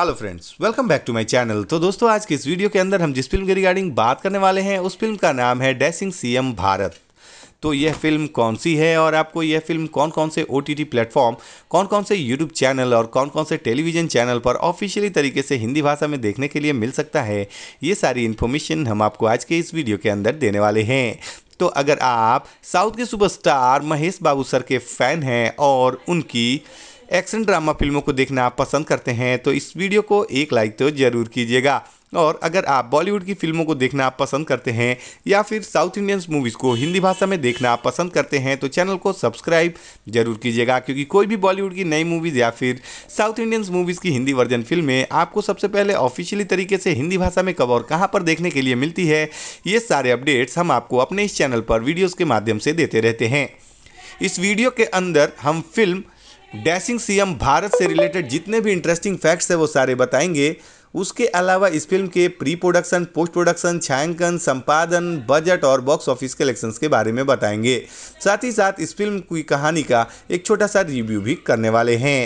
hello friends welcome back to my channel तो दोस्तों आज के इस वीडियो के अंदर हम जिस फिल्म के रिगार्डिंग बात करने वाले हैं उस फिल्म का नाम है डैसिंग सीएम भारत तो यह फिल्म कौन सी है और आपको यह फिल्म कौन कौन से ओ टी प्लेटफॉर्म कौन कौन से यूट्यूब चैनल और कौन कौन से टेलीविजन चैनल पर ऑफिशियली तरीके से हिंदी भाषा में देखने के लिए मिल सकता है ये सारी इन्फॉर्मेशन हम आपको आज के इस वीडियो के अंदर देने वाले हैं तो अगर आप साउथ के सुपरस्टार महेश बाबू सर के फैन हैं और उनकी एक्शन ड्रामा फिल्मों को देखना पसंद करते हैं तो इस वीडियो को एक लाइक तो ज़रूर कीजिएगा और अगर आप बॉलीवुड की फिल्मों को देखना पसंद करते हैं या फिर साउथ इंडियंस मूवीज़ को हिंदी भाषा में देखना पसंद करते हैं तो चैनल को सब्सक्राइब जरूर कीजिएगा क्योंकि कोई भी बॉलीवुड की नई मूवीज़ या फिर साउथ इंडियंस मूवीज़ की हिंदी वर्जन फिल्में आपको सबसे पहले ऑफिशियली तरीके से हिंदी भाषा में कब और कहाँ पर देखने के लिए मिलती है ये सारे अपडेट्स हम आपको अपने इस चैनल पर वीडियोज़ के माध्यम से देते रहते हैं इस वीडियो के अंदर हम फिल्म डैशिंग सीएम भारत से रिलेटेड जितने भी इंटरेस्टिंग फैक्ट्स है वो सारे बताएंगे उसके अलावा इस फिल्म के प्री प्रोडक्शन पोस्ट प्रोडक्शन छायांकन संपादन बजट और बॉक्स ऑफिस कलेक्शंस के बारे में बताएंगे साथ ही साथ इस फिल्म की कहानी का एक छोटा सा रिव्यू भी करने वाले हैं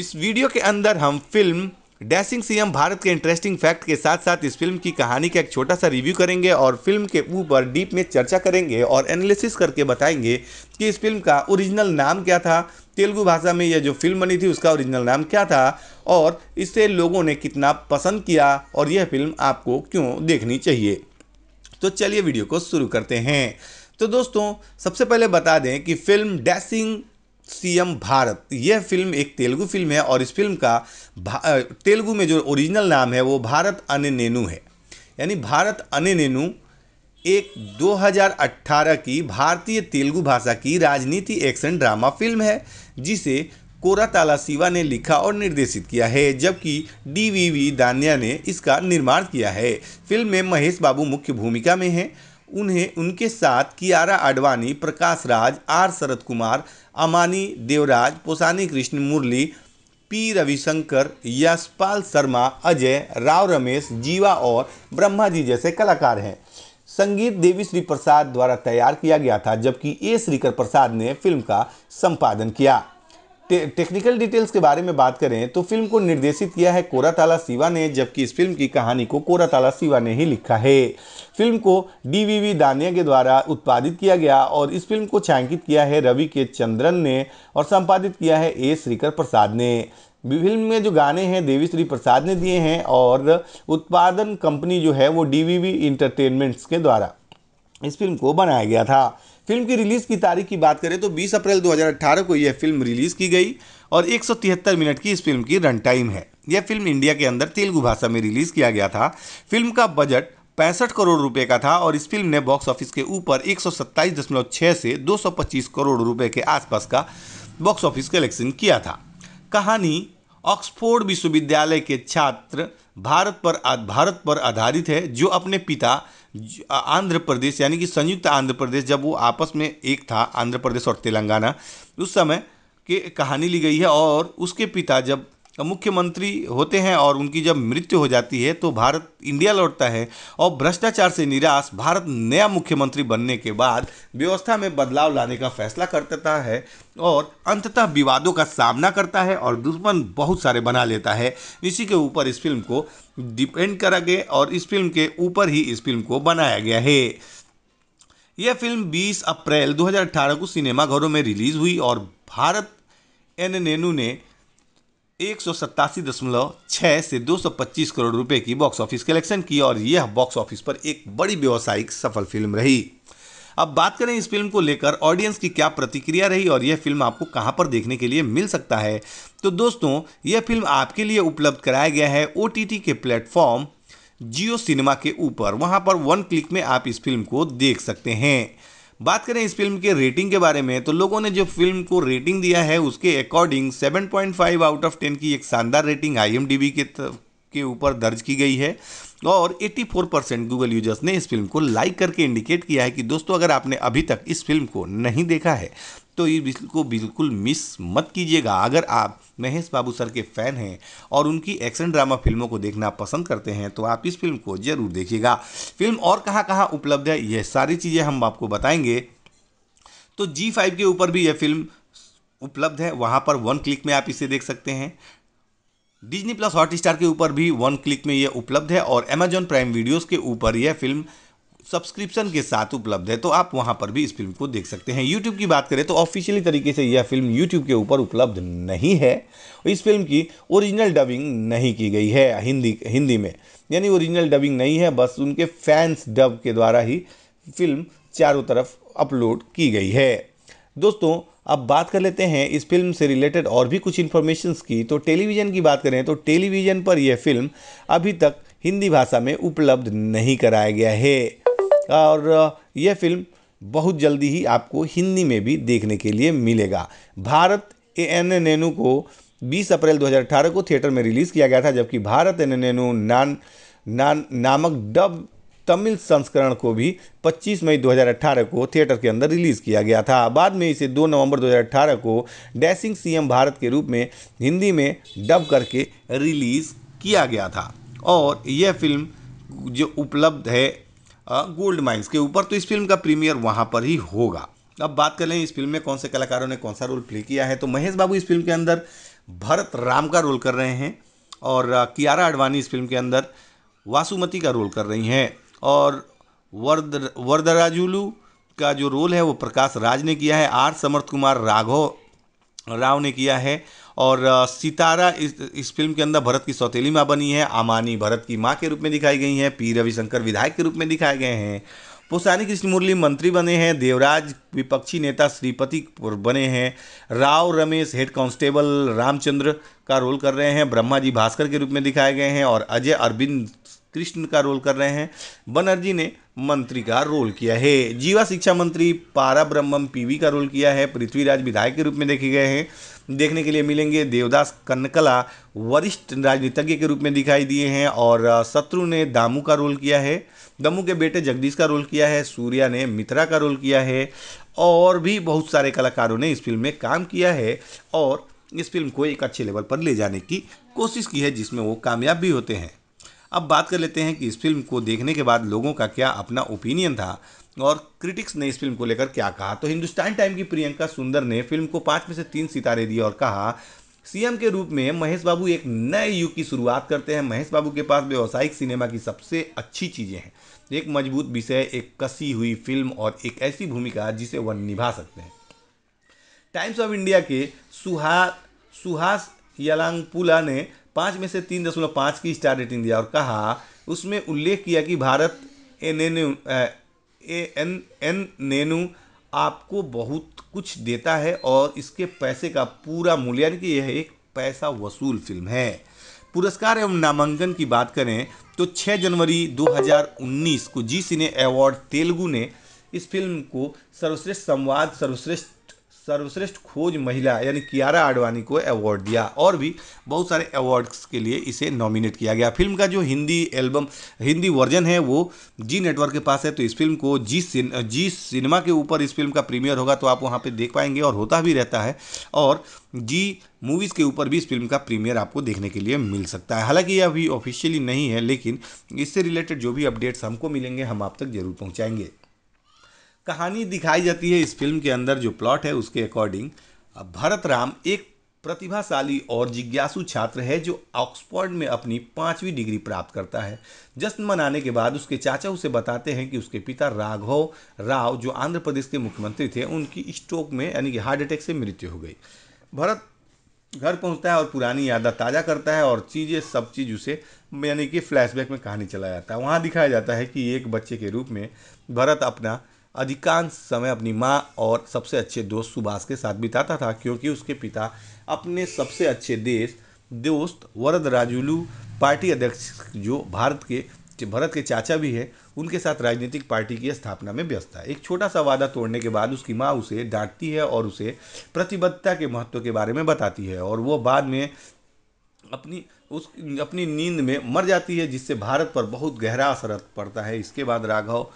इस वीडियो के अंदर हम फिल्म डैशिंग सीएम भारत के इंटरेस्टिंग फैक्ट के साथ साथ इस फिल्म की कहानी का एक छोटा सा रिव्यू करेंगे और फिल्म के ऊपर डीप में चर्चा करेंगे और एनालिसिस करके बताएंगे कि इस फिल्म का ओरिजिनल नाम क्या था तेलुगु भाषा में यह जो फिल्म बनी थी उसका ओरिजिनल नाम क्या था और इसे लोगों ने कितना पसंद किया और यह फिल्म आपको क्यों देखनी चाहिए तो चलिए वीडियो को शुरू करते हैं तो दोस्तों सबसे पहले बता दें कि फिल्म डैसिंग सीएम भारत यह फिल्म एक तेलुगु फिल्म है और इस फिल्म का तेलुगु में जो ओरिजिनल नाम है वो भारत अने नेनू है यानी भारत अने नेनू एक 2018 की भारतीय तेलुगु भाषा की राजनीति एक्शन ड्रामा फिल्म है जिसे कोराताला शिवा ने लिखा और निर्देशित किया है जबकि डी वी वी दानिया ने इसका निर्माण किया है फिल्म में महेश बाबू मुख्य भूमिका में हैं उन्हें उनके साथ कियारा आडवाणी प्रकाश राज आर शरद कुमार अमानी देवराज पोसानी कृष्ण मुरली पी रविशंकर यशपाल शर्मा अजय राव रमेश जीवा और ब्रह्मा जी जैसे कलाकार हैं संगीत देवी श्री प्रसाद द्वारा तैयार किया गया था जबकि ए श्रीकर प्रसाद ने फिल्म का संपादन किया टे, टेक्निकल डिटेल्स के बारे में बात करें तो फिल्म को निर्देशित किया है कोराताला सिवा ने जबकि इस फिल्म की कहानी को कोराताला सिवा ने ही लिखा है फिल्म को डीवीवी दानिया के द्वारा उत्पादित किया गया और इस फिल्म को छायांकित किया है रवि के चंद्रन ने और संपादित किया है ए श्रीकर प्रसाद ने फिल्म में जो गाने हैं देवी श्री प्रसाद ने दिए हैं और उत्पादन कंपनी जो है वो वी इंटरटेनमेंट्स के द्वारा इस फिल्म को बनाया गया था फिल्म की रिलीज़ की तारीख की बात करें तो 20 अप्रैल 2018 को यह फिल्म रिलीज़ की गई और एक मिनट की इस फिल्म की रन टाइम है यह फिल्म इंडिया के अंदर तेलुगु भाषा में रिलीज़ किया गया था फिल्म का बजट पैंसठ करोड़ रुपए का था और इस फिल्म ने बॉक्स ऑफिस के ऊपर एक से 225 करोड़ रुपए के आसपास का बॉक्स ऑफिस कलेक्शन किया था कहानी ऑक्सफोर्ड विश्वविद्यालय के छात्र भारत पर भारत पर आधारित है जो अपने पिता आंध्र प्रदेश यानी कि संयुक्त आंध्र प्रदेश जब वो आपस में एक था आंध्र प्रदेश और तेलंगाना उस समय की कहानी ली गई है और उसके पिता जब मुख्यमंत्री होते हैं और उनकी जब मृत्यु हो जाती है तो भारत इंडिया लौटता है और भ्रष्टाचार से निराश भारत नया मुख्यमंत्री बनने के बाद व्यवस्था में बदलाव लाने का फैसला करता है और अंततः विवादों का सामना करता है और दुश्मन बहुत सारे बना लेता है इसी के ऊपर इस फिल्म को डिपेंड करा गया और इस फिल्म के ऊपर ही इस फिल्म को बनाया गया है यह फिल्म 20 अप्रैल 2018 को सिनेमाघरों में रिलीज हुई और भारत एन नेनू ने एक से 225 करोड़ रुपए की बॉक्स ऑफिस कलेक्शन की और यह बॉक्स ऑफिस पर एक बड़ी व्यावसायिक सफल फिल्म रही अब बात करें इस फिल्म को लेकर ऑडियंस की क्या प्रतिक्रिया रही और यह फिल्म आपको कहां पर देखने के लिए मिल सकता है तो दोस्तों यह फिल्म आपके लिए उपलब्ध कराया गया है ओ के प्लेटफॉर्म जियो सिनेमा के ऊपर वहाँ पर वन क्लिक में आप इस फिल्म को देख सकते हैं बात करें इस फिल्म के रेटिंग के बारे में तो लोगों ने जो फिल्म को रेटिंग दिया है उसके अकॉर्डिंग 7.5 आउट ऑफ 10 की एक शानदार रेटिंग आई के के ऊपर दर्ज की गई है और 84 परसेंट गूगल यूजर्स ने इस फिल्म को लाइक करके इंडिकेट किया है कि दोस्तों अगर आपने अभी तक इस फिल्म को नहीं देखा है तो इसको बिल्कुल मिस मत कीजिएगा अगर आप महेश बाबू सर के फ़ैन हैं और उनकी एक्शन ड्रामा फिल्मों को देखना पसंद करते हैं तो आप इस फिल्म को ज़रूर देखिएगा फिल्म और कहाँ कहाँ उपलब्ध है यह सारी चीज़ें हम आपको बताएंगे तो जी फाइव के ऊपर भी यह फिल्म उपलब्ध है वहाँ पर वन क्लिक में आप इसे देख सकते हैं डिजनी प्लस हॉट स्टार के ऊपर भी वन क्लिक में यह उपलब्ध है और अमेजॉन प्राइम वीडियोज़ के ऊपर यह फिल्म सब्सक्रिप्शन के साथ उपलब्ध है तो आप वहाँ पर भी इस फिल्म को देख सकते हैं यूट्यूब की बात करें तो ऑफिशियली तरीके से यह फिल्म यूट्यूब के ऊपर उपलब्ध नहीं है इस फिल्म की ओरिजिनल डबिंग नहीं की गई है हिंदी हिंदी में यानी ओरिजिनल डबिंग नहीं है बस उनके फैंस डब के द्वारा ही फिल्म चारों तरफ अपलोड की गई है दोस्तों अब बात कर लेते हैं इस फिल्म से रिलेटेड और भी कुछ इन्फॉर्मेशन की तो टेलीविज़न की बात करें तो टेलीविज़न पर यह फिल्म अभी तक हिंदी भाषा में उपलब्ध नहीं कराया गया है और यह फिल्म बहुत जल्दी ही आपको हिंदी में भी देखने के लिए मिलेगा भारत ए एन एनू को 20 अप्रैल 2018 को थिएटर में रिलीज़ किया गया था जबकि भारत एन नेनू नान नान नामक डब तमिल संस्करण को भी 25 मई 2018 को थिएटर के अंदर रिलीज़ किया गया था बाद में इसे 2 नवंबर 2018 को डैसिंग सीएम भारत के रूप में हिंदी में डब करके रिलीज़ किया गया था और यह फिल्म जो उपलब्ध है गोल्ड माइंस के ऊपर तो इस फिल्म का प्रीमियर वहाँ पर ही होगा अब बात कर लें इस फिल्म में कौन से कलाकारों ने कौन सा रोल प्ले किया है तो महेश बाबू इस फिल्म के अंदर भरत राम का रोल कर रहे हैं और कियारा अडवाणी इस फिल्म के अंदर वासुमती का रोल कर रही हैं और वर्द वरदराजुलू का जो रोल है वो प्रकाश राज ने किया है आर समर्थ कुमार राघव राव ने किया है और सितारा इस इस फिल्म के अंदर भरत की सौतेली माँ बनी है आमानी भरत की माँ के रूप में दिखाई गई हैं पी रविशंकर विधायक के रूप में दिखाए गए हैं पुसानी मुरली मंत्री बने हैं देवराज विपक्षी नेता श्रीपति बने हैं राव रमेश हेड कांस्टेबल रामचंद्र का रोल कर रहे हैं ब्रह्मा जी भास्कर के रूप में दिखाए गए हैं और अजय अरविंद कृष्ण का रोल कर रहे हैं बनर्जी ने मंत्री का रोल किया है जीवा शिक्षा मंत्री पारा ब्रह्मम पीवी का रोल किया है पृथ्वीराज विधायक के रूप में देखे गए हैं देखने के लिए मिलेंगे देवदास कनकला वरिष्ठ राजनीतिज्ञ के रूप में दिखाई दिए हैं और शत्रु ने दामू का रोल किया है दमू के बेटे जगदीश का रोल किया है सूर्या ने मित्रा का रोल किया है और भी बहुत सारे कलाकारों ने इस फिल्म में काम किया है और इस फिल्म को एक अच्छे लेवल पर ले जाने की कोशिश की है जिसमें वो कामयाब भी होते हैं अब बात कर लेते हैं कि इस फिल्म को देखने के बाद लोगों का क्या अपना ओपिनियन था और क्रिटिक्स ने इस फिल्म को लेकर क्या कहा तो हिंदुस्तान टाइम की प्रियंका सुंदर ने फिल्म को पाँच में से तीन सितारे दिए और कहा सीएम के रूप में महेश बाबू एक नए युग की शुरुआत करते हैं महेश बाबू के पास व्यावसायिक सिनेमा की सबसे अच्छी चीज़ें हैं एक मजबूत विषय एक कसी हुई फिल्म और एक ऐसी भूमिका जिसे वह निभा सकते हैं टाइम्स ऑफ इंडिया के सुहा सुहास यलांगपुला ने पाँच में से तीन दशमलव पाँच की स्टार रेटिंग दिया और कहा उसमें उल्लेख किया कि भारत एन एन ए एन एन नैनू आपको बहुत कुछ देता है और इसके पैसे का पूरा मूल्य यानी कि यह एक पैसा वसूल फिल्म है पुरस्कार एवं नामांकन की बात करें तो 6 जनवरी 2019 को जी सिने अवार्ड तेलुगु ने इस फिल्म को सर्वश्रेष्ठ संवाद सर्वश्रेष्ठ सर्वश्रेष्ठ खोज महिला यानी कियारा आडवाणी को अवार्ड दिया और भी बहुत सारे अवार्ड्स के लिए इसे नॉमिनेट किया गया फिल्म का जो हिंदी एल्बम हिंदी वर्जन है वो जी नेटवर्क के पास है तो इस फिल्म को जी सिन, जी सिनेमा के ऊपर इस फिल्म का प्रीमियर होगा तो आप वहाँ पर देख पाएंगे और होता भी रहता है और जी मूवीज़ के ऊपर भी इस फिल्म का प्रीमियर आपको देखने के लिए मिल सकता है हालांकि यह अभी ऑफिशियली नहीं है लेकिन इससे रिलेटेड जो भी अपडेट्स हमको मिलेंगे हम आप तक जरूर पहुँचाएंगे कहानी दिखाई जाती है इस फिल्म के अंदर जो प्लॉट है उसके अकॉर्डिंग भरत राम एक प्रतिभाशाली और जिज्ञासु छात्र है जो ऑक्सफोर्ड में अपनी पाँचवीं डिग्री प्राप्त करता है जश्न मनाने के बाद उसके चाचा उसे बताते हैं कि उसके पिता राघव राव जो आंध्र प्रदेश के मुख्यमंत्री थे उनकी स्ट्रोक में यानी कि हार्ट अटैक से मृत्यु हो गई भरत घर पहुंचता है और पुरानी यादा ताज़ा करता है और चीज़ें सब चीज़ उसे यानी कि फ्लैशबैक में कहानी चलाया जाता है वहाँ दिखाया जाता है कि एक बच्चे के रूप में भरत अपना अधिकांश समय अपनी माँ और सबसे अच्छे दोस्त सुभाष के साथ बिताता था क्योंकि उसके पिता अपने सबसे अच्छे देश दोस्त वरद राजुलू पार्टी अध्यक्ष जो भारत के भरत के चाचा भी है उनके साथ राजनीतिक पार्टी की स्थापना में व्यस्त है एक छोटा सा वादा तोड़ने के बाद उसकी माँ उसे डांटती है और उसे प्रतिबद्धता के महत्व के बारे में बताती है और वो बाद में अपनी उस अपनी नींद में मर जाती है जिससे भारत पर बहुत गहरा असर पड़ता है इसके बाद राघव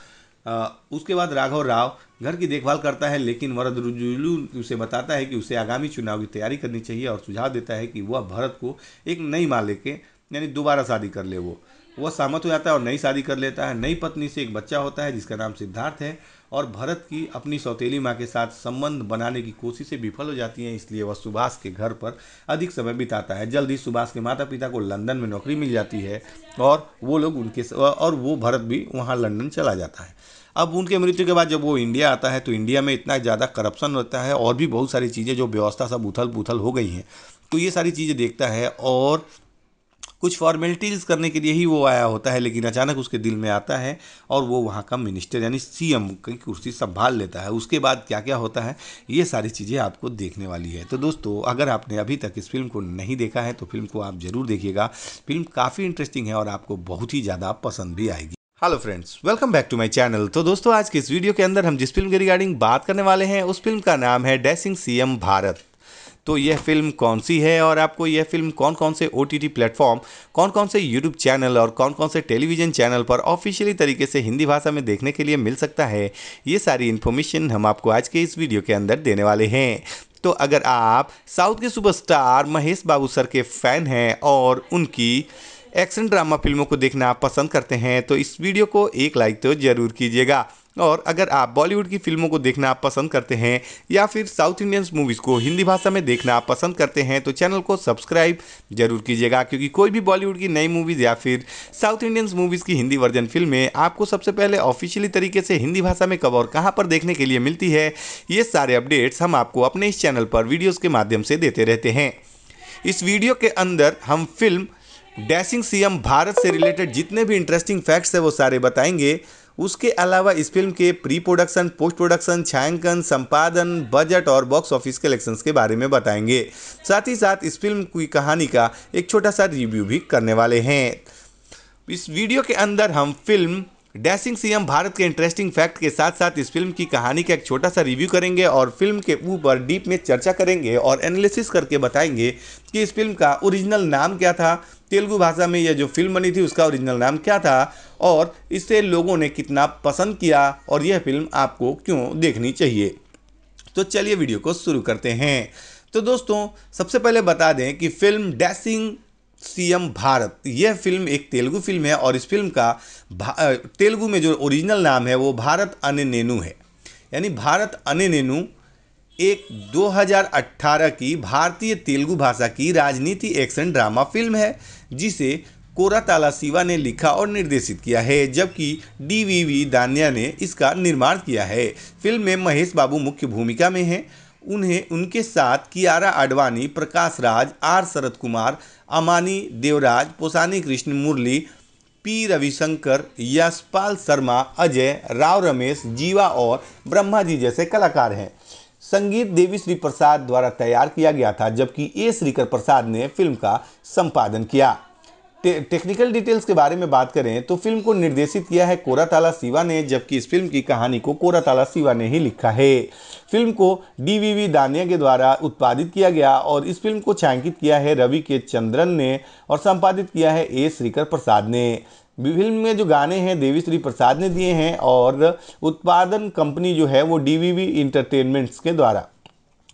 उसके बाद राघव राव घर की देखभाल करता है लेकिन वरदरुजुलू उसे बताता है कि उसे आगामी चुनाव की तैयारी करनी चाहिए और सुझाव देता है कि वह भरत को एक नई माँ लेके यानी दोबारा शादी कर ले वो वह सहमत हो जाता है और नई शादी कर लेता है नई पत्नी से एक बच्चा होता है जिसका नाम सिद्धार्थ है और भरत की अपनी सौतेली माँ के साथ संबंध बनाने की कोशिशें विफल हो जाती हैं इसलिए वह सुभाष के घर पर अधिक समय बिताता है जल्द ही सुभाष के माता पिता को लंदन में नौकरी मिल जाती है और वो लोग उनके और वो भरत भी वहाँ लंदन चला जाता है अब उनके मृत्यु के बाद जब वो इंडिया आता है तो इंडिया में इतना ज़्यादा करप्शन रहता है और भी बहुत सारी चीज़ें जो व्यवस्था सब उथल पुथल हो गई हैं तो ये सारी चीज़ें देखता है और कुछ फॉर्मेलिटीज़ करने के लिए ही वो आया होता है लेकिन अचानक उसके दिल में आता है और वो वहाँ का मिनिस्टर यानी सीएम की कुर्सी संभाल लेता है उसके बाद क्या क्या होता है ये सारी चीज़ें आपको देखने वाली है तो दोस्तों अगर आपने अभी तक इस फिल्म को नहीं देखा है तो फिल्म को आप ज़रूर देखिएगा फिल्म काफ़ी इंटरेस्टिंग है और आपको बहुत ही ज़्यादा पसंद भी आएगी hello friends welcome back to my channel तो दोस्तों आज के इस वीडियो के अंदर हम जिस फिल्म के रिगार्डिंग बात करने वाले हैं उस फिल्म का नाम है डैसिंग सीएम भारत तो यह फिल्म कौन सी है और आपको यह फिल्म कौन कौन से ओ टी प्लेटफॉर्म कौन कौन से यूट्यूब चैनल और कौन कौन से टेलीविजन चैनल पर ऑफिशियली तरीके से हिंदी भाषा में देखने के लिए मिल सकता है ये सारी इन्फॉर्मेशन हम आपको आज के इस वीडियो के अंदर देने वाले हैं तो अगर आप साउथ के सुपरस्टार महेश बाबू सर के फैन हैं और उनकी एक्शन ड्रामा फिल्मों को देखना पसंद करते हैं तो इस वीडियो को एक लाइक तो ज़रूर कीजिएगा और अगर आप बॉलीवुड की फिल्मों को देखना पसंद करते हैं या फिर साउथ इंडियंस मूवीज़ को हिंदी भाषा में देखना पसंद करते हैं तो चैनल को सब्सक्राइब जरूर कीजिएगा क्योंकि कोई भी बॉलीवुड की नई मूवीज़ या फिर साउथ इंडियंस मूवीज़ की हिंदी वर्जन फिल्में आपको सबसे पहले ऑफिशियली तरीके से हिंदी भाषा में कब और कहाँ पर देखने के लिए मिलती है ये सारे अपडेट्स हम आपको अपने इस चैनल पर वीडियोज़ के माध्यम से देते रहते हैं इस वीडियो के अंदर हम फिल्म डैशिंग सीएम भारत से रिलेटेड जितने भी इंटरेस्टिंग फैक्ट्स है वो सारे बताएंगे उसके अलावा इस फिल्म के प्री प्रोडक्शन पोस्ट प्रोडक्शन छायांकन संपादन बजट और बॉक्स ऑफिस कलेक्शंस के बारे में बताएंगे साथ ही साथ इस फिल्म की कहानी का एक छोटा सा रिव्यू भी करने वाले हैं इस वीडियो के अंदर हम फिल्म डैशिंग सीएम भारत के इंटरेस्टिंग फैक्ट के साथ साथ इस फिल्म की कहानी का एक छोटा सा रिव्यू करेंगे और फिल्म के ऊपर डीप में चर्चा करेंगे और एनालिसिस करके बताएंगे कि इस फिल्म का ओरिजिनल नाम क्या था तेलुगु भाषा में यह जो फिल्म बनी थी उसका ओरिजिनल नाम क्या था और इसे लोगों ने कितना पसंद किया और यह फिल्म आपको क्यों देखनी चाहिए तो चलिए वीडियो को शुरू करते हैं तो दोस्तों सबसे पहले बता दें कि फिल्म डैसिंग सीएम भारत यह फिल्म एक तेलुगु फिल्म है और इस फिल्म का तेलुगु में जो ओरिजिनल नाम है वो भारत अने नेनू है यानी भारत अने नेनू एक 2018 की भारतीय तेलुगु भाषा की राजनीति एक्शन ड्रामा फिल्म है जिसे कोराताला शिवा ने लिखा और निर्देशित किया है जबकि डी वी वी दानिया ने इसका निर्माण किया है फिल्म में महेश बाबू मुख्य भूमिका में हैं उन्हें उनके साथ कियारा आडवाणी प्रकाश राज आर शरद कुमार अमानी देवराज पोसानी कृष्ण मुरली पी रविशंकर यशपाल शर्मा अजय राव रमेश जीवा और ब्रह्मा जी जैसे कलाकार हैं संगीत देवी श्री प्रसाद द्वारा तैयार किया गया था जबकि ए श्रीकर प्रसाद ने फिल्म का संपादन किया टेक्निकल डिटेल्स के बारे में बात करें तो फिल्म को निर्देशित किया है कोराताला सिवा ने जबकि इस फिल्म की कहानी को कोराताला सिवा ने ही लिखा है फिल्म को डीवीवी दानिया के द्वारा उत्पादित किया गया और इस फिल्म को छायांकित किया है रवि के चंद्रन ने और संपादित किया है ए श्रीकर प्रसाद ने फिल्म में जो गाने हैं देवी श्री प्रसाद ने दिए हैं और उत्पादन कंपनी जो है वो डीवीवी इंटरटेनमेंट्स के द्वारा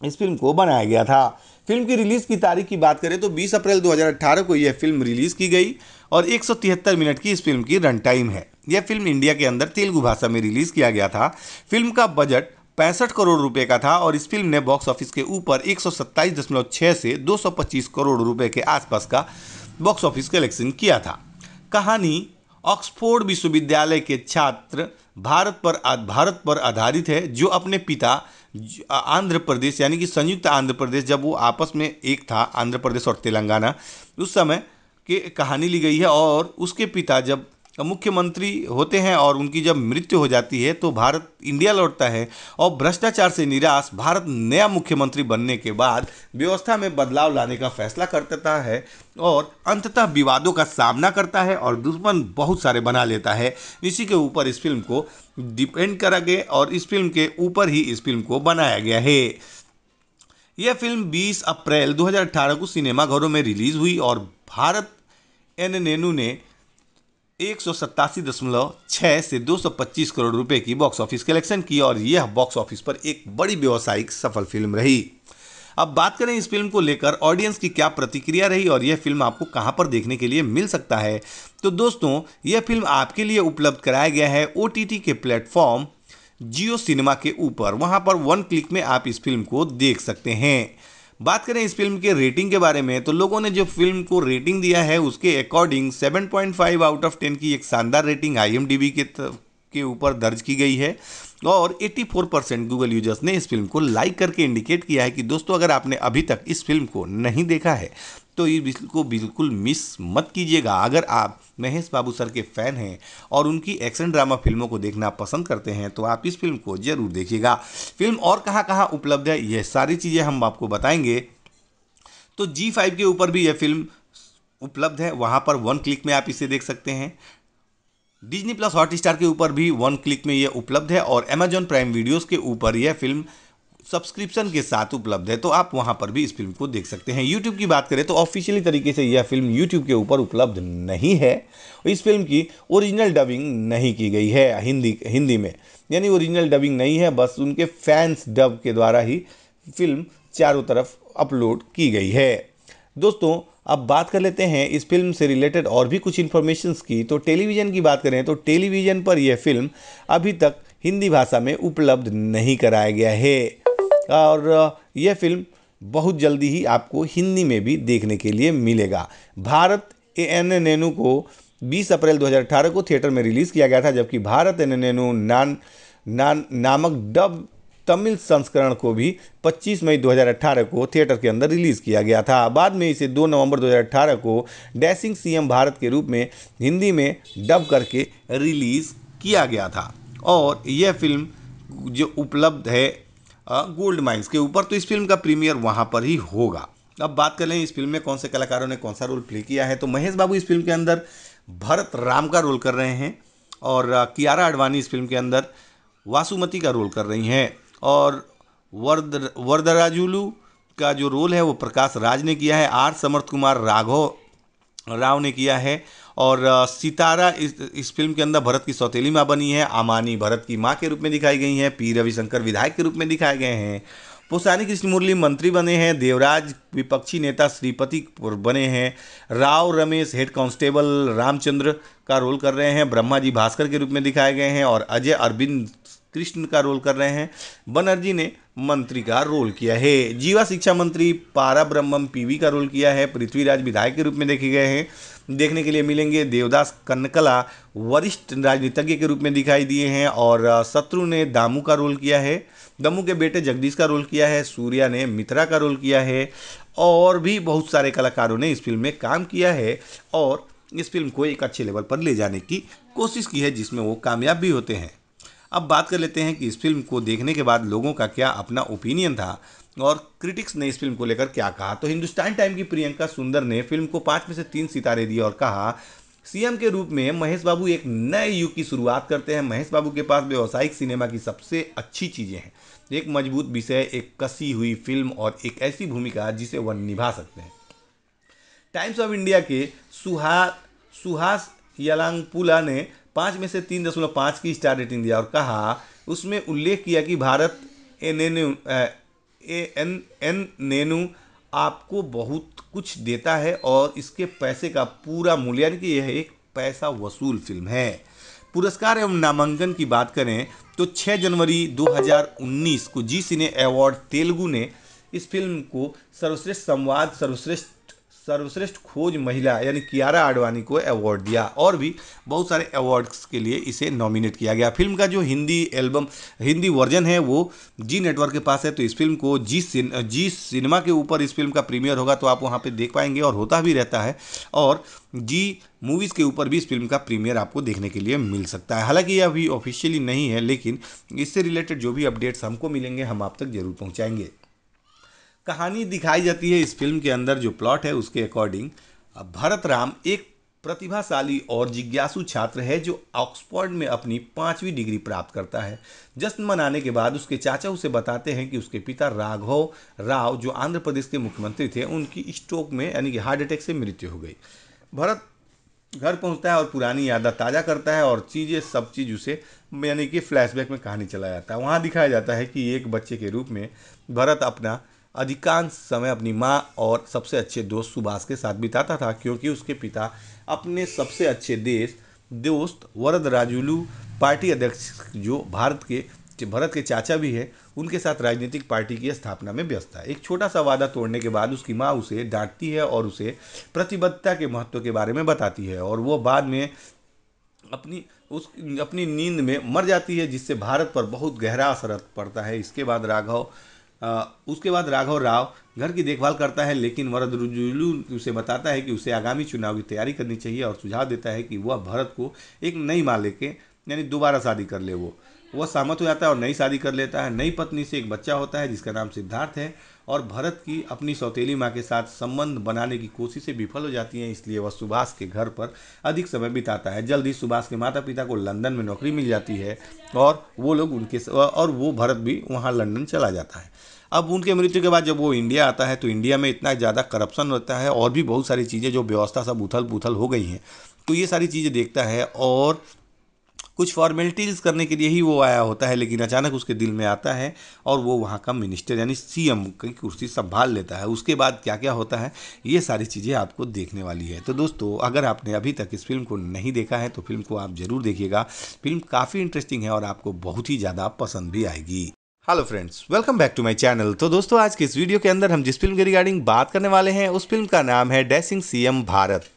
इस फिल्म को बनाया गया था फिल्म की रिलीज़ की तारीख की बात करें तो 20 अप्रैल 2018 को यह फिल्म रिलीज़ की गई और एक मिनट की इस फिल्म की रन टाइम है यह फिल्म इंडिया के अंदर तेलुगु भाषा में रिलीज़ किया गया था फिल्म का बजट पैंसठ करोड़ रुपए का था और इस फिल्म ने बॉक्स ऑफिस के ऊपर एक से 225 करोड़ रुपए के आसपास का बॉक्स ऑफिस कलेक्शन किया था कहानी ऑक्सफोर्ड विश्वविद्यालय के छात्र भारत पर भारत पर आधारित है जो अपने पिता आंध्र प्रदेश यानी कि संयुक्त आंध्र प्रदेश जब वो आपस में एक था आंध्र प्रदेश और तेलंगाना उस समय की कहानी ली गई है और उसके पिता जब मुख्यमंत्री होते हैं और उनकी जब मृत्यु हो जाती है तो भारत इंडिया लौटता है और भ्रष्टाचार से निराश भारत नया मुख्यमंत्री बनने के बाद व्यवस्था में बदलाव लाने का फैसला करता है और अंततः विवादों का सामना करता है और दुश्मन बहुत सारे बना लेता है इसी के ऊपर इस फिल्म को डिपेंड करा गया और इस फिल्म के ऊपर ही इस फिल्म को बनाया गया है यह फिल्म 20 अप्रैल 2018 को सिनेमाघरों में रिलीज हुई और भारत एन नेनू ने एक से 225 करोड़ रुपए की बॉक्स ऑफिस कलेक्शन की और यह बॉक्स ऑफिस पर एक बड़ी व्यावसायिक सफल फिल्म रही अब बात करें इस फिल्म को लेकर ऑडियंस की क्या प्रतिक्रिया रही और यह फिल्म आपको कहां पर देखने के लिए मिल सकता है तो दोस्तों यह फिल्म आपके लिए उपलब्ध कराया गया है ओ के प्लेटफॉर्म जियो सिनेमा के ऊपर वहां पर वन क्लिक में आप इस फिल्म को देख सकते हैं बात करें इस फिल्म के रेटिंग के बारे में तो लोगों ने जो फिल्म को रेटिंग दिया है उसके अकॉर्डिंग 7.5 आउट ऑफ 10 की एक शानदार रेटिंग आई के के ऊपर दर्ज की गई है और 84 परसेंट गूगल यूजर्स ने इस फिल्म को लाइक करके इंडिकेट किया है कि दोस्तों अगर आपने अभी तक इस फिल्म को नहीं देखा है तो इसको बिल्कुल मिस मत कीजिएगा अगर आप महेश बाबू सर के फ़ैन हैं और उनकी एक्शन ड्रामा फिल्मों को देखना पसंद करते हैं तो आप इस फिल्म को ज़रूर देखिएगा फिल्म और कहाँ कहाँ उपलब्ध है यह सारी चीज़ें हम आपको बताएंगे तो जी फाइव के ऊपर भी यह फिल्म उपलब्ध है वहाँ पर वन क्लिक में आप इसे देख सकते हैं डिजनी प्लस हॉट स्टार के ऊपर भी वन क्लिक में यह उपलब्ध है और अमेजॉन प्राइम वीडियोज़ के ऊपर यह फिल्म सब्सक्रिप्शन के साथ उपलब्ध है तो आप वहाँ पर भी इस फिल्म को देख सकते हैं यूट्यूब की बात करें तो ऑफिशियली तरीके से यह फिल्म यूट्यूब के ऊपर उपलब्ध नहीं है इस फिल्म की ओरिजिनल डबिंग नहीं की गई है हिंदी हिंदी में यानी ओरिजिनल डबिंग नहीं है बस उनके फैंस डब के द्वारा ही फिल्म चारों तरफ अपलोड की गई है दोस्तों अब बात कर लेते हैं इस फिल्म से रिलेटेड और भी कुछ इन्फॉर्मेशन की तो टेलीविज़न की बात करें तो टेलीविज़न पर यह फिल्म अभी तक हिंदी भाषा में उपलब्ध नहीं कराया गया है और यह फिल्म बहुत जल्दी ही आपको हिंदी में भी देखने के लिए मिलेगा भारत ए एन नेनू को 20 अप्रैल 2018 को थिएटर में रिलीज़ किया गया था जबकि भारत एन नेनू नान नान नामक डब तमिल संस्करण को भी 25 मई 2018 को थिएटर के अंदर रिलीज़ किया गया था बाद में इसे 2 नवंबर 2018 को डैसिंग सीएम भारत के रूप में हिंदी में डब करके रिलीज़ किया गया था और यह फिल्म जो उपलब्ध है गोल्ड माइंस के ऊपर तो इस फिल्म का प्रीमियर वहाँ पर ही होगा अब बात कर लें इस फिल्म में कौन से कलाकारों ने कौन सा रोल प्ले किया है तो महेश बाबू इस फिल्म के अंदर भरत राम का रोल कर रहे हैं और कियारा अडवाणी इस फिल्म के अंदर वासुमती का रोल कर रही हैं और वर्द वरदराजुलू का जो रोल है वो प्रकाश राज ने किया है आर समर्थ कुमार राघव राव ने किया है और सितारा इस इस फिल्म के अंदर भरत की सौतेली माँ बनी है आमानी भरत की माँ के रूप में दिखाई गई हैं पी रविशंकर विधायक के रूप में दिखाए गए हैं पुसानी मुरली मंत्री बने हैं देवराज विपक्षी नेता श्रीपति बने हैं राव रमेश हेड कांस्टेबल रामचंद्र का रोल कर रहे हैं ब्रह्मा जी भास्कर के रूप में दिखाए गए हैं और अजय अरविंद कृष्ण का रोल कर रहे हैं बनर्जी ने मंत्री का रोल किया है जीवा शिक्षा मंत्री पारा ब्रह्मम पीवी का रोल किया है पृथ्वीराज विधायक के रूप में देखे गए हैं देखने के लिए मिलेंगे देवदास कनकला वरिष्ठ राजनीतिज्ञ के रूप में दिखाई दिए हैं और शत्रु ने दामू का रोल किया है दमू के बेटे जगदीश का रोल किया है सूर्या ने मित्रा का रोल किया है और भी बहुत सारे कलाकारों ने इस फिल्म में काम किया है और इस फिल्म को एक अच्छे लेवल पर ले जाने की कोशिश की है जिसमें वो कामयाब भी होते हैं अब बात कर लेते हैं कि इस फिल्म को देखने के बाद लोगों का क्या अपना ओपिनियन था और क्रिटिक्स ने इस फिल्म को लेकर क्या कहा तो हिंदुस्तान टाइम की प्रियंका सुंदर ने फिल्म को पाँच में से तीन सितारे दिए और कहा सीएम के रूप में महेश बाबू एक नए युग की शुरुआत करते हैं महेश बाबू के पास व्यावसायिक सिनेमा की सबसे अच्छी चीज़ें हैं एक मजबूत विषय एक कसी हुई फिल्म और एक ऐसी भूमिका जिसे वह निभा सकते हैं टाइम्स ऑफ इंडिया के सुहा सुहास यलांगपुला ने पाँच में से तीन दशमलव पाँच की स्टार रेटिंग दिया और कहा उसमें उल्लेख किया कि भारत एन ए एन एन नैनो आपको बहुत कुछ देता है और इसके पैसे का पूरा मूल्य यानी कि यह एक पैसा वसूल फिल्म है पुरस्कार एवं नामांकन की बात करें तो 6 जनवरी 2019 को जी सिने अवार्ड तेलुगु ने इस फिल्म को सर्वश्रेष्ठ संवाद सर्वश्रेष्ठ सर्वश्रेष्ठ खोज महिला यानी कियारा आडवाणी को अवार्ड दिया और भी बहुत सारे अवार्ड्स के लिए इसे नॉमिनेट किया गया फिल्म का जो हिंदी एल्बम हिंदी वर्जन है वो जी नेटवर्क के पास है तो इस फिल्म को जी सिन, जी सिनेमा के ऊपर इस फिल्म का प्रीमियर होगा तो आप वहाँ पर देख पाएंगे और होता भी रहता है और जी मूवीज़ के ऊपर भी इस फिल्म का प्रीमियर आपको देखने के लिए मिल सकता है हालांकि यह अभी ऑफिशियली नहीं है लेकिन इससे रिलेटेड जो भी अपडेट्स हमको मिलेंगे हम आप तक जरूर पहुँचाएंगे कहानी दिखाई जाती है इस फिल्म के अंदर जो प्लॉट है उसके अकॉर्डिंग भरत राम एक प्रतिभाशाली और जिज्ञासु छात्र है जो ऑक्सफोर्ड में अपनी पाँचवीं डिग्री प्राप्त करता है जश्न मनाने के बाद उसके चाचा उसे बताते हैं कि उसके पिता राघव राव जो आंध्र प्रदेश के मुख्यमंत्री थे उनकी स्ट्रोक में यानी कि हार्ट अटैक से मृत्यु हो गई भरत घर पहुंचता है और पुरानी यादा ताज़ा करता है और चीज़ें सब चीज़ उसे यानी कि फ्लैशबैक में कहानी चला जाता है वहाँ दिखाया जाता है कि एक बच्चे के रूप में भरत अपना अधिकांश समय अपनी माँ और सबसे अच्छे दोस्त सुभाष के साथ बिताता था क्योंकि उसके पिता अपने सबसे अच्छे देश दोस्त वरद राजुलू पार्टी अध्यक्ष जो भारत के भरत के चाचा भी है उनके साथ राजनीतिक पार्टी की स्थापना में व्यस्त है एक छोटा सा वादा तोड़ने के बाद उसकी माँ उसे डांटती है और उसे प्रतिबद्धता के महत्व के बारे में बताती है और वो बाद में अपनी उस अपनी नींद में मर जाती है जिससे भारत पर बहुत गहरा असर पड़ता है इसके बाद राघव उसके बाद राघव राव घर की देखभाल करता है लेकिन रुजुलू उसे बताता है कि उसे आगामी चुनाव की तैयारी करनी चाहिए और सुझाव देता है कि वह भरत को एक नई माँ लेके यानी दोबारा शादी कर ले वो वह सहमत हो जाता है और नई शादी कर लेता है नई पत्नी से एक बच्चा होता है जिसका नाम सिद्धार्थ है और भरत की अपनी सौतेली माँ के साथ संबंध बनाने की कोशिशें विफल हो जाती हैं इसलिए वह सुभाष के घर पर अधिक समय बिताता है जल्द ही सुभाष के माता पिता को लंदन में नौकरी मिल जाती है और वो लोग उनके और वो भरत भी वहाँ लंदन चला जाता है अब उनके मृत्यु के बाद जब वो इंडिया आता है तो इंडिया में इतना ज़्यादा करप्शन होता है और भी बहुत सारी चीज़ें जो व्यवस्था सब उथल पुथल हो गई हैं तो ये सारी चीज़ें देखता है और कुछ फॉर्मेलिटीज़ करने के लिए ही वो आया होता है लेकिन अचानक उसके दिल में आता है और वो वहाँ का मिनिस्टर यानी एम की कुर्सी संभाल लेता है उसके बाद क्या क्या होता है ये सारी चीज़ें आपको देखने वाली है तो दोस्तों अगर आपने अभी तक इस फिल्म को नहीं देखा है तो फिल्म को आप ज़रूर देखिएगा फिल्म काफ़ी इंटरेस्टिंग है और आपको बहुत ही ज़्यादा पसंद भी आएगी hello friends welcome back to my channel तो दोस्तों आज के इस वीडियो के अंदर हम जिस फिल्म के रिगार्डिंग बात करने वाले हैं उस फिल्म का नाम है डैसिंग सीएम भारत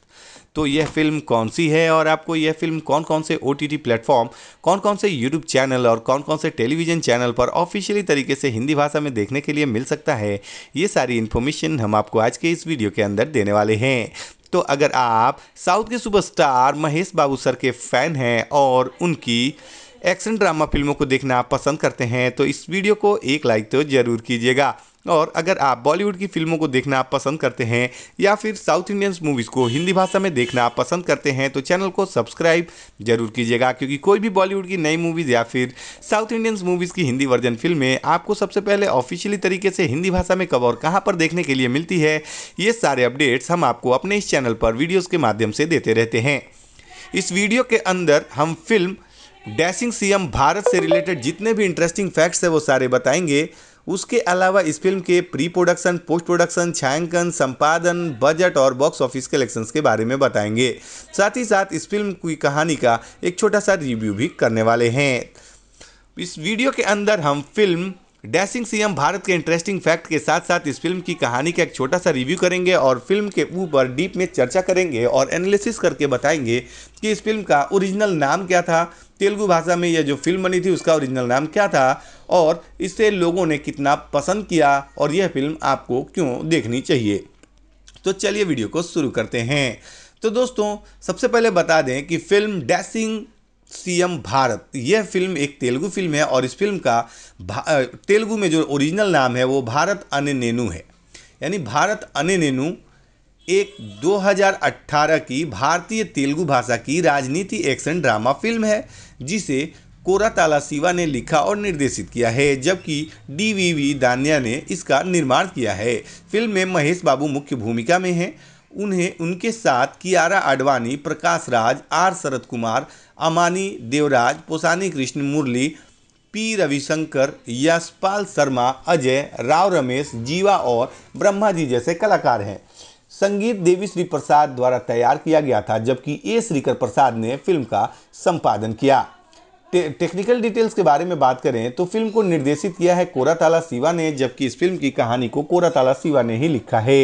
तो यह फिल्म कौन सी है और आपको यह फिल्म कौन कौन से ओ टी प्लेटफॉर्म कौन कौन से यूट्यूब चैनल और कौन कौन से टेलीविजन चैनल पर ऑफिशियली तरीके से हिंदी भाषा में देखने के लिए मिल सकता है ये सारी इन्फॉर्मेशन हम आपको आज के इस वीडियो के अंदर देने वाले हैं तो अगर आप साउथ के सुपरस्टार महेश बाबू सर के फैन हैं और उनकी एक्शन ड्रामा फिल्मों को देखना पसंद करते हैं तो इस वीडियो को एक लाइक तो ज़रूर कीजिएगा और अगर आप बॉलीवुड की फिल्मों को देखना पसंद करते हैं या फिर साउथ इंडियंस मूवीज़ को हिंदी भाषा में देखना पसंद करते हैं तो चैनल को सब्सक्राइब जरूर कीजिएगा क्योंकि कोई भी बॉलीवुड की नई मूवीज़ या फिर साउथ इंडियंस मूवीज़ की हिंदी वर्जन फिल्में आपको सबसे पहले ऑफिशियली तरीके से हिंदी भाषा में कब और कहाँ पर देखने के लिए मिलती है ये सारे अपडेट्स हम आपको अपने इस चैनल पर वीडियोज़ के माध्यम से देते रहते हैं इस वीडियो के अंदर हम फिल्म डैशिंग सीएम भारत से रिलेटेड जितने भी इंटरेस्टिंग फैक्ट्स है वो सारे बताएंगे उसके अलावा इस फिल्म के प्री प्रोडक्शन पोस्ट प्रोडक्शन छायांकन संपादन बजट और बॉक्स ऑफिस कलेक्शंस के बारे में बताएंगे साथ ही साथ इस फिल्म की कहानी का एक छोटा सा रिव्यू भी करने वाले हैं इस वीडियो के अंदर हम फिल्म डैशिंग सीएम भारत के इंटरेस्टिंग फैक्ट के साथ साथ इस फिल्म की कहानी का एक छोटा सा रिव्यू करेंगे और फिल्म के ऊपर डीप में चर्चा करेंगे और एनालिसिस करके बताएंगे कि इस फिल्म का ओरिजिनल नाम क्या था तेलुगु भाषा में यह जो फिल्म बनी थी उसका ओरिजिनल नाम क्या था और इसे लोगों ने कितना पसंद किया और यह फिल्म आपको क्यों देखनी चाहिए तो चलिए वीडियो को शुरू करते हैं तो दोस्तों सबसे पहले बता दें कि फिल्म डैसिंग सीएम भारत यह फिल्म एक तेलुगु फिल्म है और इस फिल्म का तेलुगु में जो ओरिजिनल नाम है वो भारत अने नेनू है यानी भारत अने नेनू एक 2018 की भारतीय तेलुगु भाषा की राजनीति एक्शन ड्रामा फिल्म है जिसे कोराताला शिवा ने लिखा और निर्देशित किया है जबकि डीवीवी दानिया ने इसका निर्माण किया है फिल्म में महेश बाबू मुख्य भूमिका में हैं उन्हें उनके साथ कियारा आडवाणी प्रकाश राज आर शरद कुमार अमानी देवराज पोसानी कृष्ण मुरली पी रविशंकर यशपाल शर्मा अजय राव रमेश जीवा और ब्रह्मा जी जैसे कलाकार हैं संगीत देवी श्री प्रसाद द्वारा तैयार किया गया था जबकि ए श्रीकर प्रसाद ने फिल्म का संपादन किया टेक्निकल डिटेल्स के बारे में बात करें तो फिल्म को निर्देशित किया है कोराताला सिवा ने जबकि इस फिल्म की कहानी को कोराताला सिवा ने ही लिखा है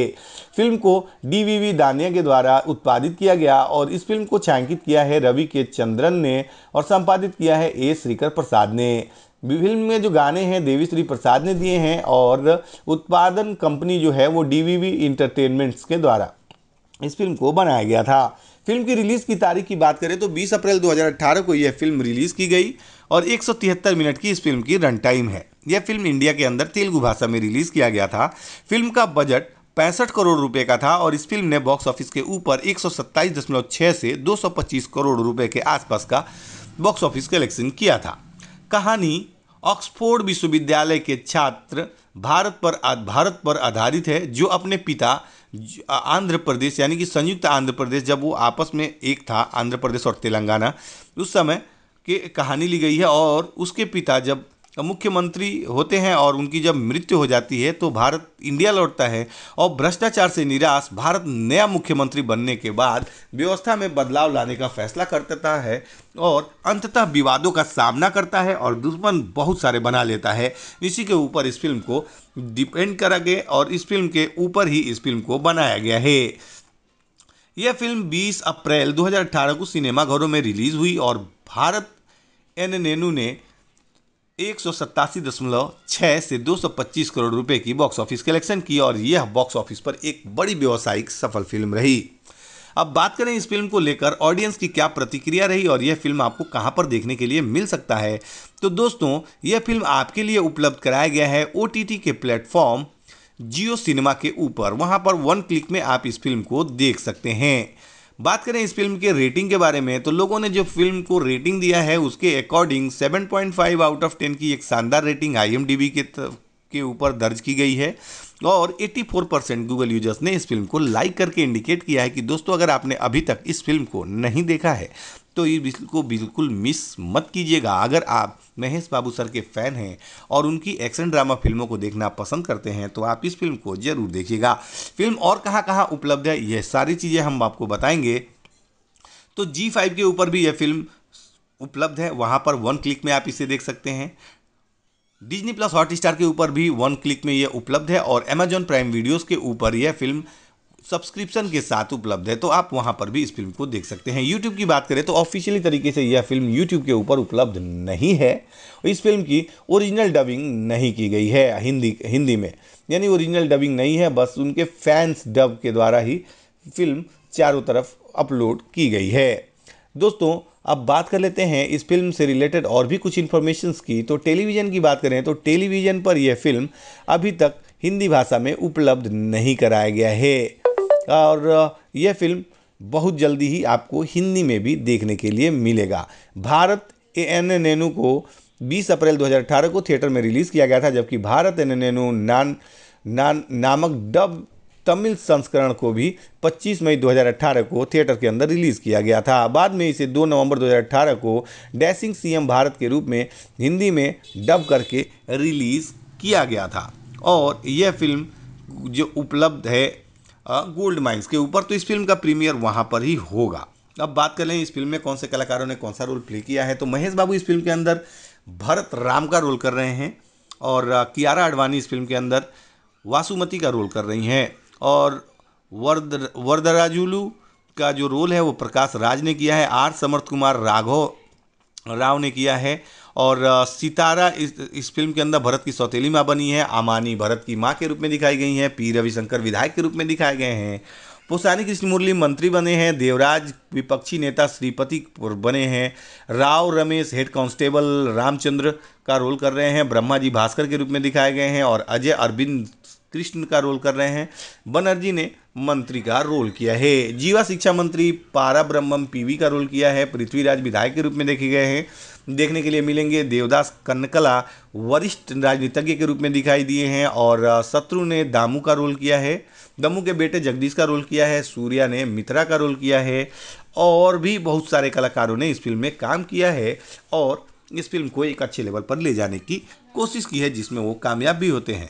फिल्म को डीवीवी दानिया के द्वारा उत्पादित किया गया और इस फिल्म को छायांकित किया है रवि के चंद्रन ने और संपादित किया है ए श्रीकर प्रसाद ने फिल्म में जो गाने हैं देवी श्री प्रसाद ने दिए हैं और उत्पादन कंपनी जो है वो डीवीवी इंटरटेनमेंट्स के द्वारा इस फिल्म को बनाया गया था फिल्म की रिलीज़ की तारीख की बात करें तो 20 अप्रैल 2018 को यह फिल्म रिलीज़ की गई और एक मिनट की इस फिल्म की रन टाइम है यह फिल्म इंडिया के अंदर तेलुगु भाषा में रिलीज़ किया गया था फिल्म का बजट पैंसठ करोड़ रुपए का था और इस फिल्म ने बॉक्स ऑफिस के ऊपर एक से 225 करोड़ रुपए के आसपास का बॉक्स ऑफिस कलेक्शन किया था कहानी ऑक्सफोर्ड विश्वविद्यालय के छात्र भारत पर भारत पर आधारित है जो अपने पिता आंध्र प्रदेश यानी कि संयुक्त आंध्र प्रदेश जब वो आपस में एक था आंध्र प्रदेश और तेलंगाना उस समय की कहानी ली गई है और उसके पिता जब मुख्यमंत्री होते हैं और उनकी जब मृत्यु हो जाती है तो भारत इंडिया लौटता है और भ्रष्टाचार से निराश भारत नया मुख्यमंत्री बनने के बाद व्यवस्था में बदलाव लाने का फैसला करता है और अंततः विवादों का सामना करता है और दुश्मन बहुत सारे बना लेता है इसी के ऊपर इस फिल्म को डिपेंड करा गया और इस फिल्म के ऊपर ही इस फिल्म को बनाया गया है यह फिल्म 20 अप्रैल 2018 को सिनेमाघरों में रिलीज हुई और भारत एन नेनू ने एक से 225 करोड़ रुपए की बॉक्स ऑफिस कलेक्शन की और यह बॉक्स ऑफिस पर एक बड़ी व्यावसायिक सफल फिल्म रही अब बात करें इस फिल्म को लेकर ऑडियंस की क्या प्रतिक्रिया रही और यह फिल्म आपको कहां पर देखने के लिए मिल सकता है तो दोस्तों यह फिल्म आपके लिए उपलब्ध कराया गया है ओ के प्लेटफॉर्म जियो सिनेमा के ऊपर वहां पर वन क्लिक में आप इस फिल्म को देख सकते हैं बात करें इस फिल्म के रेटिंग के बारे में तो लोगों ने जो फिल्म को रेटिंग दिया है उसके अकॉर्डिंग 7.5 आउट ऑफ 10 की एक शानदार रेटिंग आई के के ऊपर दर्ज की गई है और 84 परसेंट गूगल यूजर्स ने इस फिल्म को लाइक करके इंडिकेट किया है कि दोस्तों अगर आपने अभी तक इस फिल्म को नहीं देखा है तो इसको बिल्कुल मिस मत कीजिएगा अगर आप महेश बाबू सर के फ़ैन हैं और उनकी एक्शन ड्रामा फिल्मों को देखना पसंद करते हैं तो आप इस फिल्म को ज़रूर देखिएगा फिल्म और कहाँ कहाँ उपलब्ध है यह सारी चीज़ें हम आपको बताएंगे तो जी फाइव के ऊपर भी यह फिल्म उपलब्ध है वहाँ पर वन क्लिक में आप इसे देख सकते हैं डिजनी प्लस हॉट स्टार के ऊपर भी वन क्लिक में यह उपलब्ध है और अमेजॉन प्राइम वीडियोज़ के ऊपर यह फिल्म सब्सक्रिप्शन के साथ उपलब्ध है तो आप वहाँ पर भी इस फिल्म को देख सकते हैं यूट्यूब की बात करें तो ऑफिशियली तरीके से यह फिल्म यूट्यूब के ऊपर उपलब्ध नहीं है इस फिल्म की ओरिजिनल डबिंग नहीं की गई है हिंदी हिंदी में यानी ओरिजिनल डबिंग नहीं है बस उनके फैंस डब के द्वारा ही फिल्म चारों तरफ अपलोड की गई है दोस्तों अब बात कर लेते हैं इस फिल्म से रिलेटेड और भी कुछ इन्फॉर्मेशन की तो टेलीविज़न की बात करें तो टेलीविज़न पर यह फिल्म अभी तक हिंदी भाषा में उपलब्ध नहीं कराया गया है और यह फिल्म बहुत जल्दी ही आपको हिंदी में भी देखने के लिए मिलेगा भारत ए एन नेनू को 20 अप्रैल 2018 को थिएटर में रिलीज़ किया गया था जबकि भारत एन नेनू नान नान नामक डब तमिल संस्करण को भी 25 मई 2018 को थिएटर के अंदर रिलीज़ किया गया था बाद में इसे 2 नवंबर 2018 को डैसिंग सीएम भारत के रूप में हिंदी में डब करके रिलीज़ किया गया था और यह फिल्म जो उपलब्ध है गोल्ड माइंस के ऊपर तो इस फिल्म का प्रीमियर वहाँ पर ही होगा अब बात कर लें इस फिल्म में कौन से कलाकारों ने कौन सा रोल प्ले किया है तो महेश बाबू इस फिल्म के अंदर भरत राम का रोल कर रहे हैं और कियारा अडवाणी इस फिल्म के अंदर वासुमती का रोल कर रही हैं और वर्द वरदराजुलू का जो रोल है वो प्रकाश राज ने किया है आर समर्थ कुमार राघव राव ने किया है और सितारा इस इस फिल्म के अंदर भरत की सौतेली माँ बनी है आमानी भरत की माँ के रूप में दिखाई गई हैं पी रविशंकर विधायक के रूप में दिखाए गए हैं पुसानी मुरली मंत्री बने हैं देवराज विपक्षी नेता श्रीपति बने हैं राव रमेश हेड कांस्टेबल रामचंद्र का रोल कर रहे हैं ब्रह्मा जी भास्कर के रूप में दिखाए गए हैं और अजय अरविंद कृष्ण का रोल कर रहे हैं बनर्जी ने मंत्री का रोल किया है जीवा शिक्षा मंत्री पारा ब्रह्मम पीवी का रोल किया है पृथ्वीराज विधायक के रूप में देखे गए हैं देखने के लिए मिलेंगे देवदास कनकला वरिष्ठ राजनीतिज्ञ के रूप में दिखाई दिए हैं और शत्रु ने दामू का रोल किया है दमू के बेटे जगदीश का रोल किया है सूर्या ने मित्रा का रोल किया है और भी बहुत सारे कलाकारों ने इस फिल्म में काम किया है और इस फिल्म को एक अच्छे लेवल पर ले जाने की कोशिश की है जिसमें वो कामयाब भी होते हैं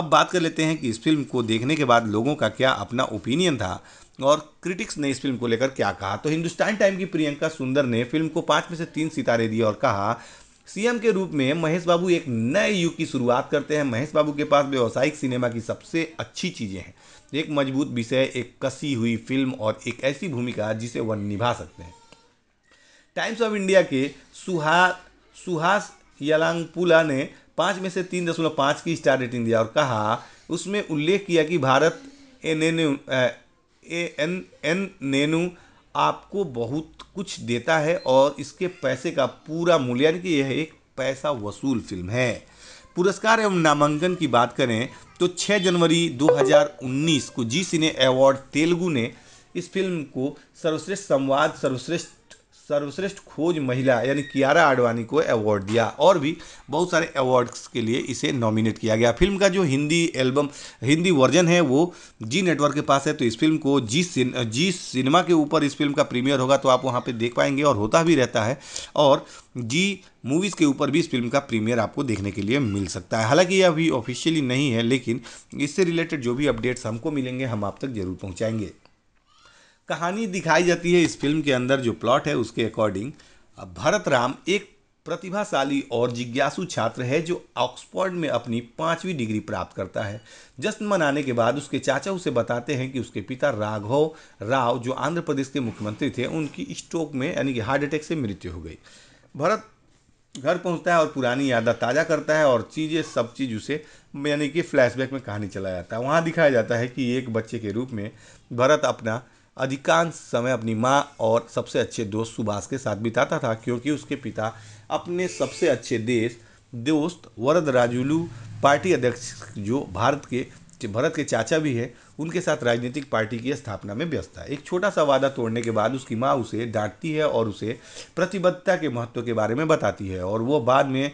अब बात कर लेते हैं कि इस फिल्म को देखने के बाद लोगों का क्या अपना ओपिनियन था और क्रिटिक्स ने इस फिल्म को लेकर क्या कहा तो हिंदुस्तान टाइम की प्रियंका सुंदर ने फिल्म को पाँच में से तीन सितारे दिए और कहा सीएम के रूप में महेश बाबू एक नए युग की शुरुआत करते हैं महेश बाबू के पास व्यावसायिक सिनेमा की सबसे अच्छी चीज़ें हैं एक मजबूत विषय एक कसी हुई फिल्म और एक ऐसी भूमिका जिसे वह निभा सकते हैं टाइम्स ऑफ इंडिया के सुहा सुहास यलांगपुला ने पाँच में से तीन दशमलव पाँच की स्टार रेटिंग दिया और कहा उसमें उल्लेख किया कि भारत एन ए एन एन नैनो आपको बहुत कुछ देता है और इसके पैसे का पूरा मूल्य यानी कि यह एक पैसा वसूल फिल्म है पुरस्कार एवं नामांकन की बात करें तो 6 जनवरी 2019 को जी सिने अवार्ड तेलुगु ने इस फिल्म को सर्वश्रेष्ठ संवाद सर्वश्रेष्ठ सर्वश्रेष्ठ खोज महिला यानी कियारा आडवाणी को अवार्ड दिया और भी बहुत सारे अवार्ड्स के लिए इसे नॉमिनेट किया गया फिल्म का जो हिंदी एल्बम हिंदी वर्जन है वो जी नेटवर्क के पास है तो इस फिल्म को जी सिन, जी सिनेमा के ऊपर इस फिल्म का प्रीमियर होगा तो आप वहाँ पर देख पाएंगे और होता भी रहता है और जी मूवीज़ के ऊपर भी इस फिल्म का प्रीमियर आपको देखने के लिए मिल सकता है हालांकि यह अभी ऑफिशियली नहीं है लेकिन इससे रिलेटेड जो भी अपडेट्स हमको मिलेंगे हम आप तक जरूर पहुँचाएंगे कहानी दिखाई जाती है इस फिल्म के अंदर जो प्लॉट है उसके अकॉर्डिंग भरत राम एक प्रतिभाशाली और जिज्ञासु छात्र है जो ऑक्सफोर्ड में अपनी पांचवी डिग्री प्राप्त करता है जश्न मनाने के बाद उसके चाचा उसे बताते हैं कि उसके पिता राघव राव जो आंध्र प्रदेश के मुख्यमंत्री थे उनकी स्ट्रोक में यानी कि हार्ट अटैक से मृत्यु हो गई भरत घर पहुंचता है और पुरानी यादा ताज़ा करता है और चीज़ें सब चीज़ उसे यानी कि फ्लैशबैक में कहानी चला जाता है वहाँ दिखाया जाता है कि एक बच्चे के रूप में भरत अपना अधिकांश समय अपनी माँ और सबसे अच्छे दोस्त सुभाष के साथ बिताता था क्योंकि उसके पिता अपने सबसे अच्छे देश दोस्त वरद राजुलू पार्टी अध्यक्ष जो भारत के भरत के चाचा भी है उनके साथ राजनीतिक पार्टी की स्थापना में व्यस्त है एक छोटा सा वादा तोड़ने के बाद उसकी माँ उसे डांटती है और उसे प्रतिबद्धता के महत्व के बारे में बताती है और वो बाद में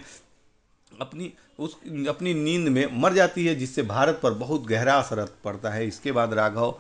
अपनी उस अपनी नींद में मर जाती है जिससे भारत पर बहुत गहरा असर पड़ता है इसके बाद राघव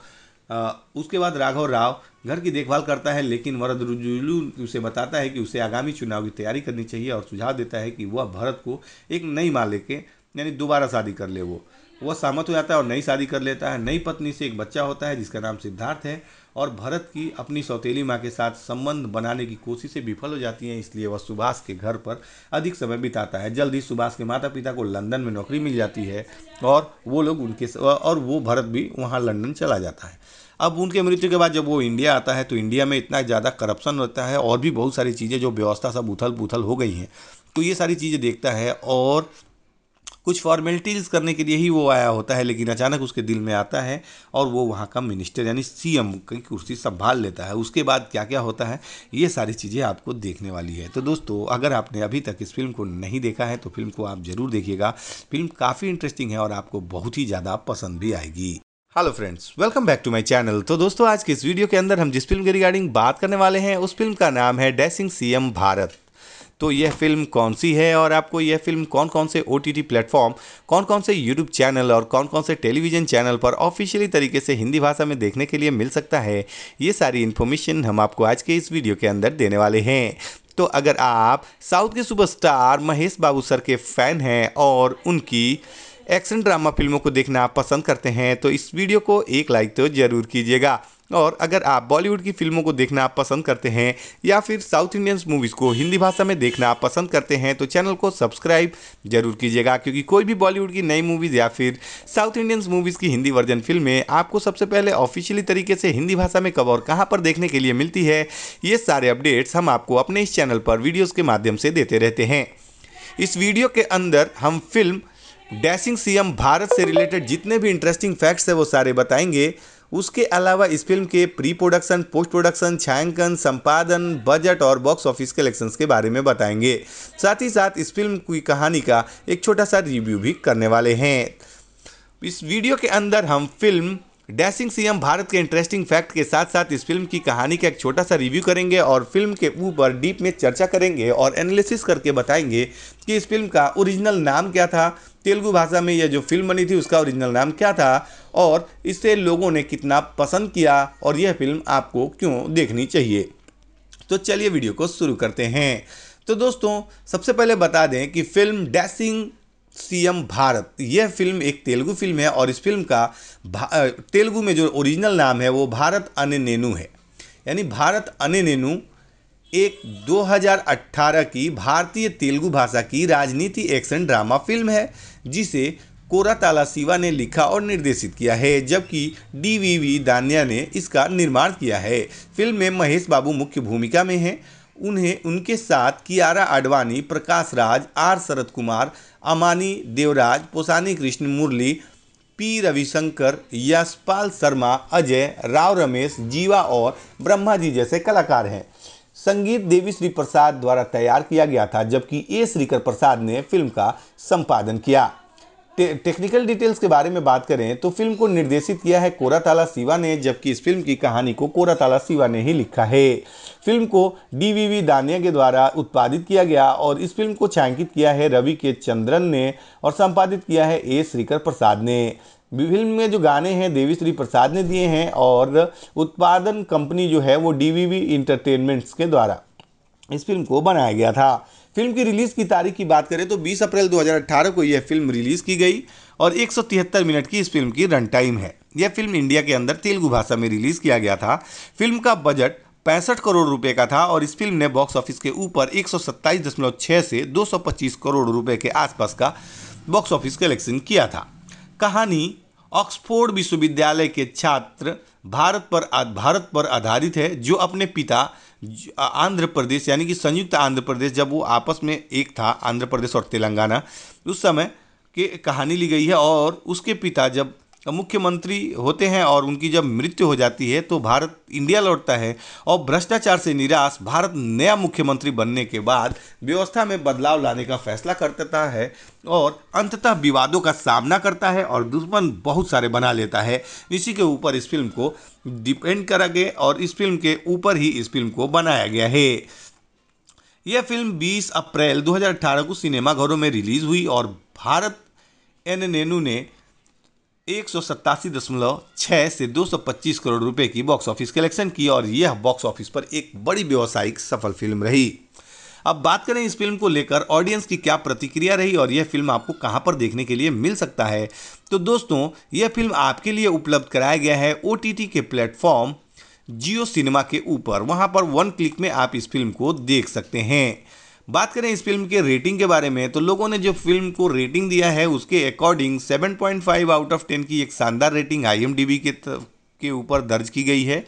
उसके बाद राघव राव घर की देखभाल करता है लेकिन रुजुलू उसे बताता है कि उसे आगामी चुनाव की तैयारी करनी चाहिए और सुझाव देता है कि वह भरत को एक नई माँ लेके यानी दोबारा शादी कर ले वो वह सहमत हो जाता है और नई शादी कर लेता है नई पत्नी से एक बच्चा होता है जिसका नाम सिद्धार्थ है और भरत की अपनी सौतेली माँ के साथ संबंध बनाने की कोशिशें विफल हो जाती हैं इसलिए वह सुभाष के घर पर अधिक समय बिताता है जल्द ही सुभाष के माता पिता को लंदन में नौकरी मिल जाती है और वो लोग उनके और वो भरत भी वहाँ लंदन चला जाता है अब उनके मृत्यु के बाद जब वो इंडिया आता है तो इंडिया में इतना ज़्यादा करप्शन होता है और भी बहुत सारी चीज़ें जो व्यवस्था सब उथल पुथल हो गई हैं तो ये सारी चीज़ें देखता है और कुछ फॉर्मेलिटीज़ करने के लिए ही वो आया होता है लेकिन अचानक उसके दिल में आता है और वो वहाँ का मिनिस्टर यानी सी एम की कुर्सी संभाल लेता है उसके बाद क्या क्या होता है ये सारी चीज़ें आपको देखने वाली है तो दोस्तों अगर आपने अभी तक इस फिल्म को नहीं देखा है तो फिल्म को आप ज़रूर देखिएगा फिल्म काफ़ी इंटरेस्टिंग है और आपको बहुत ही ज़्यादा पसंद भी आएगी hello friends welcome back to my channel तो दोस्तों आज के इस वीडियो के अंदर हम जिस फिल्म के रिगार्डिंग बात करने वाले हैं उस फिल्म का नाम है डैसिंग सीएम भारत तो यह फिल्म कौन सी है और आपको यह फिल्म कौन कौन से ओ टी प्लेटफॉर्म कौन कौन से यूट्यूब चैनल और कौन कौन से टेलीविजन चैनल पर ऑफिशियली तरीके से हिंदी भाषा में देखने के लिए मिल सकता है ये सारी इन्फॉर्मेशन हम आपको आज के इस वीडियो के अंदर देने वाले हैं तो अगर आप साउथ के सुपरस्टार महेश बाबू सर के फैन हैं और उनकी एक्शन ड्रामा फिल्मों को देखना पसंद करते हैं तो इस वीडियो को एक लाइक तो ज़रूर कीजिएगा और अगर आप बॉलीवुड की फिल्मों को देखना पसंद करते हैं या फिर साउथ इंडियंस मूवीज़ को हिंदी भाषा में देखना पसंद करते हैं तो चैनल को सब्सक्राइब जरूर कीजिएगा क्योंकि कोई भी बॉलीवुड की नई मूवीज़ या फिर साउथ इंडियंस मूवीज़ की हिंदी वर्जन फिल्में आपको सबसे पहले ऑफिशियली तरीके से हिंदी भाषा में कब और कहाँ पर देखने के लिए मिलती है ये सारे अपडेट्स हम आपको अपने इस चैनल पर वीडियोज़ के माध्यम से देते रहते हैं इस वीडियो के अंदर हम फिल्म डैशिंग सीएम भारत से रिलेटेड जितने भी इंटरेस्टिंग फैक्ट्स है वो सारे बताएंगे उसके अलावा इस फिल्म के प्री प्रोडक्शन पोस्ट प्रोडक्शन छायांकन संपादन बजट और बॉक्स ऑफिस कलेक्शंस के बारे में बताएंगे साथ ही साथ इस फिल्म की कहानी का एक छोटा सा रिव्यू भी करने वाले हैं इस वीडियो के अंदर हम फिल्म डैशिंग सीएम भारत के इंटरेस्टिंग फैक्ट के साथ साथ इस फिल्म की कहानी का एक छोटा सा रिव्यू करेंगे और फिल्म के ऊपर डीप में चर्चा करेंगे और एनालिसिस करके बताएंगे कि इस फिल्म का ओरिजिनल नाम क्या था तेलुगु भाषा में यह जो फिल्म बनी थी उसका ओरिजिनल नाम क्या था और इसे लोगों ने कितना पसंद किया और यह फिल्म आपको क्यों देखनी चाहिए तो चलिए वीडियो को शुरू करते हैं तो दोस्तों सबसे पहले बता दें कि फिल्म डैसिंग सीएम भारत यह फिल्म एक तेलुगु फिल्म है और इस फिल्म का तेलुगु में जो ओरिजिनल नाम है वो भारत अने नेनू है यानी भारत अने नेनू एक 2018 की भारतीय तेलुगु भाषा की राजनीति एक्शन ड्रामा फिल्म है जिसे कोराताला शिवा ने लिखा और निर्देशित किया है जबकि डीवीवी दानिया ने इसका निर्माण किया है फिल्म में महेश बाबू मुख्य भूमिका में हैं उन्हें उनके साथ कियारा आडवाणी प्रकाश राज आर शरद कुमार अमानी देवराज पोसानी कृष्ण मुरली पी रविशंकर यशपाल शर्मा अजय राव रमेश जीवा और ब्रह्मा जी जैसे कलाकार हैं संगीत देवी श्री प्रसाद द्वारा तैयार किया गया था जबकि ए श्रीकर प्रसाद ने फिल्म का संपादन किया टे, टेक्निकल डिटेल्स के बारे में बात करें तो फिल्म को निर्देशित किया है कोराताला सिवा ने जबकि इस फिल्म की कहानी को कोराताला सिवा ने ही लिखा है फिल्म को डीवीवी दानिया के द्वारा उत्पादित किया गया और इस फिल्म को छायांकित किया है रवि के चंद्रन ने और संपादित किया है ए श्रीकर प्रसाद ने फिल्म में जो गाने हैं देवी श्री प्रसाद ने दिए हैं और उत्पादन कंपनी जो है वो डीवीवी इंटरटेनमेंट्स के द्वारा इस फिल्म को बनाया गया था फिल्म की रिलीज़ की तारीख की बात करें तो 20 अप्रैल 2018 को यह फिल्म रिलीज़ की गई और एक मिनट की इस फिल्म की रन टाइम है यह फिल्म इंडिया के अंदर तेलुगु भाषा में रिलीज़ किया गया था फिल्म का बजट पैंसठ करोड़ रुपए का था और इस फिल्म ने बॉक्स ऑफिस के ऊपर एक से 225 करोड़ रुपए के आसपास का बॉक्स ऑफिस कलेक्शन किया था कहानी ऑक्सफोर्ड विश्वविद्यालय के छात्र भारत पर भारत पर आधारित है जो अपने पिता आंध्र प्रदेश यानी कि संयुक्त आंध्र प्रदेश जब वो आपस में एक था आंध्र प्रदेश और तेलंगाना उस समय की कहानी ली गई है और उसके पिता जब मुख्यमंत्री होते हैं और उनकी जब मृत्यु हो जाती है तो भारत इंडिया लौटता है और भ्रष्टाचार से निराश भारत नया मुख्यमंत्री बनने के बाद व्यवस्था में बदलाव लाने का फैसला करता है और अंततः विवादों का सामना करता है और दुश्मन बहुत सारे बना लेता है इसी के ऊपर इस फिल्म को डिपेंड करा गया और इस फिल्म के ऊपर ही इस फिल्म को बनाया गया है यह फिल्म 20 अप्रैल 2018 को सिनेमाघरों में रिलीज हुई और भारत एन नेनू ने एक से 225 करोड़ रुपए की बॉक्स ऑफिस कलेक्शन की और यह बॉक्स ऑफिस पर एक बड़ी व्यावसायिक सफल फिल्म रही अब बात करें इस फिल्म को लेकर ऑडियंस की क्या प्रतिक्रिया रही और यह फिल्म आपको कहां पर देखने के लिए मिल सकता है तो दोस्तों यह फिल्म आपके लिए उपलब्ध कराया गया है ओ के प्लेटफॉर्म जियो सिनेमा के ऊपर वहां पर वन क्लिक में आप इस फिल्म को देख सकते हैं बात करें इस फिल्म के रेटिंग के बारे में तो लोगों ने जो फिल्म को रेटिंग दिया है उसके अकॉर्डिंग 7.5 आउट ऑफ 10 की एक शानदार रेटिंग आई के के ऊपर दर्ज की गई है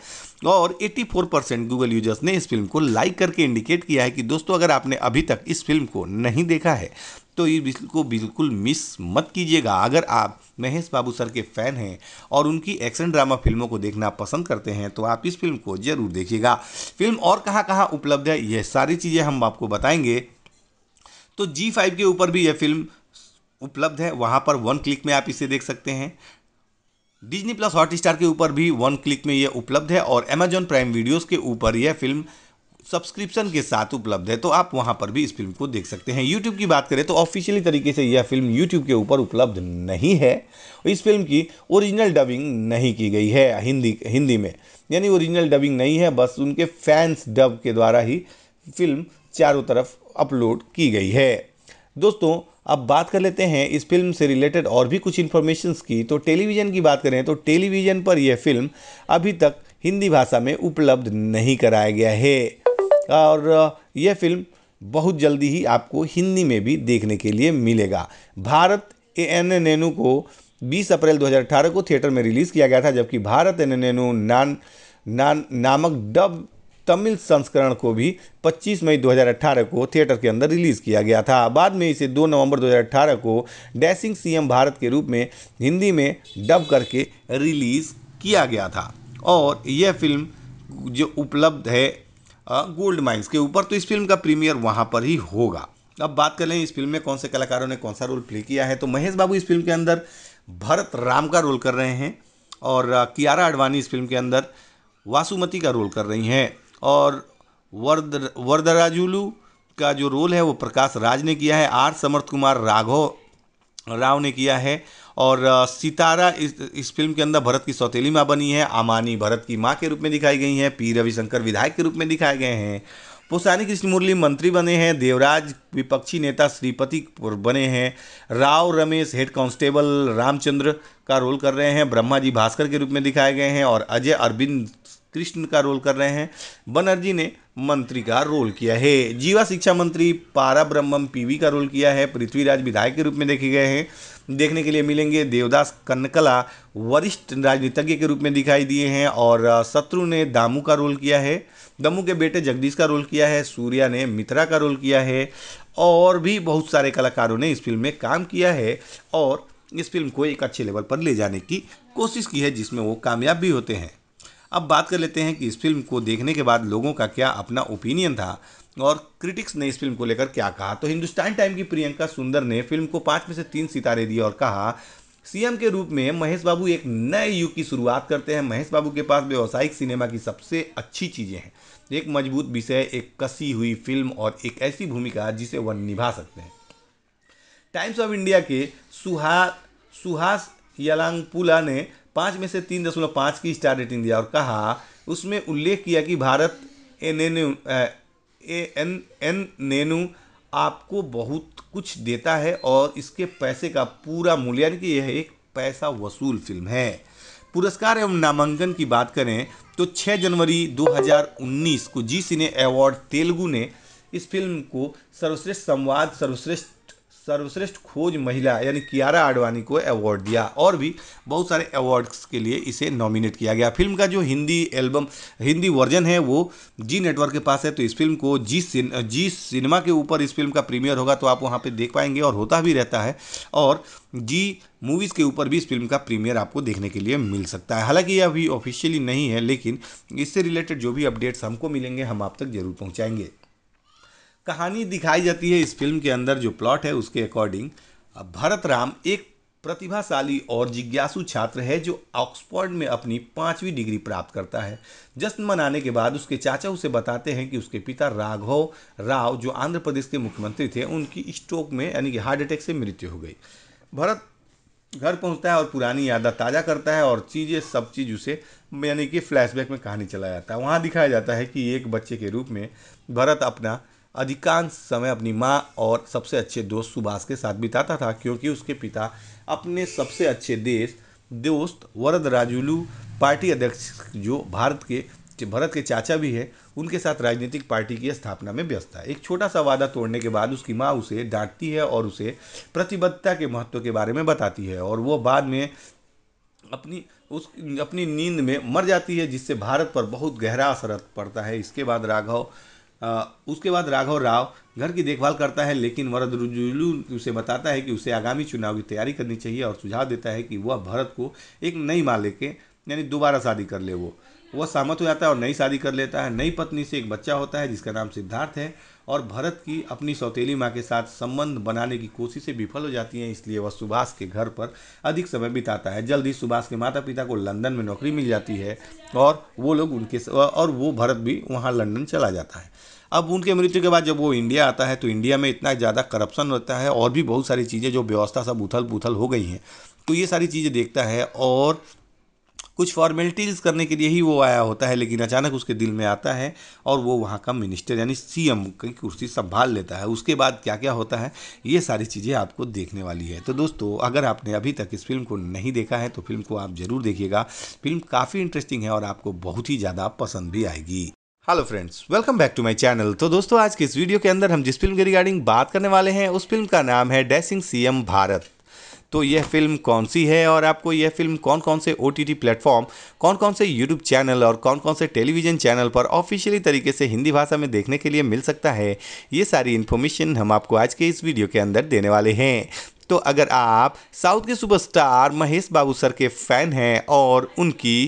और 84 परसेंट गूगल यूजर्स ने इस फिल्म को लाइक करके इंडिकेट किया है कि दोस्तों अगर आपने अभी तक इस फिल्म को नहीं देखा है तो इसको बिल्कुल मिस मत कीजिएगा अगर आप महेश बाबू सर के फ़ैन हैं और उनकी एक्शन ड्रामा फिल्मों को देखना पसंद करते हैं तो आप इस फिल्म को ज़रूर देखिएगा फिल्म और कहाँ कहाँ उपलब्ध है यह सारी चीज़ें हम आपको बताएंगे तो जी फाइव के ऊपर भी यह फिल्म उपलब्ध है वहाँ पर वन क्लिक में आप इसे देख सकते हैं डिजनी प्लस हॉट स्टार के ऊपर भी वन क्लिक में यह उपलब्ध है और अमेजॉन प्राइम वीडियोज़ के ऊपर यह फिल्म सब्सक्रिप्शन के साथ उपलब्ध है तो आप वहाँ पर भी इस फिल्म को देख सकते हैं यूट्यूब की बात करें तो ऑफिशियली तरीके से यह फिल्म यूट्यूब के ऊपर उपलब्ध नहीं है इस फिल्म की ओरिजिनल डबिंग नहीं की गई है हिंदी हिंदी में यानी ओरिजिनल डबिंग नहीं है बस उनके फैंस डब के द्वारा ही फिल्म चारों तरफ अपलोड की गई है दोस्तों अब बात कर लेते हैं इस फिल्म से रिलेटेड और भी कुछ इन्फॉर्मेशन की तो टेलीविज़न की बात करें तो टेलीविज़न पर यह फिल्म अभी तक हिंदी भाषा में उपलब्ध नहीं कराया गया है और यह फिल्म बहुत जल्दी ही आपको हिंदी में भी देखने के लिए मिलेगा भारत ए एन नेनू को 20 अप्रैल 2018 को थिएटर में रिलीज़ किया गया था जबकि भारत एन नेनू नान नान नामक डब तमिल संस्करण को भी 25 मई 2018 को थिएटर के अंदर रिलीज़ किया गया था बाद में इसे 2 नवंबर 2018 को डैसिंग सीएम भारत के रूप में हिंदी में डब करके रिलीज़ किया गया था और यह फिल्म जो उपलब्ध है गोल्ड माइंस के ऊपर तो इस फिल्म का प्रीमियर वहाँ पर ही होगा अब बात कर लें इस फिल्म में कौन से कलाकारों ने कौन सा रोल प्ले किया है तो महेश बाबू इस फिल्म के अंदर भरत राम का रोल कर रहे हैं और कियारा अडवाणी इस फिल्म के अंदर वासुमती का रोल कर रही हैं और वर्द वरदराजुलू का जो रोल है वो प्रकाश राज ने किया है आर समर्थ कुमार राघव राव ने किया है और सितारा इस इस फिल्म के अंदर भरत की सौतेली माँ बनी है आमानी भरत की माँ के रूप में दिखाई गई हैं पी रविशंकर विधायक के रूप में दिखाए गए हैं पुसानी मुरली मंत्री बने हैं देवराज विपक्षी नेता श्रीपति बने हैं राव रमेश हेड कांस्टेबल रामचंद्र का रोल कर रहे हैं ब्रह्मा जी भास्कर के रूप में दिखाए गए हैं और अजय अरविंद कृष्ण का रोल कर रहे हैं बनर्जी ने मंत्री का रोल किया है जीवा शिक्षा मंत्री पारा ब्रह्मम पीवी का रोल किया है पृथ्वीराज विधायक के रूप में देखे गए हैं देखने के लिए मिलेंगे देवदास कनकला वरिष्ठ राजनीतिज्ञ के रूप में दिखाई दिए हैं और शत्रु ने दामू का रोल किया है दमू के बेटे जगदीश का रोल किया है सूर्या ने मित्रा का रोल किया है और भी बहुत सारे कलाकारों ने इस फिल्म में काम किया है और इस फिल्म को एक अच्छे लेवल पर ले जाने की कोशिश की है जिसमें वो कामयाब भी होते हैं अब बात कर लेते हैं कि इस फिल्म को देखने के बाद लोगों का क्या अपना ओपिनियन था और क्रिटिक्स ने इस फिल्म को लेकर क्या कहा तो हिंदुस्तान टाइम की प्रियंका सुंदर ने फिल्म को पाँच में से तीन सितारे दिए और कहा सीएम के रूप में महेश बाबू एक नए युग की शुरुआत करते हैं महेश बाबू के पास व्यावसायिक सिनेमा की सबसे अच्छी चीज़ें हैं एक मजबूत विषय एक कसी हुई फिल्म और एक ऐसी भूमिका जिसे वह निभा सकते हैं टाइम्स ऑफ इंडिया के सुहा सुहास यलांगपुला ने पाँच में से तीन दशमलव पाँच की स्टार रेटिंग दिया और कहा उसमें उल्लेख किया कि भारत एन ए एन एन नैनू आपको बहुत कुछ देता है और इसके पैसे का पूरा मूल्य यानी कि यह एक पैसा वसूल फिल्म है पुरस्कार एवं नामांकन की बात करें तो 6 जनवरी 2019 को जी सिने अवार्ड तेलुगु ने इस फिल्म को सर्वश्रेष्ठ संवाद सर्वश्रेष्ठ सर्वश्रेष्ठ खोज महिला यानी कियारा आडवाणी को अवार्ड दिया और भी बहुत सारे अवार्ड्स के लिए इसे नॉमिनेट किया गया फिल्म का जो हिंदी एल्बम हिंदी वर्जन है वो जी नेटवर्क के पास है तो इस फिल्म को जी सिन, जी सिनेमा के ऊपर इस फिल्म का प्रीमियर होगा तो आप वहाँ पर देख पाएंगे और होता भी रहता है और जी मूवीज़ के ऊपर भी इस फिल्म का प्रीमियर आपको देखने के लिए मिल सकता है हालांकि यह अभी ऑफिशियली नहीं है लेकिन इससे रिलेटेड जो भी अपडेट्स हमको मिलेंगे हम आप तक जरूर पहुँचाएंगे कहानी दिखाई जाती है इस फिल्म के अंदर जो प्लॉट है उसके अकॉर्डिंग भरत राम एक प्रतिभाशाली और जिज्ञासु छात्र है जो ऑक्सफोर्ड में अपनी पाँचवीं डिग्री प्राप्त करता है जश्न मनाने के बाद उसके चाचा उसे बताते हैं कि उसके पिता राघव राव जो आंध्र प्रदेश के मुख्यमंत्री थे उनकी स्ट्रोक में यानी कि हार्ट अटैक से मृत्यु हो गई भरत घर पहुंचता है और पुरानी यादा ताज़ा करता है और चीज़ें सब चीज़ उसे यानी कि फ्लैशबैक में कहानी चलाया जाता है वहाँ दिखाया जाता है कि एक बच्चे के रूप में भरत अपना अधिकांश समय अपनी माँ और सबसे अच्छे दोस्त सुभाष के साथ बिताता था क्योंकि उसके पिता अपने सबसे अच्छे देश दोस्त वरद राजुलू पार्टी अध्यक्ष जो भारत के भरत के चाचा भी है उनके साथ राजनीतिक पार्टी की स्थापना में व्यस्त है एक छोटा सा वादा तोड़ने के बाद उसकी माँ उसे डांटती है और उसे प्रतिबद्धता के महत्व के बारे में बताती है और वो बाद में अपनी उस अपनी नींद में मर जाती है जिससे भारत पर बहुत गहरा असर पड़ता है इसके बाद राघव उसके बाद राघव राव घर की देखभाल करता है लेकिन वरदरुजुलू उसे बताता है कि उसे आगामी चुनाव की तैयारी करनी चाहिए और सुझाव देता है कि वह भरत को एक नई माँ लेके यानी दोबारा शादी कर ले वो वह सहमत हो जाता है और नई शादी कर लेता है नई पत्नी से एक बच्चा होता है जिसका नाम सिद्धार्थ है और भरत की अपनी सौतेली माँ के साथ संबंध बनाने की कोशिशें विफल हो जाती हैं इसलिए वह सुभाष के घर पर अधिक समय बिताता है जल्द ही सुभाष के माता पिता को लंदन में नौकरी मिल जाती है और वो लोग उनके और वो भरत भी वहाँ लंदन चला जाता है अब उनके मृत्यु के बाद जब वो इंडिया आता है तो इंडिया में इतना ज़्यादा करप्शन होता है और भी बहुत सारी चीज़ें जो व्यवस्था सब उथल पुथल हो गई हैं तो ये सारी चीज़ें देखता है और कुछ फॉर्मेलिटीज़ करने के लिए ही वो आया होता है लेकिन अचानक उसके दिल में आता है और वो वहाँ का मिनिस्टर यानी सीएम की कुर्सी संभाल लेता है उसके बाद क्या क्या होता है ये सारी चीज़ें आपको देखने वाली है तो दोस्तों अगर आपने अभी तक इस फिल्म को नहीं देखा है तो फिल्म को आप ज़रूर देखिएगा फिल्म काफ़ी इंटरेस्टिंग है और आपको बहुत ही ज़्यादा पसंद भी आएगी hello friends welcome back to my channel तो दोस्तों आज के इस वीडियो के अंदर हम जिस फिल्म के रिगार्डिंग बात करने वाले हैं उस फिल्म का नाम है डैसिंग सीएम भारत तो यह फिल्म कौन सी है और आपको यह फिल्म कौन कौन से ओ टी प्लेटफॉर्म कौन कौन से यूट्यूब चैनल और कौन कौन से टेलीविजन चैनल पर ऑफिशियली तरीके से हिंदी भाषा में देखने के लिए मिल सकता है ये सारी इन्फॉर्मेशन हम आपको आज के इस वीडियो के अंदर देने वाले हैं तो अगर आप साउथ के सुपरस्टार महेश बाबू सर के फैन हैं और उनकी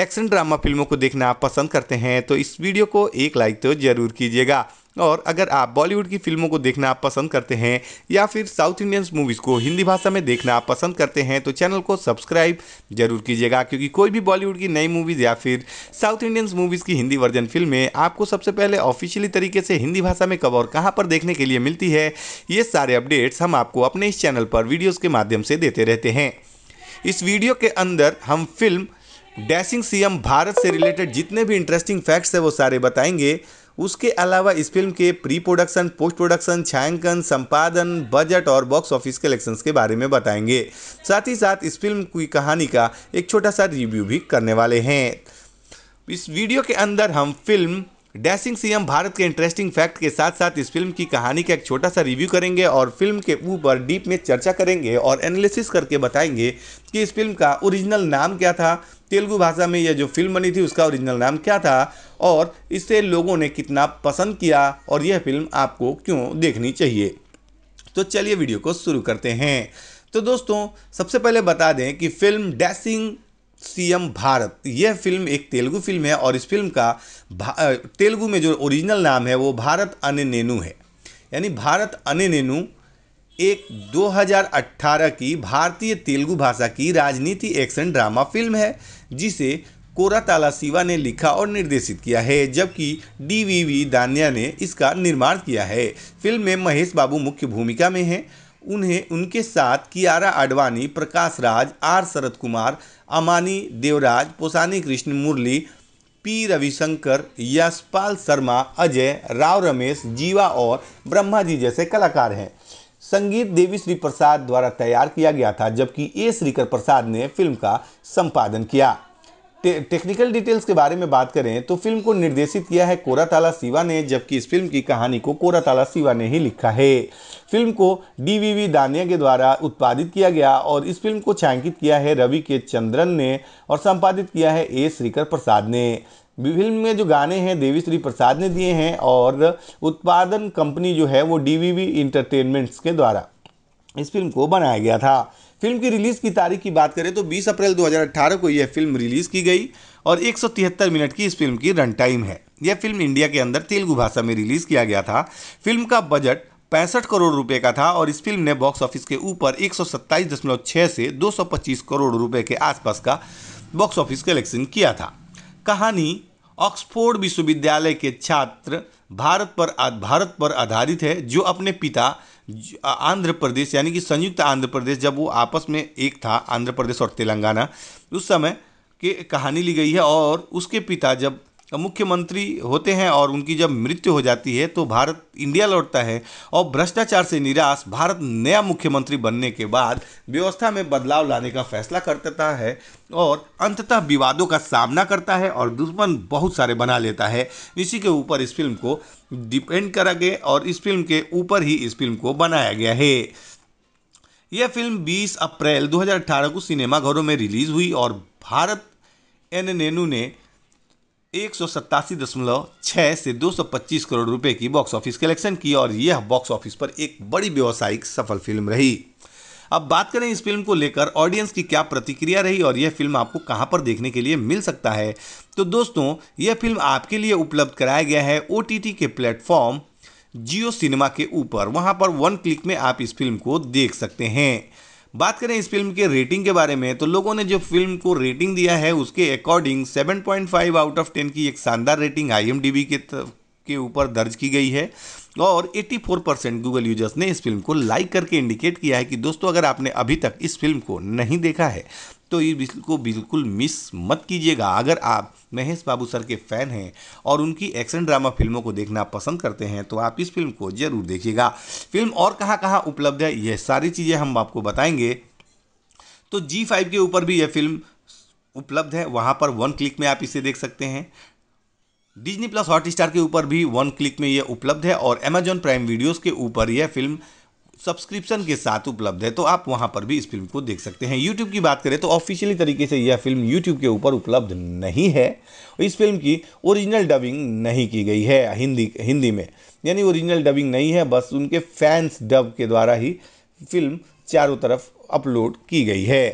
एक्शन ड्रामा फिल्मों को देखना पसंद करते हैं तो इस वीडियो को एक लाइक तो ज़रूर कीजिएगा और अगर आप बॉलीवुड की फिल्मों को देखना पसंद करते हैं या फिर साउथ इंडियंस मूवीज़ को हिंदी भाषा में देखना पसंद करते हैं तो चैनल को सब्सक्राइब जरूर कीजिएगा क्योंकि कोई भी बॉलीवुड की नई मूवीज़ या फिर साउथ इंडियंस मूवीज़ की हिंदी वर्जन फिल्में आपको सबसे पहले ऑफिशियली तरीके से हिंदी भाषा में कब और कहाँ पर देखने के लिए मिलती है ये सारे अपडेट्स हम आपको अपने इस चैनल पर वीडियोज़ के माध्यम से देते रहते हैं इस वीडियो के अंदर हम फिल्म डैशिंग सीएम भारत से रिलेटेड जितने भी इंटरेस्टिंग फैक्ट्स है वो सारे बताएंगे उसके अलावा इस फिल्म के प्री प्रोडक्शन पोस्ट प्रोडक्शन छायांकन संपादन बजट और बॉक्स ऑफिस कलेक्शंस के बारे में बताएंगे साथ ही साथ इस फिल्म की कहानी का एक छोटा सा रिव्यू भी करने वाले हैं इस वीडियो के अंदर हम फिल्म डैशिंग सीएम भारत के इंटरेस्टिंग फैक्ट के साथ साथ इस फिल्म की कहानी का एक छोटा सा रिव्यू करेंगे और फिल्म के ऊपर डीप में चर्चा करेंगे और एनालिसिस करके बताएंगे कि इस फिल्म का ओरिजिनल नाम क्या था तेलुगु भाषा में यह जो फिल्म बनी थी उसका ओरिजिनल नाम क्या था और इसे लोगों ने कितना पसंद किया और यह फिल्म आपको क्यों देखनी चाहिए तो चलिए वीडियो को शुरू करते हैं तो दोस्तों सबसे पहले बता दें कि फिल्म डैसिंग सीएम भारत यह फिल्म एक तेलुगु फिल्म है और इस फिल्म का तेलुगु में जो ओरिजिनल नाम है वो भारत अने नेनू है यानी भारत अने नेनू एक 2018 की भारतीय तेलुगु भाषा की राजनीति एक्शन ड्रामा फिल्म है जिसे कोराताला शिवा ने लिखा और निर्देशित किया है जबकि डी वी वी दानिया ने इसका निर्माण किया है फिल्म में महेश बाबू मुख्य भूमिका में हैं उन्हें उनके साथ कियारा आडवाणी प्रकाश राज आर शरद कुमार अमानी देवराज पोसानी कृष्ण मुरली पी रविशंकर यशपाल शर्मा अजय राव रमेश जीवा और ब्रह्मा जी जैसे कलाकार हैं संगीत देवी श्री प्रसाद द्वारा तैयार किया गया था जबकि ए श्रीकर प्रसाद ने फिल्म का संपादन किया टे, टेक्निकल डिटेल्स के बारे में बात करें तो फिल्म को निर्देशित किया है कोराताला सिवा ने जबकि इस फिल्म की कहानी को कोराताला सिवा ने ही लिखा है फिल्म को डीवीवी दानिया के द्वारा उत्पादित किया गया और इस फिल्म को छायांकित किया है रवि के चंद्रन ने और संपादित किया है ए श्रीकर प्रसाद ने फिल्म में जो गाने हैं देवी श्री प्रसाद ने दिए हैं और उत्पादन कंपनी जो है वो डीवीवी इंटरटेनमेंट्स के द्वारा इस फिल्म को बनाया गया था फिल्म की रिलीज़ की तारीख की बात करें तो 20 अप्रैल 2018 को यह फिल्म रिलीज़ की गई और एक मिनट की इस फिल्म की रन टाइम है यह फिल्म इंडिया के अंदर तेलुगु भाषा में रिलीज़ किया गया था फिल्म का बजट पैंसठ करोड़ रुपए का था और इस फिल्म ने बॉक्स ऑफिस के ऊपर एक से 225 करोड़ रुपए के आसपास का बॉक्स ऑफिस कलेक्शन किया था कहानी ऑक्सफोर्ड विश्वविद्यालय के छात्र भारत पर भारत पर आधारित है जो अपने पिता आंध्र प्रदेश यानी कि संयुक्त आंध्र प्रदेश जब वो आपस में एक था आंध्र प्रदेश और तेलंगाना उस समय की कहानी ली गई है और उसके पिता जब मुख्यमंत्री होते हैं और उनकी जब मृत्यु हो जाती है तो भारत इंडिया लौटता है और भ्रष्टाचार से निराश भारत नया मुख्यमंत्री बनने के बाद व्यवस्था में बदलाव लाने का फैसला करता है और अंततः विवादों का सामना करता है और दुश्मन बहुत सारे बना लेता है इसी के ऊपर इस फिल्म को डिपेंड करा गया और इस फिल्म के ऊपर ही इस फिल्म को बनाया गया है यह फिल्म 20 अप्रैल 2018 को सिनेमाघरों में रिलीज हुई और भारत एन नेनू ने एक से 225 करोड़ रुपए की बॉक्स ऑफिस कलेक्शन की और यह बॉक्स ऑफिस पर एक बड़ी व्यावसायिक सफल फिल्म रही अब बात करें इस फिल्म को लेकर ऑडियंस की क्या प्रतिक्रिया रही और यह फिल्म आपको कहां पर देखने के लिए मिल सकता है तो दोस्तों यह फिल्म आपके लिए उपलब्ध कराया गया है ओ के प्लेटफॉर्म जियो सिनेमा के ऊपर वहां पर वन क्लिक में आप इस फिल्म को देख सकते हैं बात करें इस फिल्म के रेटिंग के बारे में तो लोगों ने जो फिल्म को रेटिंग दिया है उसके अकॉर्डिंग 7.5 आउट ऑफ 10 की एक शानदार रेटिंग आई के के ऊपर दर्ज की गई है और 84 परसेंट गूगल यूजर्स ने इस फिल्म को लाइक करके इंडिकेट किया है कि दोस्तों अगर आपने अभी तक इस फिल्म को नहीं देखा है तो इसको बिल्कुल मिस मत कीजिएगा अगर आप महेश बाबू सर के फ़ैन हैं और उनकी एक्शन ड्रामा फिल्मों को देखना पसंद करते हैं तो आप इस फिल्म को ज़रूर देखिएगा फिल्म और कहाँ कहाँ उपलब्ध है यह सारी चीज़ें हम आपको बताएंगे तो जी फाइव के ऊपर भी यह फिल्म उपलब्ध है वहाँ पर वन क्लिक में आप इसे देख सकते हैं डिजनी प्लस हॉट स्टार के ऊपर भी वन क्लिक में यह उपलब्ध है और अमेजॉन प्राइम वीडियोज़ के ऊपर यह फिल्म सब्सक्रिप्शन के साथ उपलब्ध है तो आप वहाँ पर भी इस फिल्म को देख सकते हैं यूट्यूब की बात करें तो ऑफिशियली तरीके से यह फिल्म यूट्यूब के ऊपर उपलब्ध नहीं है इस फिल्म की ओरिजिनल डबिंग नहीं की गई है हिंदी हिंदी में यानी ओरिजिनल डबिंग नहीं है बस उनके फैंस डब के द्वारा ही फिल्म चारों तरफ अपलोड की गई है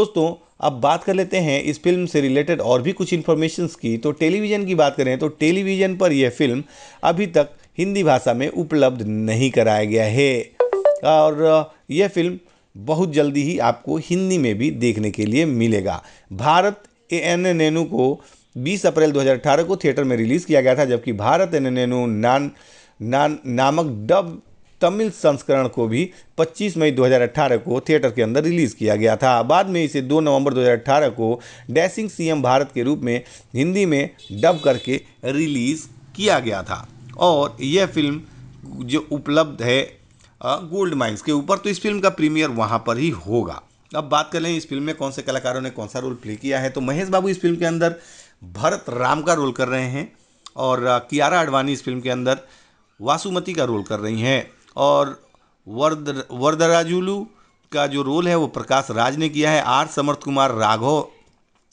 दोस्तों अब बात कर लेते हैं इस फिल्म से रिलेटेड और भी कुछ इन्फॉर्मेशन की तो टेलीविज़न की बात करें तो टेलीविज़न पर यह फिल्म अभी तक हिंदी भाषा में उपलब्ध नहीं कराया गया है और यह फिल्म बहुत जल्दी ही आपको हिंदी में भी देखने के लिए मिलेगा भारत ए एन नेनू को 20 अप्रैल 2018 को थिएटर में रिलीज़ किया गया था जबकि भारत एन नेनू नान नान नामक डब तमिल संस्करण को भी 25 मई 2018 को थिएटर के अंदर रिलीज़ किया गया था बाद में इसे 2 नवंबर 2018 को डैसिंग सीएम भारत के रूप में हिंदी में डब करके रिलीज़ किया गया था और यह फिल्म जो उपलब्ध है गोल्ड माइंस के ऊपर तो इस फिल्म का प्रीमियर वहाँ पर ही होगा अब बात कर लें इस फिल्म में कौन से कलाकारों ने कौन सा रोल प्ले किया है तो महेश बाबू इस फिल्म के अंदर भरत राम का रोल कर रहे हैं और कियारा अडवाणी इस फिल्म के अंदर वासुमती का रोल कर रही हैं और वर्द वरदराजुलू का जो रोल है वो प्रकाश राज ने किया है आर समर्थ कुमार राघव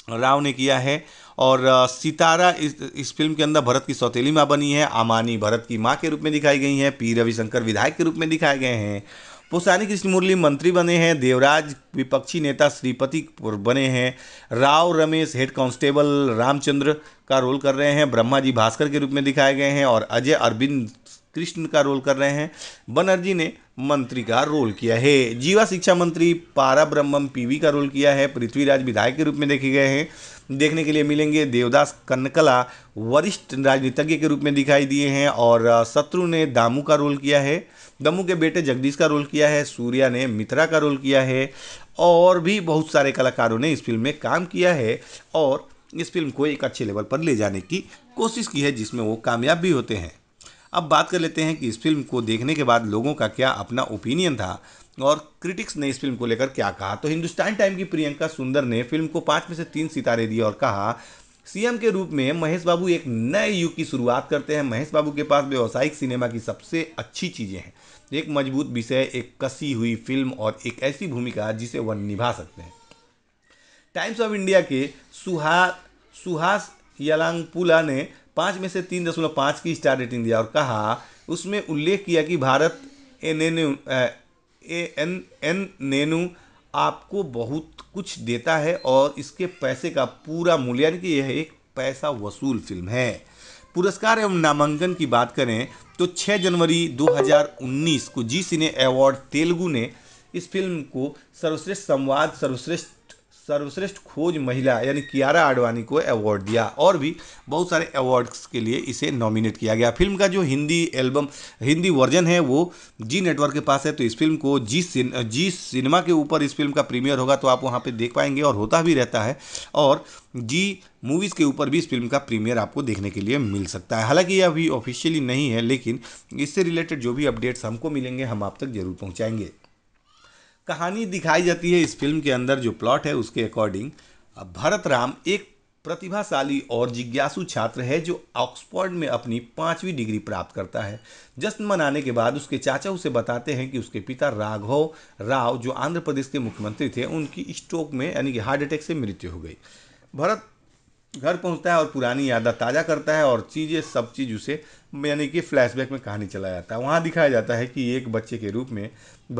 राव ने किया है और सितारा इस इस फिल्म के अंदर भरत की सौतेली माँ बनी है आमानी भरत की माँ के रूप में दिखाई गई हैं पी रविशंकर विधायक के रूप में दिखाए गए हैं पुसानी मुरली मंत्री बने हैं देवराज विपक्षी नेता श्रीपति बने हैं राव रमेश हेड कांस्टेबल रामचंद्र का रोल कर रहे हैं ब्रह्मा जी भास्कर के रूप में दिखाए गए हैं और अजय अरविंद कृष्ण का रोल कर रहे हैं बनर्जी ने मंत्री का रोल किया है जीवा शिक्षा मंत्री पारा ब्रह्मम पीवी का रोल किया है पृथ्वीराज विधायक के रूप में देखे गए हैं देखने के लिए मिलेंगे देवदास कनकला वरिष्ठ राजनीतिज्ञ के रूप में दिखाई दिए हैं और शत्रु ने दामू का रोल किया है दमू के बेटे जगदीश का रोल किया है सूर्या ने मित्रा का रोल किया है और भी बहुत सारे कलाकारों ने इस फिल्म में काम किया है और इस फिल्म को एक अच्छे लेवल पर ले जाने की कोशिश की है जिसमें वो कामयाब भी होते हैं अब बात कर लेते हैं कि इस फिल्म को देखने के बाद लोगों का क्या अपना ओपिनियन था और क्रिटिक्स ने इस फिल्म को लेकर क्या कहा तो हिंदुस्तान टाइम की प्रियंका सुंदर ने फिल्म को पाँच में से तीन सितारे दिए और कहा सीएम के रूप में महेश बाबू एक नए युग की शुरुआत करते हैं महेश बाबू के पास व्यावसायिक सिनेमा की सबसे अच्छी चीज़ें हैं एक मजबूत विषय एक कसी हुई फिल्म और एक ऐसी भूमिका जिसे वह निभा सकते हैं टाइम्स ऑफ इंडिया के सुहा सुहास यलांगपुला ने पाँच में से तीन दशमलव पाँच की स्टार रेटिंग दिया और कहा उसमें उल्लेख किया कि भारत एन ए एन एन नैनू आपको बहुत कुछ देता है और इसके पैसे का पूरा मूल्य यानी कि यह एक पैसा वसूल फिल्म है पुरस्कार एवं नामांकन की बात करें तो 6 जनवरी 2019 को जी सिने अवार्ड तेलुगु ने इस फिल्म को सर्वश्रेष्ठ संवाद सर्वश्रेष्ठ सर्वश्रेष्ठ खोज महिला यानी कियारा आडवाणी को अवार्ड दिया और भी बहुत सारे अवार्ड्स के लिए इसे नॉमिनेट किया गया फिल्म का जो हिंदी एल्बम हिंदी वर्जन है वो जी नेटवर्क के पास है तो इस फिल्म को जी सिन, जी सिनेमा के ऊपर इस फिल्म का प्रीमियर होगा तो आप वहाँ पर देख पाएंगे और होता भी रहता है और जी मूवीज़ के ऊपर भी इस फिल्म का प्रीमियर आपको देखने के लिए मिल सकता है हालांकि यह अभी ऑफिशियली नहीं है लेकिन इससे रिलेटेड जो भी अपडेट्स हमको मिलेंगे हम आप तक जरूर पहुँचाएंगे कहानी दिखाई जाती है इस फिल्म के अंदर जो प्लॉट है उसके अकॉर्डिंग भरत राम एक प्रतिभाशाली और जिज्ञासु छात्र है जो ऑक्सफोर्ड में अपनी पांचवी डिग्री प्राप्त करता है जश्न मनाने के बाद उसके चाचा उसे बताते हैं कि उसके पिता राघव राव जो आंध्र प्रदेश के मुख्यमंत्री थे उनकी स्ट्रोक में यानी कि हार्ट अटैक से मृत्यु हो गई भरत घर पहुंचता है और पुरानी यादा ताज़ा करता है और चीज़ें सब चीज़ उसे यानी कि फ्लैशबैक में कहानी चला जाता है वहाँ दिखाया जाता है कि एक बच्चे के रूप में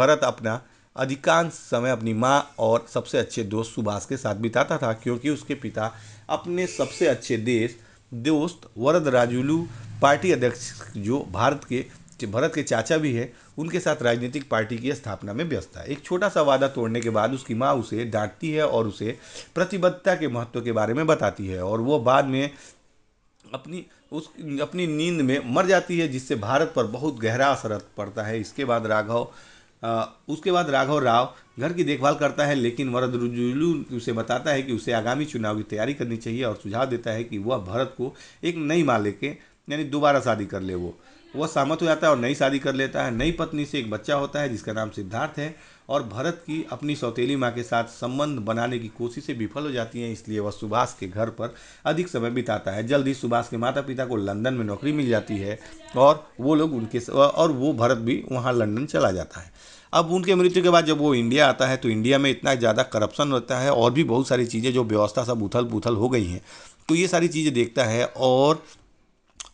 भरत अपना अधिकांश समय अपनी माँ और सबसे अच्छे दोस्त सुभाष के साथ बिताता था क्योंकि उसके पिता अपने सबसे अच्छे देश दोस्त वरद राजुलू पार्टी अध्यक्ष जो भारत के भरत के चाचा भी है उनके साथ राजनीतिक पार्टी की स्थापना में व्यस्त है एक छोटा सा वादा तोड़ने के बाद उसकी माँ उसे डांटती है और उसे प्रतिबद्धता के महत्व के बारे में बताती है और वो बाद में अपनी उस अपनी नींद में मर जाती है जिससे भारत पर बहुत गहरा असर पड़ता है इसके बाद राघव उसके बाद राघव राव घर की देखभाल करता है लेकिन वरदरुजुलू उसे बताता है कि उसे आगामी चुनाव की तैयारी करनी चाहिए और सुझाव देता है कि वह भरत को एक नई माँ लेके यानी दोबारा शादी कर ले वो वह सहमत हो जाता है और नई शादी कर लेता है नई पत्नी से एक बच्चा होता है जिसका नाम सिद्धार्थ है और भरत की अपनी सौतेली माँ के साथ संबंध बनाने की कोशिशें विफल हो जाती हैं इसलिए वह सुभाष के घर पर अधिक समय बिताता है जल्द ही सुभाष के माता पिता को लंदन में नौकरी मिल जाती है और वो लोग उनके और वो भरत भी वहाँ लंदन चला जाता है अब उनके मृत्यु के बाद जब वो इंडिया आता है तो इंडिया में इतना ज़्यादा करप्शन होता है और भी बहुत सारी चीज़ें जो व्यवस्था सब उथल पुथल हो गई हैं तो ये सारी चीज़ें देखता है और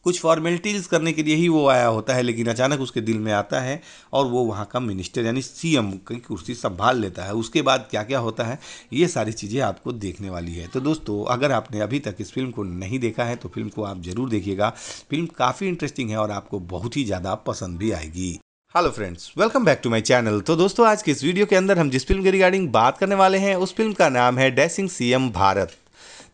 कुछ फॉर्मेलिटीज़ करने के लिए ही वो आया होता है लेकिन अचानक उसके दिल में आता है और वो वहाँ का मिनिस्टर यानी सीएम की कुर्सी संभाल लेता है उसके बाद क्या क्या होता है ये सारी चीज़ें आपको देखने वाली है तो दोस्तों अगर आपने अभी तक इस फिल्म को नहीं देखा है तो फिल्म को आप ज़रूर देखिएगा फिल्म काफ़ी इंटरेस्टिंग है और आपको बहुत ही ज़्यादा पसंद भी आएगी hello friends welcome back to my channel तो दोस्तों आज के इस वीडियो के अंदर हम जिस फिल्म के रिगार्डिंग बात करने वाले हैं उस फिल्म का नाम है डैसिंग सीएम भारत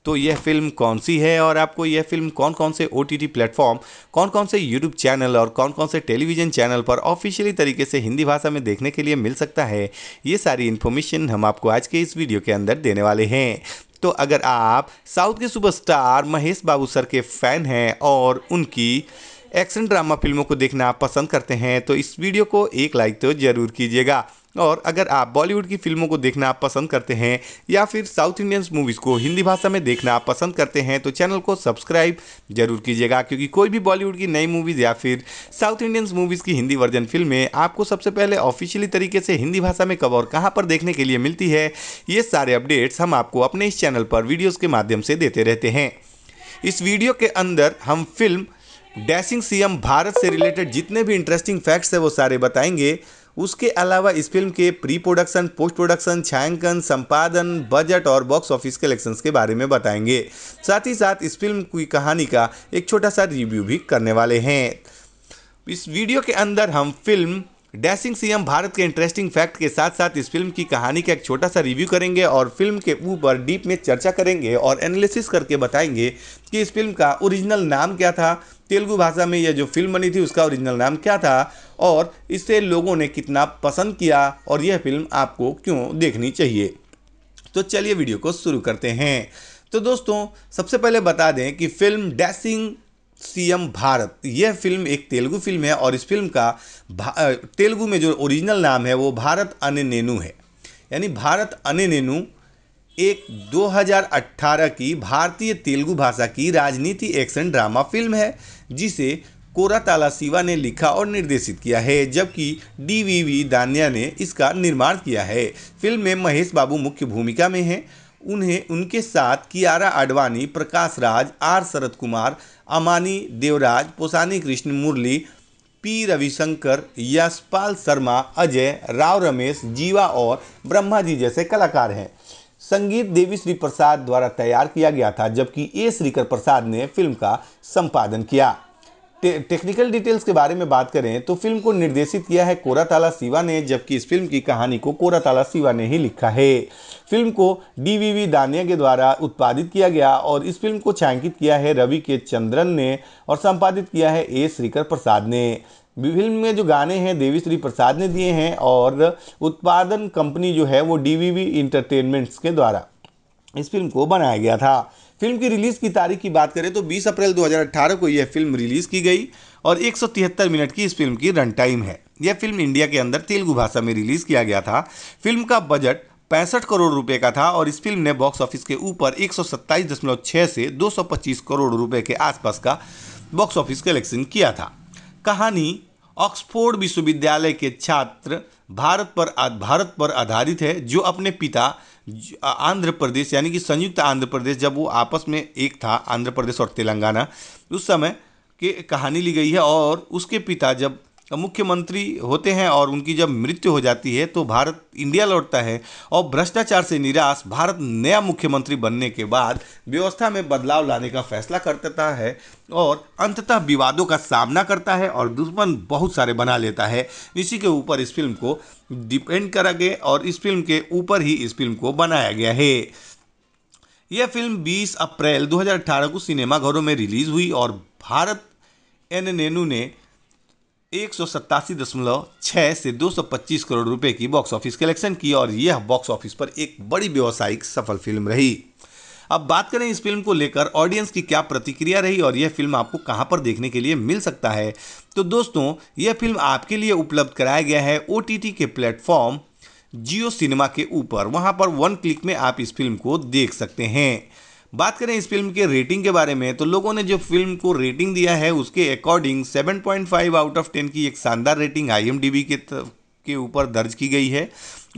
तो यह फिल्म कौन सी है और आपको यह फिल्म कौन कौन से ओ टी प्लेटफॉर्म कौन कौन से यूट्यूब चैनल और कौन कौन से टेलीविजन चैनल पर ऑफिशियली तरीके से हिंदी भाषा में देखने के लिए मिल सकता है ये सारी इन्फॉर्मेशन हम आपको आज के इस वीडियो के अंदर देने वाले हैं तो अगर आप साउथ के सुपरस्टार महेश बाबू सर के फैन हैं और उनकी एक्शन ड्रामा फिल्मों को देखना पसंद करते हैं तो इस वीडियो को एक लाइक तो ज़रूर कीजिएगा और अगर आप बॉलीवुड की फिल्मों को देखना पसंद करते हैं या फिर साउथ इंडियंस मूवीज़ को हिंदी भाषा में देखना पसंद करते हैं तो चैनल को सब्सक्राइब जरूर कीजिएगा क्योंकि कोई भी बॉलीवुड की नई मूवीज़ या फिर साउथ इंडियंस मूवीज़ की हिंदी वर्जन फिल्में आपको सबसे पहले ऑफिशियली तरीके से हिंदी भाषा में कब और कहाँ पर देखने के लिए मिलती है ये सारे अपडेट्स हम आपको अपने इस चैनल पर वीडियोज़ के माध्यम से देते रहते हैं इस वीडियो के अंदर हम फिल्म डैशिंग सीएम भारत से रिलेटेड जितने भी इंटरेस्टिंग फैक्ट्स है वो सारे बताएंगे उसके अलावा इस फिल्म के प्री प्रोडक्शन पोस्ट प्रोडक्शन छायांकन संपादन बजट और बॉक्स ऑफिस कलेक्शंस के बारे में बताएंगे साथ ही साथ इस फिल्म की कहानी का एक छोटा सा रिव्यू भी करने वाले हैं इस वीडियो के अंदर हम फिल्म डैशिंग सीएम भारत के इंटरेस्टिंग फैक्ट के साथ साथ इस फिल्म की कहानी का एक छोटा सा रिव्यू करेंगे और फिल्म के ऊपर डीप में चर्चा करेंगे और एनालिसिस करके बताएंगे कि इस फिल्म का ओरिजिनल नाम क्या था तेलुगु भाषा में यह जो फिल्म बनी थी उसका ओरिजिनल नाम क्या था और इसे लोगों ने कितना पसंद किया और यह फिल्म आपको क्यों देखनी चाहिए तो चलिए वीडियो को शुरू करते हैं तो दोस्तों सबसे पहले बता दें कि फिल्म डैसिंग सीएम भारत यह फिल्म एक तेलुगु फिल्म है और इस फिल्म का तेलुगु में जो ओरिजिनल नाम है वो भारत अने नेनू है यानी भारत अने नेनू एक 2018 की भारतीय तेलुगु भाषा की राजनीति एक्शन ड्रामा फिल्म है जिसे कोरा ताला शिवा ने लिखा और निर्देशित किया है जबकि डीवीवी दानिया ने इसका निर्माण किया है फिल्म में महेश बाबू मुख्य भूमिका में हैं उन्हें उनके साथ कियारा आडवाणी प्रकाश राज आर शरद कुमार अमानी देवराज पोसानी कृष्ण मुरली पी रविशंकर यशपाल शर्मा अजय राव रमेश जीवा और ब्रह्मा जी जैसे कलाकार हैं संगीत देवी श्री प्रसाद द्वारा तैयार किया गया था जबकि ए श्रीकर प्रसाद ने फिल्म का संपादन किया टे, टेक्निकल डिटेल्स के बारे में बात करें तो फिल्म को निर्देशित किया है कोराताला सिवा ने जबकि इस फिल्म की कहानी को कोराताला सिवा ने ही लिखा है फिल्म को डीवीवी दानिया के द्वारा उत्पादित किया गया और इस फिल्म को छायांकित किया है रवि के चंद्रन ने और संपादित किया है ए श्रीकर प्रसाद ने फिल्म में जो गाने हैं देवी श्री प्रसाद ने दिए हैं और उत्पादन कंपनी जो है वो डीवीवी इंटरटेनमेंट्स के द्वारा इस फिल्म को बनाया गया था फिल्म की रिलीज़ की तारीख की बात करें तो 20 अप्रैल 2018 को यह फिल्म रिलीज़ की गई और एक मिनट की इस फिल्म की रन टाइम है यह फिल्म इंडिया के अंदर तेलुगु भाषा में रिलीज़ किया गया था फिल्म का बजट पैंसठ करोड़ रुपए का था और इस फिल्म ने बॉक्स ऑफिस के ऊपर एक से 225 करोड़ रुपए के आसपास का बॉक्स ऑफिस कलेक्शन किया था कहानी ऑक्सफोर्ड विश्वविद्यालय के छात्र भारत पर भारत पर आधारित है जो अपने पिता आंध्र प्रदेश यानी कि संयुक्त आंध्र प्रदेश जब वो आपस में एक था आंध्र प्रदेश और तेलंगाना उस समय की कहानी ली गई है और उसके पिता जब मुख्यमंत्री होते हैं और उनकी जब मृत्यु हो जाती है तो भारत इंडिया लौटता है और भ्रष्टाचार से निराश भारत नया मुख्यमंत्री बनने के बाद व्यवस्था में बदलाव लाने का फैसला करता है और अंततः विवादों का सामना करता है और दुश्मन बहुत सारे बना लेता है इसी के ऊपर इस फिल्म को डिपेंड करा गया और इस फिल्म के ऊपर ही इस फिल्म को बनाया गया है यह फिल्म 20 अप्रैल 2018 को सिनेमाघरों में रिलीज हुई और भारत एन नेनू ने एक से 225 करोड़ रुपए की बॉक्स ऑफिस कलेक्शन की और यह बॉक्स ऑफिस पर एक बड़ी व्यावसायिक सफल फिल्म रही अब बात करें इस फिल्म को लेकर ऑडियंस की क्या प्रतिक्रिया रही और यह फिल्म आपको कहां पर देखने के लिए मिल सकता है तो दोस्तों यह फिल्म आपके लिए उपलब्ध कराया गया है ओ के प्लेटफॉर्म जियो सिनेमा के ऊपर वहां पर वन क्लिक में आप इस फिल्म को देख सकते हैं बात करें इस फिल्म के रेटिंग के बारे में तो लोगों ने जो फिल्म को रेटिंग दिया है उसके अकॉर्डिंग 7.5 आउट ऑफ 10 की एक शानदार रेटिंग आई के के ऊपर दर्ज की गई है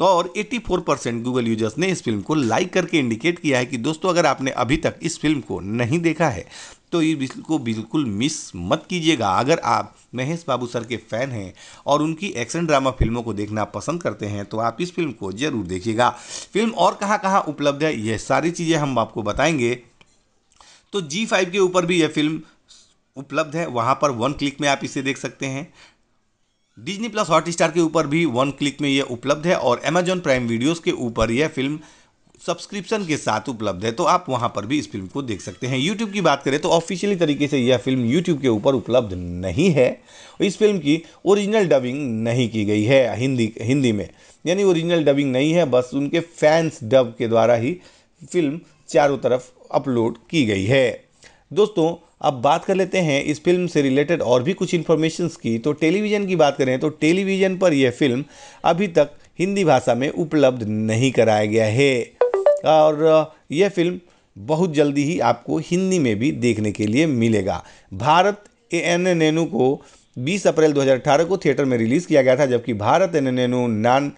और 84 परसेंट गूगल यूजर्स ने इस फिल्म को लाइक करके इंडिकेट किया है कि दोस्तों अगर आपने अभी तक इस फिल्म को नहीं देखा है तो इसको बिल्कुल मिस मत कीजिएगा अगर आप महेश बाबू सर के फ़ैन हैं और उनकी एक्शन ड्रामा फिल्मों को देखना पसंद करते हैं तो आप इस फिल्म को ज़रूर देखिएगा फिल्म और कहाँ कहाँ उपलब्ध है यह सारी चीज़ें हम आपको बताएंगे तो जी फाइव के ऊपर भी यह फिल्म उपलब्ध है वहाँ पर वन क्लिक में आप इसे देख सकते हैं डिजनी प्लस हॉट स्टार के ऊपर भी वन क्लिक में यह उपलब्ध है और अमेजॉन प्राइम वीडियोज़ के ऊपर यह फिल्म सब्सक्रिप्शन के साथ उपलब्ध है तो आप वहाँ पर भी इस फिल्म को देख सकते हैं यूट्यूब की बात करें तो ऑफिशियली तरीके से यह फिल्म यूट्यूब के ऊपर उपलब्ध नहीं है इस फिल्म की ओरिजिनल डबिंग नहीं की गई है हिंदी हिंदी में यानी ओरिजिनल डबिंग नहीं है बस उनके फैंस डब के द्वारा ही फिल्म चारों तरफ अपलोड की गई है दोस्तों अब बात कर लेते हैं इस फिल्म से रिलेटेड और भी कुछ इन्फॉर्मेशन की तो टेलीविज़न की बात करें तो टेलीविज़न पर यह फिल्म अभी तक हिंदी भाषा में उपलब्ध नहीं कराया गया है और यह फिल्म बहुत जल्दी ही आपको हिंदी में भी देखने के लिए मिलेगा भारत ए एन नेनू को 20 अप्रैल 2018 को थिएटर में रिलीज़ किया गया था जबकि भारत एन नेनू नान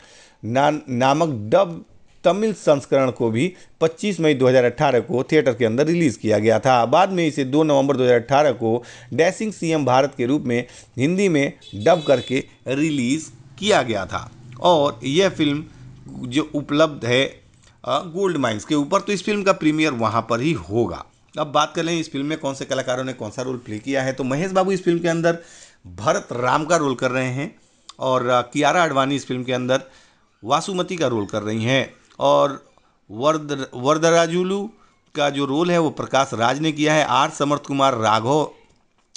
नान नामक डब तमिल संस्करण को भी 25 मई 2018 को थिएटर के अंदर रिलीज़ किया गया था बाद में इसे 2 नवंबर 2018 को डैसिंग सीएम भारत के रूप में हिंदी में डब करके रिलीज़ किया गया था और यह फिल्म जो उपलब्ध है गोल्ड माइंस के ऊपर तो इस फिल्म का प्रीमियर वहाँ पर ही होगा अब बात कर लें इस फिल्म में कौन से कलाकारों ने कौन सा रोल प्ले किया है तो महेश बाबू इस फिल्म के अंदर भरत राम का रोल कर रहे हैं और कियारा अडवाणी इस फिल्म के अंदर वासुमती का रोल कर रही हैं और वर्द वरदराजुलू का जो रोल है वो प्रकाश राज ने किया है आर समर्थ कुमार राघव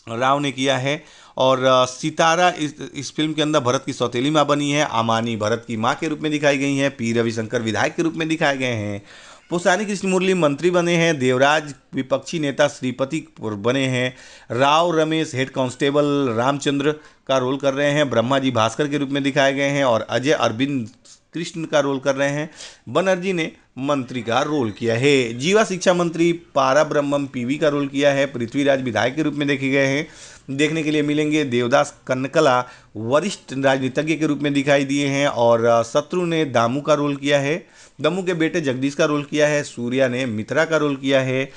राव ने किया है और सितारा इस इस फिल्म के अंदर भरत की सौतेली माँ बनी है आमानी भरत की माँ के रूप में दिखाई गई हैं पी रविशंकर विधायक के रूप में दिखाए गए हैं पुसानी मुरली मंत्री बने हैं देवराज विपक्षी नेता श्रीपति बने हैं राव रमेश हेड कांस्टेबल रामचंद्र का रोल कर रहे हैं ब्रह्मा जी भास्कर के रूप में दिखाए गए हैं और अजय अरविंद कृष्ण का रोल कर रहे हैं बनर्जी ने मंत्री का रोल किया है जीवा शिक्षा मंत्री पारा ब्रह्मम पीवी का रोल किया है पृथ्वीराज विधायक के रूप में देखे गए हैं देखने के लिए मिलेंगे देवदास कनकला वरिष्ठ राजनीतिज्ञ के रूप में दिखाई दिए हैं और शत्रु ने दामू का रोल किया है दमू के बेटे जगदीश का रोल किया है सूर्या ने मित्रा का रोल किया है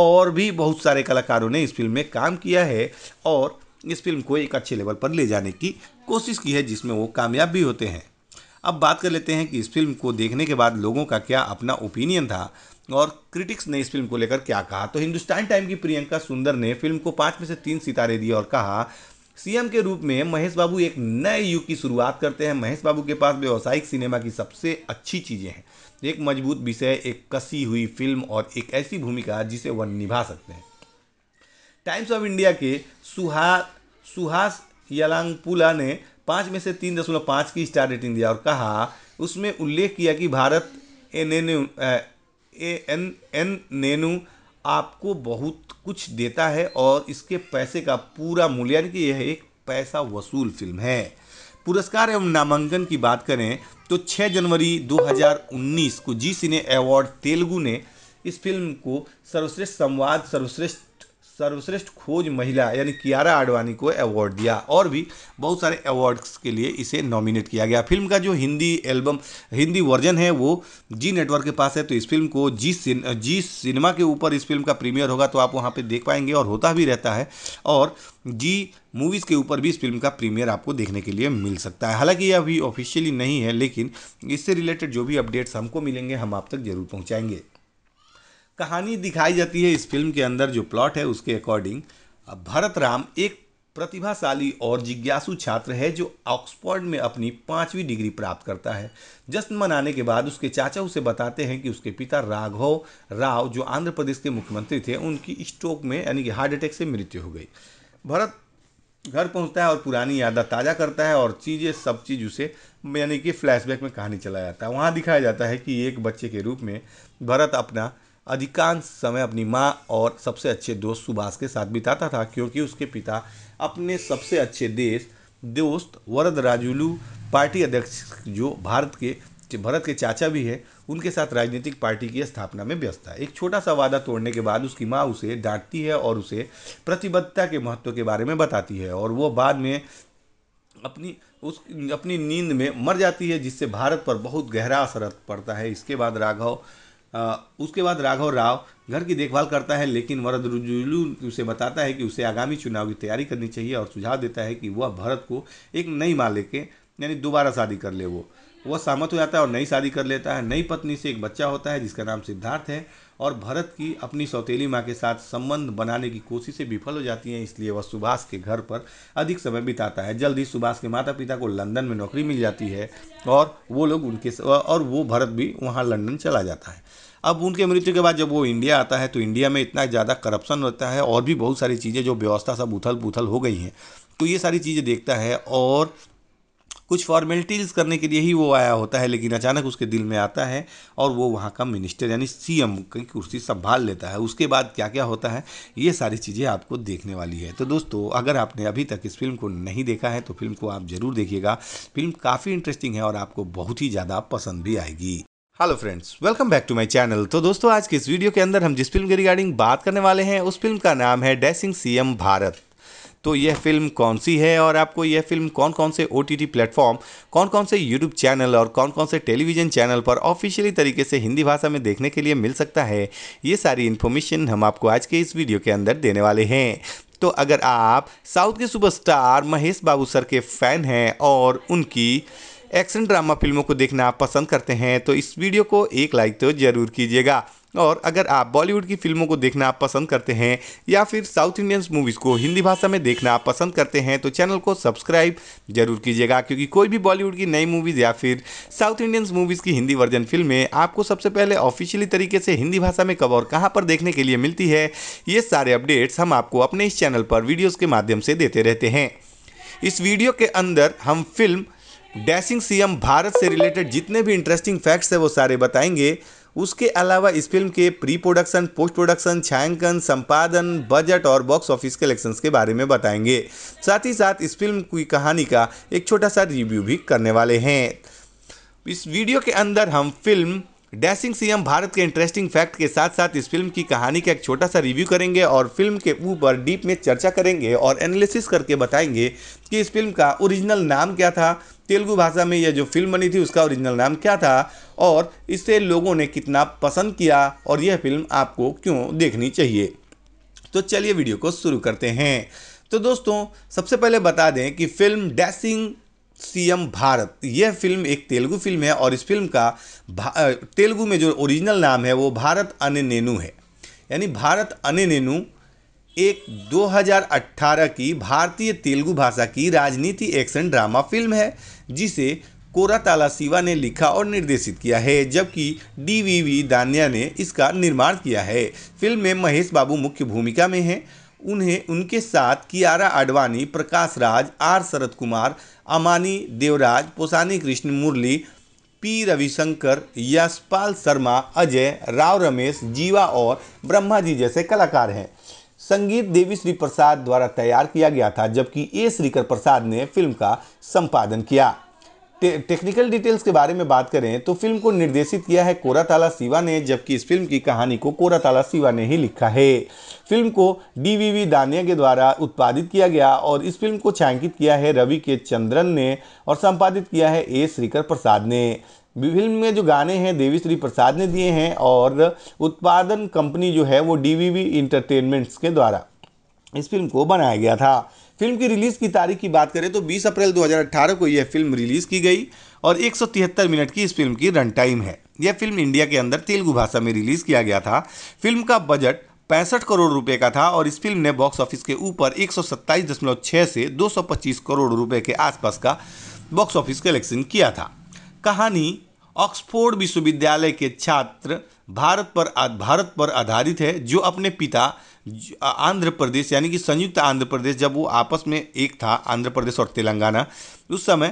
और भी बहुत सारे कलाकारों ने इस फिल्म में काम किया है और इस फिल्म को एक अच्छे लेवल पर ले जाने की कोशिश की है जिसमें वो कामयाब भी होते हैं अब बात कर लेते हैं कि इस फिल्म को देखने के बाद लोगों का क्या अपना ओपिनियन था और क्रिटिक्स ने इस फिल्म को लेकर क्या कहा तो हिंदुस्तान टाइम की प्रियंका सुंदर ने फिल्म को पाँच में से तीन सितारे दिए और कहा सीएम के रूप में महेश बाबू एक नए युग की शुरुआत करते हैं महेश बाबू के पास व्यावसायिक सिनेमा की सबसे अच्छी चीज़ें हैं एक मजबूत विषय एक कसी हुई फिल्म और एक ऐसी भूमिका जिसे वह निभा सकते हैं टाइम्स ऑफ इंडिया के सुहा सुहास यलांगपुला ने पाँच में से तीन दशमलव पाँच की स्टार रेटिंग दिया और कहा उसमें उल्लेख किया कि भारत एन ए एन एन नैनू आपको बहुत कुछ देता है और इसके पैसे का पूरा मूल्य यानी कि यह एक पैसा वसूल फिल्म है पुरस्कार एवं नामांकन की बात करें तो 6 जनवरी 2019 को जी सिने अवार्ड तेलुगु ने इस फिल्म को सर्वश्रेष्ठ संवाद सर्वश्रेष्ठ सर्वश्रेष्ठ खोज महिला यानी कियारा आडवाणी को अवार्ड दिया और भी बहुत सारे अवार्ड्स के लिए इसे नॉमिनेट किया गया फिल्म का जो हिंदी एल्बम हिंदी वर्जन है वो जी नेटवर्क के पास है तो इस फिल्म को जी सिन, जी सिनेमा के ऊपर इस फिल्म का प्रीमियर होगा तो आप वहाँ पर देख पाएंगे और होता भी रहता है और जी मूवीज़ के ऊपर भी इस फिल्म का प्रीमियर आपको देखने के लिए मिल सकता है हालांकि यह अभी ऑफिशियली नहीं है लेकिन इससे रिलेटेड जो भी अपडेट्स हमको मिलेंगे हम आप तक जरूर पहुँचाएंगे कहानी दिखाई जाती है इस फिल्म के अंदर जो प्लॉट है उसके अकॉर्डिंग भरत राम एक प्रतिभाशाली और जिज्ञासु छात्र है जो ऑक्सफोर्ड में अपनी पाँचवीं डिग्री प्राप्त करता है जश्न मनाने के बाद उसके चाचा उसे बताते हैं कि उसके पिता राघव राव जो आंध्र प्रदेश के मुख्यमंत्री थे उनकी स्ट्रोक में यानी कि हार्ट अटैक से मृत्यु हो गई भरत घर पहुंचता है और पुरानी यादा ताज़ा करता है और चीज़ें सब चीज़ उसे यानी कि फ्लैशबैक में कहानी चलाया जाता है वहाँ दिखाया जाता है कि एक बच्चे के रूप में भरत अपना अधिकांश समय अपनी माँ और सबसे अच्छे दोस्त सुभाष के साथ बिताता था क्योंकि उसके पिता अपने सबसे अच्छे देश दोस्त वरद राजुलू पार्टी अध्यक्ष जो भारत के भरत के चाचा भी है उनके साथ राजनीतिक पार्टी की स्थापना में व्यस्त है एक छोटा सा वादा तोड़ने के बाद उसकी माँ उसे डांटती है और उसे प्रतिबद्धता के महत्व के बारे में बताती है और वो बाद में अपनी उस अपनी नींद में मर जाती है जिससे भारत पर बहुत गहरा असर पड़ता है इसके बाद राघव उसके बाद राघव राव घर की देखभाल करता है लेकिन रुजुलू उसे बताता है कि उसे आगामी चुनाव की तैयारी करनी चाहिए और सुझाव देता है कि वह भरत को एक नई माँ लेके यानी दोबारा शादी कर ले वो वह सहमत हो जाता है और नई शादी कर लेता है नई पत्नी से एक बच्चा होता है जिसका नाम सिद्धार्थ है और भरत की अपनी सौतेली माँ के साथ संबंध बनाने की कोशिशें विफल हो जाती हैं इसलिए वह सुभाष के घर पर अधिक समय बिताता है जल्द ही सुभाष के माता पिता को लंदन में नौकरी मिल जाती है और वो लोग उनके और वो भरत भी वहाँ लंदन चला जाता है अब उनके मृत्यु के बाद जब वो इंडिया आता है तो इंडिया में इतना ज़्यादा करप्शन होता है और भी बहुत सारी चीज़ें जो व्यवस्था सब उथल पुथल हो गई हैं तो ये सारी चीज़ें देखता है और कुछ फॉर्मेलिटीज़ करने के लिए ही वो आया होता है लेकिन अचानक उसके दिल में आता है और वो वहाँ का मिनिस्टर यानी एम की कुर्सी संभाल लेता है उसके बाद क्या क्या होता है ये सारी चीज़ें आपको देखने वाली है तो दोस्तों अगर आपने अभी तक इस फिल्म को नहीं देखा है तो फिल्म को आप ज़रूर देखिएगा फिल्म काफ़ी इंटरेस्टिंग है और आपको बहुत ही ज़्यादा पसंद भी आएगी hello friends welcome back to my channel तो दोस्तों आज के इस वीडियो के अंदर हम जिस फिल्म के रिगार्डिंग बात करने वाले हैं उस फिल्म का नाम है डैसिंग सीएम भारत तो यह फिल्म कौन सी है और आपको यह फिल्म कौन कौन से ओ टी प्लेटफॉर्म कौन कौन से यूट्यूब चैनल और कौन कौन से टेलीविजन चैनल पर ऑफिशियली तरीके से हिंदी भाषा में देखने के लिए मिल सकता है ये सारी इन्फॉर्मेशन हम आपको आज के इस वीडियो के अंदर देने वाले हैं तो अगर आप साउथ के सुपरस्टार महेश बाबू सर के फैन हैं और उनकी एक्शन ड्रामा फिल्मों को देखना पसंद करते हैं तो इस वीडियो को एक लाइक तो ज़रूर कीजिएगा और अगर आप बॉलीवुड की फिल्मों को देखना पसंद करते हैं या फिर साउथ इंडियंस मूवीज़ को हिंदी भाषा में देखना पसंद करते हैं तो चैनल को सब्सक्राइब जरूर कीजिएगा क्योंकि कोई भी बॉलीवुड की नई मूवीज़ या फिर साउथ इंडियंस मूवीज़ की हिंदी वर्जन फिल्में आपको सबसे पहले ऑफिशियली तरीके से हिंदी भाषा में कब और कहाँ पर देखने के लिए मिलती है ये सारे अपडेट्स हम आपको अपने इस चैनल पर वीडियोज़ के माध्यम से देते रहते हैं इस वीडियो के अंदर हम फिल्म डैशिंग सीएम भारत से रिलेटेड जितने भी इंटरेस्टिंग फैक्ट्स है वो सारे बताएंगे उसके अलावा इस फिल्म के प्री प्रोडक्शन पोस्ट प्रोडक्शन छायांकन संपादन बजट और बॉक्स ऑफिस कलेक्शंस के बारे में बताएंगे साथ ही साथ इस फिल्म की कहानी का एक छोटा सा रिव्यू भी करने वाले हैं इस वीडियो के अंदर हम फिल्म डैशिंग सीएम भारत के इंटरेस्टिंग फैक्ट के साथ साथ इस फिल्म की कहानी का एक छोटा सा रिव्यू करेंगे और फिल्म के ऊपर डीप में चर्चा करेंगे और एनालिसिस करके बताएंगे कि इस फिल्म का ओरिजिनल नाम क्या था तेलुगु भाषा में यह जो फिल्म बनी थी उसका ओरिजिनल नाम क्या था और इसे लोगों ने कितना पसंद किया और यह फिल्म आपको क्यों देखनी चाहिए तो चलिए वीडियो को शुरू करते हैं तो दोस्तों सबसे पहले बता दें कि फिल्म डैसिंग सीएम भारत यह फिल्म एक तेलुगु फिल्म है और इस फिल्म का तेलुगु में जो ओरिजिनल नाम है वो भारत अने नेनू है यानी भारत अने नेनू एक 2018 की भारतीय तेलुगु भाषा की राजनीति एक्शन ड्रामा फिल्म है जिसे कोरा ताला शिवा ने लिखा और निर्देशित किया है जबकि डी वी वी दानिया ने इसका निर्माण किया है फिल्म में महेश बाबू मुख्य भूमिका में हैं उन्हें उनके साथ कियारा आडवाणी प्रकाश राज आर शरद कुमार अमानी देवराज पोसानी कृष्ण मुरली पी रविशंकर यशपाल शर्मा अजय राव रमेश जीवा और ब्रह्मा जी जैसे कलाकार हैं संगीत देवी श्री प्रसाद द्वारा तैयार किया गया था जबकि ए श्रीकर प्रसाद ने फिल्म का संपादन किया टे, टेक्निकल डिटेल्स के बारे में बात करें तो फिल्म को निर्देशित किया है कोराताला सिवा ने जबकि इस फिल्म की कहानी को कोराताला सिवा ने ही लिखा है फिल्म को डीवीवी दानिया के द्वारा उत्पादित किया गया और इस फिल्म को छायांकित किया है रवि के चंद्रन ने और संपादित किया है ए श्रीकर प्रसाद ने फिल्म में जो गाने हैं देवी श्री प्रसाद ने दिए हैं और उत्पादन कंपनी जो है वो डीवीवी इंटरटेनमेंट्स के द्वारा इस फिल्म को बनाया गया था फिल्म की रिलीज़ की तारीख की बात करें तो 20 अप्रैल 2018 को यह फिल्म रिलीज़ की गई और एक मिनट की इस फिल्म की रन टाइम है यह फिल्म इंडिया के अंदर तेलुगु भाषा में रिलीज़ किया गया था फिल्म का बजट पैंसठ करोड़ रुपए का था और इस फिल्म ने बॉक्स ऑफिस के ऊपर एक से 225 करोड़ रुपए के आसपास का बॉक्स ऑफिस कलेक्शन किया था कहानी ऑक्सफोर्ड विश्वविद्यालय के छात्र भारत पर भारत पर आधारित है जो अपने पिता आंध्र प्रदेश यानी कि संयुक्त आंध्र प्रदेश जब वो आपस में एक था आंध्र प्रदेश और तेलंगाना उस समय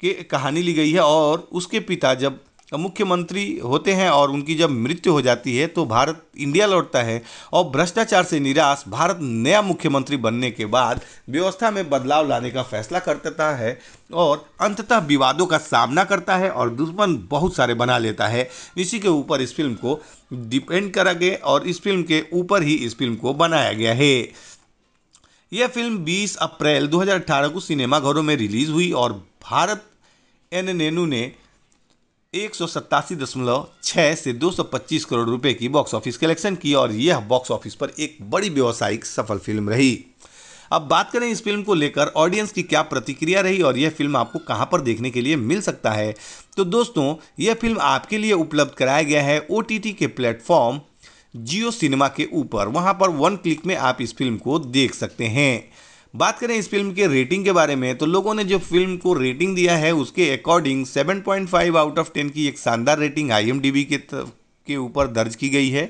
की कहानी ली गई है और उसके पिता जब मुख्यमंत्री होते हैं और उनकी जब मृत्यु हो जाती है तो भारत इंडिया लौटता है और भ्रष्टाचार से निराश भारत नया मुख्यमंत्री बनने के बाद व्यवस्था में बदलाव लाने का फैसला करता है और अंततः विवादों का सामना करता है और दुश्मन बहुत सारे बना लेता है इसी के ऊपर इस फिल्म को डिपेंड करा गया और इस फिल्म के ऊपर ही इस फिल्म को बनाया गया है यह फिल्म 20 अप्रैल 2018 को सिनेमाघरों में रिलीज हुई और भारत एन नेनू ने एक से 225 करोड़ रुपए की बॉक्स ऑफिस कलेक्शन की और यह बॉक्स ऑफिस पर एक बड़ी व्यावसायिक सफल फिल्म रही अब बात करें इस फिल्म को लेकर ऑडियंस की क्या प्रतिक्रिया रही और यह फिल्म आपको कहां पर देखने के लिए मिल सकता है तो दोस्तों यह फिल्म आपके लिए उपलब्ध कराया गया है ओ के प्लेटफॉर्म जियो सिनेमा के ऊपर वहां पर वन क्लिक में आप इस फिल्म को देख सकते हैं बात करें इस फिल्म के रेटिंग के बारे में तो लोगों ने जो फिल्म को रेटिंग दिया है उसके अकॉर्डिंग 7.5 आउट ऑफ 10 की एक शानदार रेटिंग आई के के ऊपर दर्ज की गई है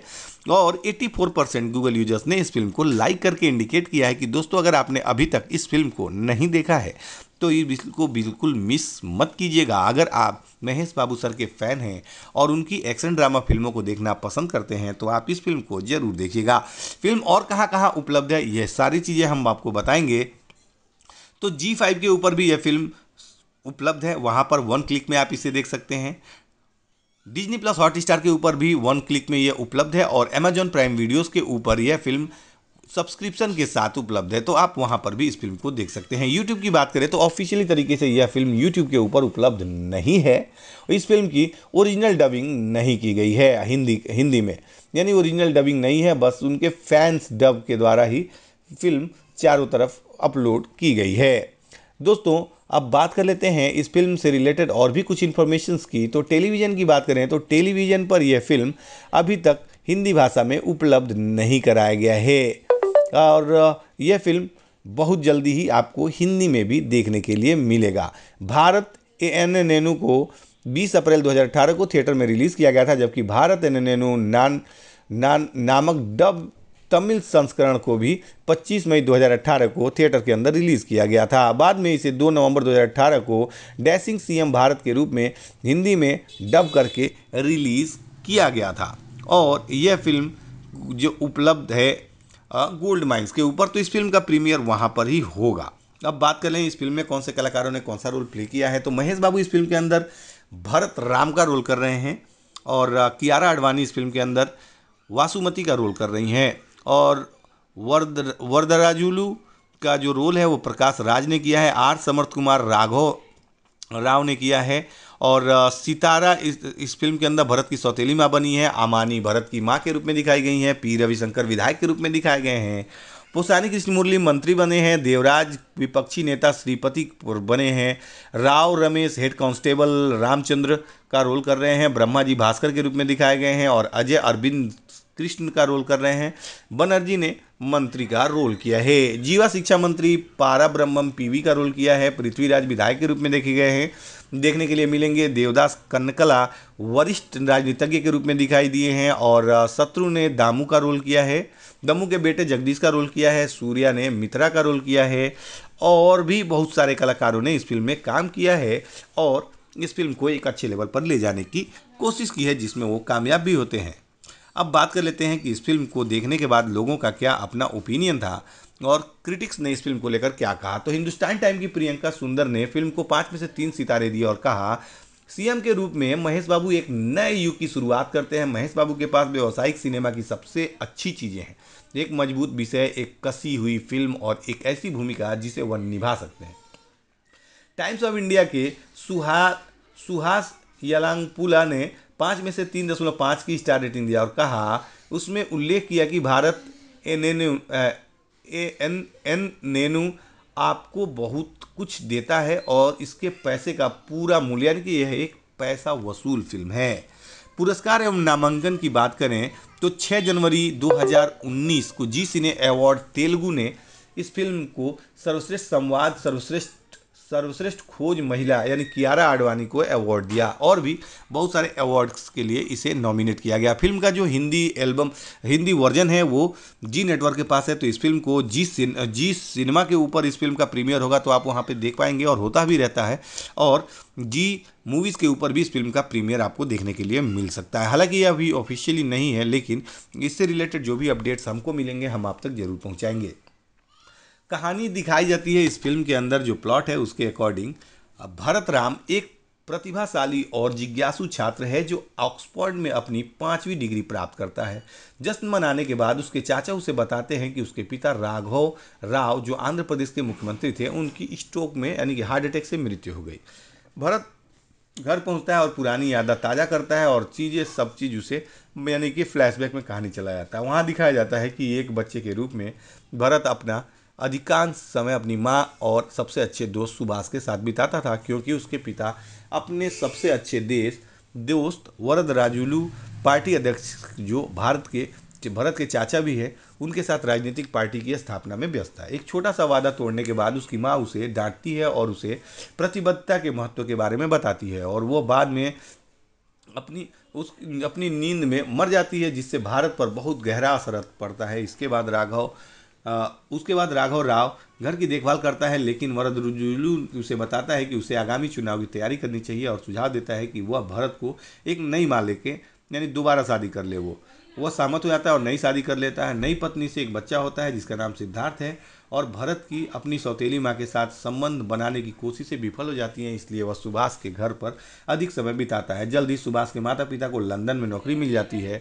और 84 परसेंट गूगल यूजर्स ने इस फिल्म को लाइक करके इंडिकेट किया है कि दोस्तों अगर आपने अभी तक इस फिल्म को नहीं देखा है तो इसको बिल्कुल मिस मत कीजिएगा अगर आप महेश बाबू सर के फ़ैन हैं और उनकी एक्शन ड्रामा फिल्मों को देखना पसंद करते हैं तो आप इस फिल्म को ज़रूर देखिएगा फिल्म और कहाँ कहाँ उपलब्ध है यह सारी चीज़ें हम आपको बताएंगे तो जी फाइव के ऊपर भी यह फिल्म उपलब्ध है वहाँ पर वन क्लिक में आप इसे देख सकते हैं डिजनी प्लस हॉट स्टार के ऊपर भी वन क्लिक में यह उपलब्ध है और अमेजॉन प्राइम वीडियोज़ के ऊपर यह फिल्म सब्सक्रिप्शन के साथ उपलब्ध है तो आप वहाँ पर भी इस फिल्म को देख सकते हैं यूट्यूब की बात करें तो ऑफिशियली तरीके से यह फिल्म यूट्यूब के ऊपर उपलब्ध नहीं है इस फिल्म की ओरिजिनल डबिंग नहीं की गई है हिंदी हिंदी में यानी ओरिजिनल डबिंग नहीं है बस उनके फैंस डब के द्वारा ही फिल्म चारों तरफ अपलोड की गई है दोस्तों अब बात कर लेते हैं इस फिल्म से रिलेटेड और भी कुछ इन्फॉर्मेशन की तो टेलीविज़न की बात करें तो टेलीविज़न पर यह फिल्म अभी तक हिंदी भाषा में उपलब्ध नहीं कराया गया है और यह फिल्म बहुत जल्दी ही आपको हिंदी में भी देखने के लिए मिलेगा भारत ए एन नेनू को 20 अप्रैल 2018 को थिएटर में रिलीज़ किया गया था जबकि भारत एन नेनू नान नान नामक डब तमिल संस्करण को भी 25 मई 2018 को थिएटर के अंदर रिलीज़ किया गया था बाद में इसे 2 नवंबर 2018 को डैसिंग सीएम भारत के रूप में हिंदी में डब करके रिलीज़ किया गया था और यह फिल्म जो उपलब्ध है गोल्ड माइंस के ऊपर तो इस फिल्म का प्रीमियर वहाँ पर ही होगा अब बात कर लें इस फिल्म में कौन से कलाकारों ने कौन सा रोल प्ले किया है तो महेश बाबू इस फिल्म के अंदर भरत राम का रोल कर रहे हैं और कियारा अडवाणी इस फिल्म के अंदर वासुमती का रोल कर रही हैं और वर्द वरदराजुलू का जो रोल है वो प्रकाश राज ने किया है आर समर्थ कुमार राघव राव ने किया है और सितारा इस इस फिल्म के अंदर भरत की सौतेली माँ बनी है आमानी भरत की माँ के रूप में दिखाई गई हैं पी रविशंकर विधायक के रूप में दिखाए गए हैं पुसानी मुरली मंत्री बने हैं देवराज विपक्षी नेता श्रीपति बने हैं राव रमेश हेड कांस्टेबल रामचंद्र का रोल कर रहे हैं ब्रह्मा जी भास्कर के रूप में दिखाए गए हैं और अजय अरविंद कृष्ण का रोल कर रहे हैं बनर्जी ने मंत्री का रोल किया है जीवा शिक्षा मंत्री पारा ब्रह्मम पीवी का रोल किया है पृथ्वीराज विधायक के रूप में देखे गए हैं देखने के लिए मिलेंगे देवदास कनकला वरिष्ठ राजनीतिज्ञ के रूप में दिखाई दिए हैं और शत्रु ने दामू का रोल किया है दमू के बेटे जगदीश का रोल किया है सूर्या ने मित्रा का रोल किया है और भी बहुत सारे कलाकारों ने इस फिल्म में काम किया है और इस फिल्म को एक अच्छे लेवल पर ले जाने की कोशिश की है जिसमें वो कामयाब भी होते हैं अब बात कर लेते हैं कि इस फिल्म को देखने के बाद लोगों का क्या अपना ओपिनियन था और क्रिटिक्स ने इस फिल्म को लेकर क्या कहा तो हिंदुस्तान टाइम की प्रियंका सुंदर ने फिल्म को पाँच में से तीन सितारे दिए और कहा सीएम के रूप में महेश बाबू एक नए युग की शुरुआत करते हैं महेश बाबू के पास व्यावसायिक सिनेमा की सबसे अच्छी चीज़ें हैं एक मजबूत विषय एक कसी हुई फिल्म और एक ऐसी भूमिका जिसे वह निभा सकते हैं टाइम्स ऑफ इंडिया के सुहा सुहास यलांगपुला ने पाँच में से तीन दशमलव पाँच की स्टार रेटिंग दिया और कहा उसमें उल्लेख किया कि भारत एन ए एन एन नैनू आपको बहुत कुछ देता है और इसके पैसे का पूरा मूल्य यानी कि यह एक पैसा वसूल फिल्म है पुरस्कार एवं नामांकन की बात करें तो 6 जनवरी 2019 को जी सिने अवार्ड तेलुगु ने इस फिल्म को सर्वश्रेष्ठ संवाद सर्वश्रेष्ठ सर्वश्रेष्ठ खोज महिला यानी कियारा आडवाणी को अवार्ड दिया और भी बहुत सारे अवार्ड्स के लिए इसे नॉमिनेट किया गया फिल्म का जो हिंदी एल्बम हिंदी वर्जन है वो जी नेटवर्क के पास है तो इस फिल्म को जी सिन, जी सिनेमा के ऊपर इस फिल्म का प्रीमियर होगा तो आप वहाँ पर देख पाएंगे और होता भी रहता है और जी मूवीज़ के ऊपर भी इस फिल्म का प्रीमियर आपको देखने के लिए मिल सकता है हालांकि यह अभी ऑफिशियली नहीं है लेकिन इससे रिलेटेड जो भी अपडेट्स हमको मिलेंगे हम आप तक जरूर पहुँचाएंगे कहानी दिखाई जाती है इस फिल्म के अंदर जो प्लॉट है उसके अकॉर्डिंग भरत राम एक प्रतिभाशाली और जिज्ञासु छात्र है जो ऑक्सफोर्ड में अपनी पाँचवीं डिग्री प्राप्त करता है जश्न मनाने के बाद उसके चाचा उसे बताते हैं कि उसके पिता राघव राव जो आंध्र प्रदेश के मुख्यमंत्री थे उनकी स्ट्रोक में यानी कि हार्ट अटैक से मृत्यु हो गई भरत घर पहुंचता है और पुरानी यादा ताज़ा करता है और चीज़ें सब चीज़ उसे यानी कि फ्लैशबैक में कहानी चला जाता है वहाँ दिखाया जाता है कि एक बच्चे के रूप में भरत अपना अधिकांश समय अपनी माँ और सबसे अच्छे दोस्त सुभाष के साथ बिताता था क्योंकि उसके पिता अपने सबसे अच्छे देश दोस्त वरद राजुलू पार्टी अध्यक्ष जो भारत के भरत के चाचा भी है उनके साथ राजनीतिक पार्टी की स्थापना में व्यस्त है एक छोटा सा वादा तोड़ने के बाद उसकी माँ उसे डांटती है और उसे प्रतिबद्धता के महत्व के बारे में बताती है और वो बाद में अपनी उस अपनी नींद में मर जाती है जिससे भारत पर बहुत गहरा असर पड़ता है इसके बाद राघव उसके बाद राघव राव घर की देखभाल करता है लेकिन वरदरुजुलू उसे बताता है कि उसे आगामी चुनाव की तैयारी करनी चाहिए और सुझाव देता है कि वह भरत को एक नई माँ लेके यानी दोबारा शादी कर ले वो वह सहमत हो जाता है और नई शादी कर लेता है नई पत्नी से एक बच्चा होता है जिसका नाम सिद्धार्थ है और भरत की अपनी सौतेली माँ के साथ संबंध बनाने की कोशिशें विफल हो जाती हैं इसलिए वह सुभाष के घर पर अधिक समय बिताता है जल्द ही सुभाष के माता पिता को लंदन में नौकरी मिल जाती है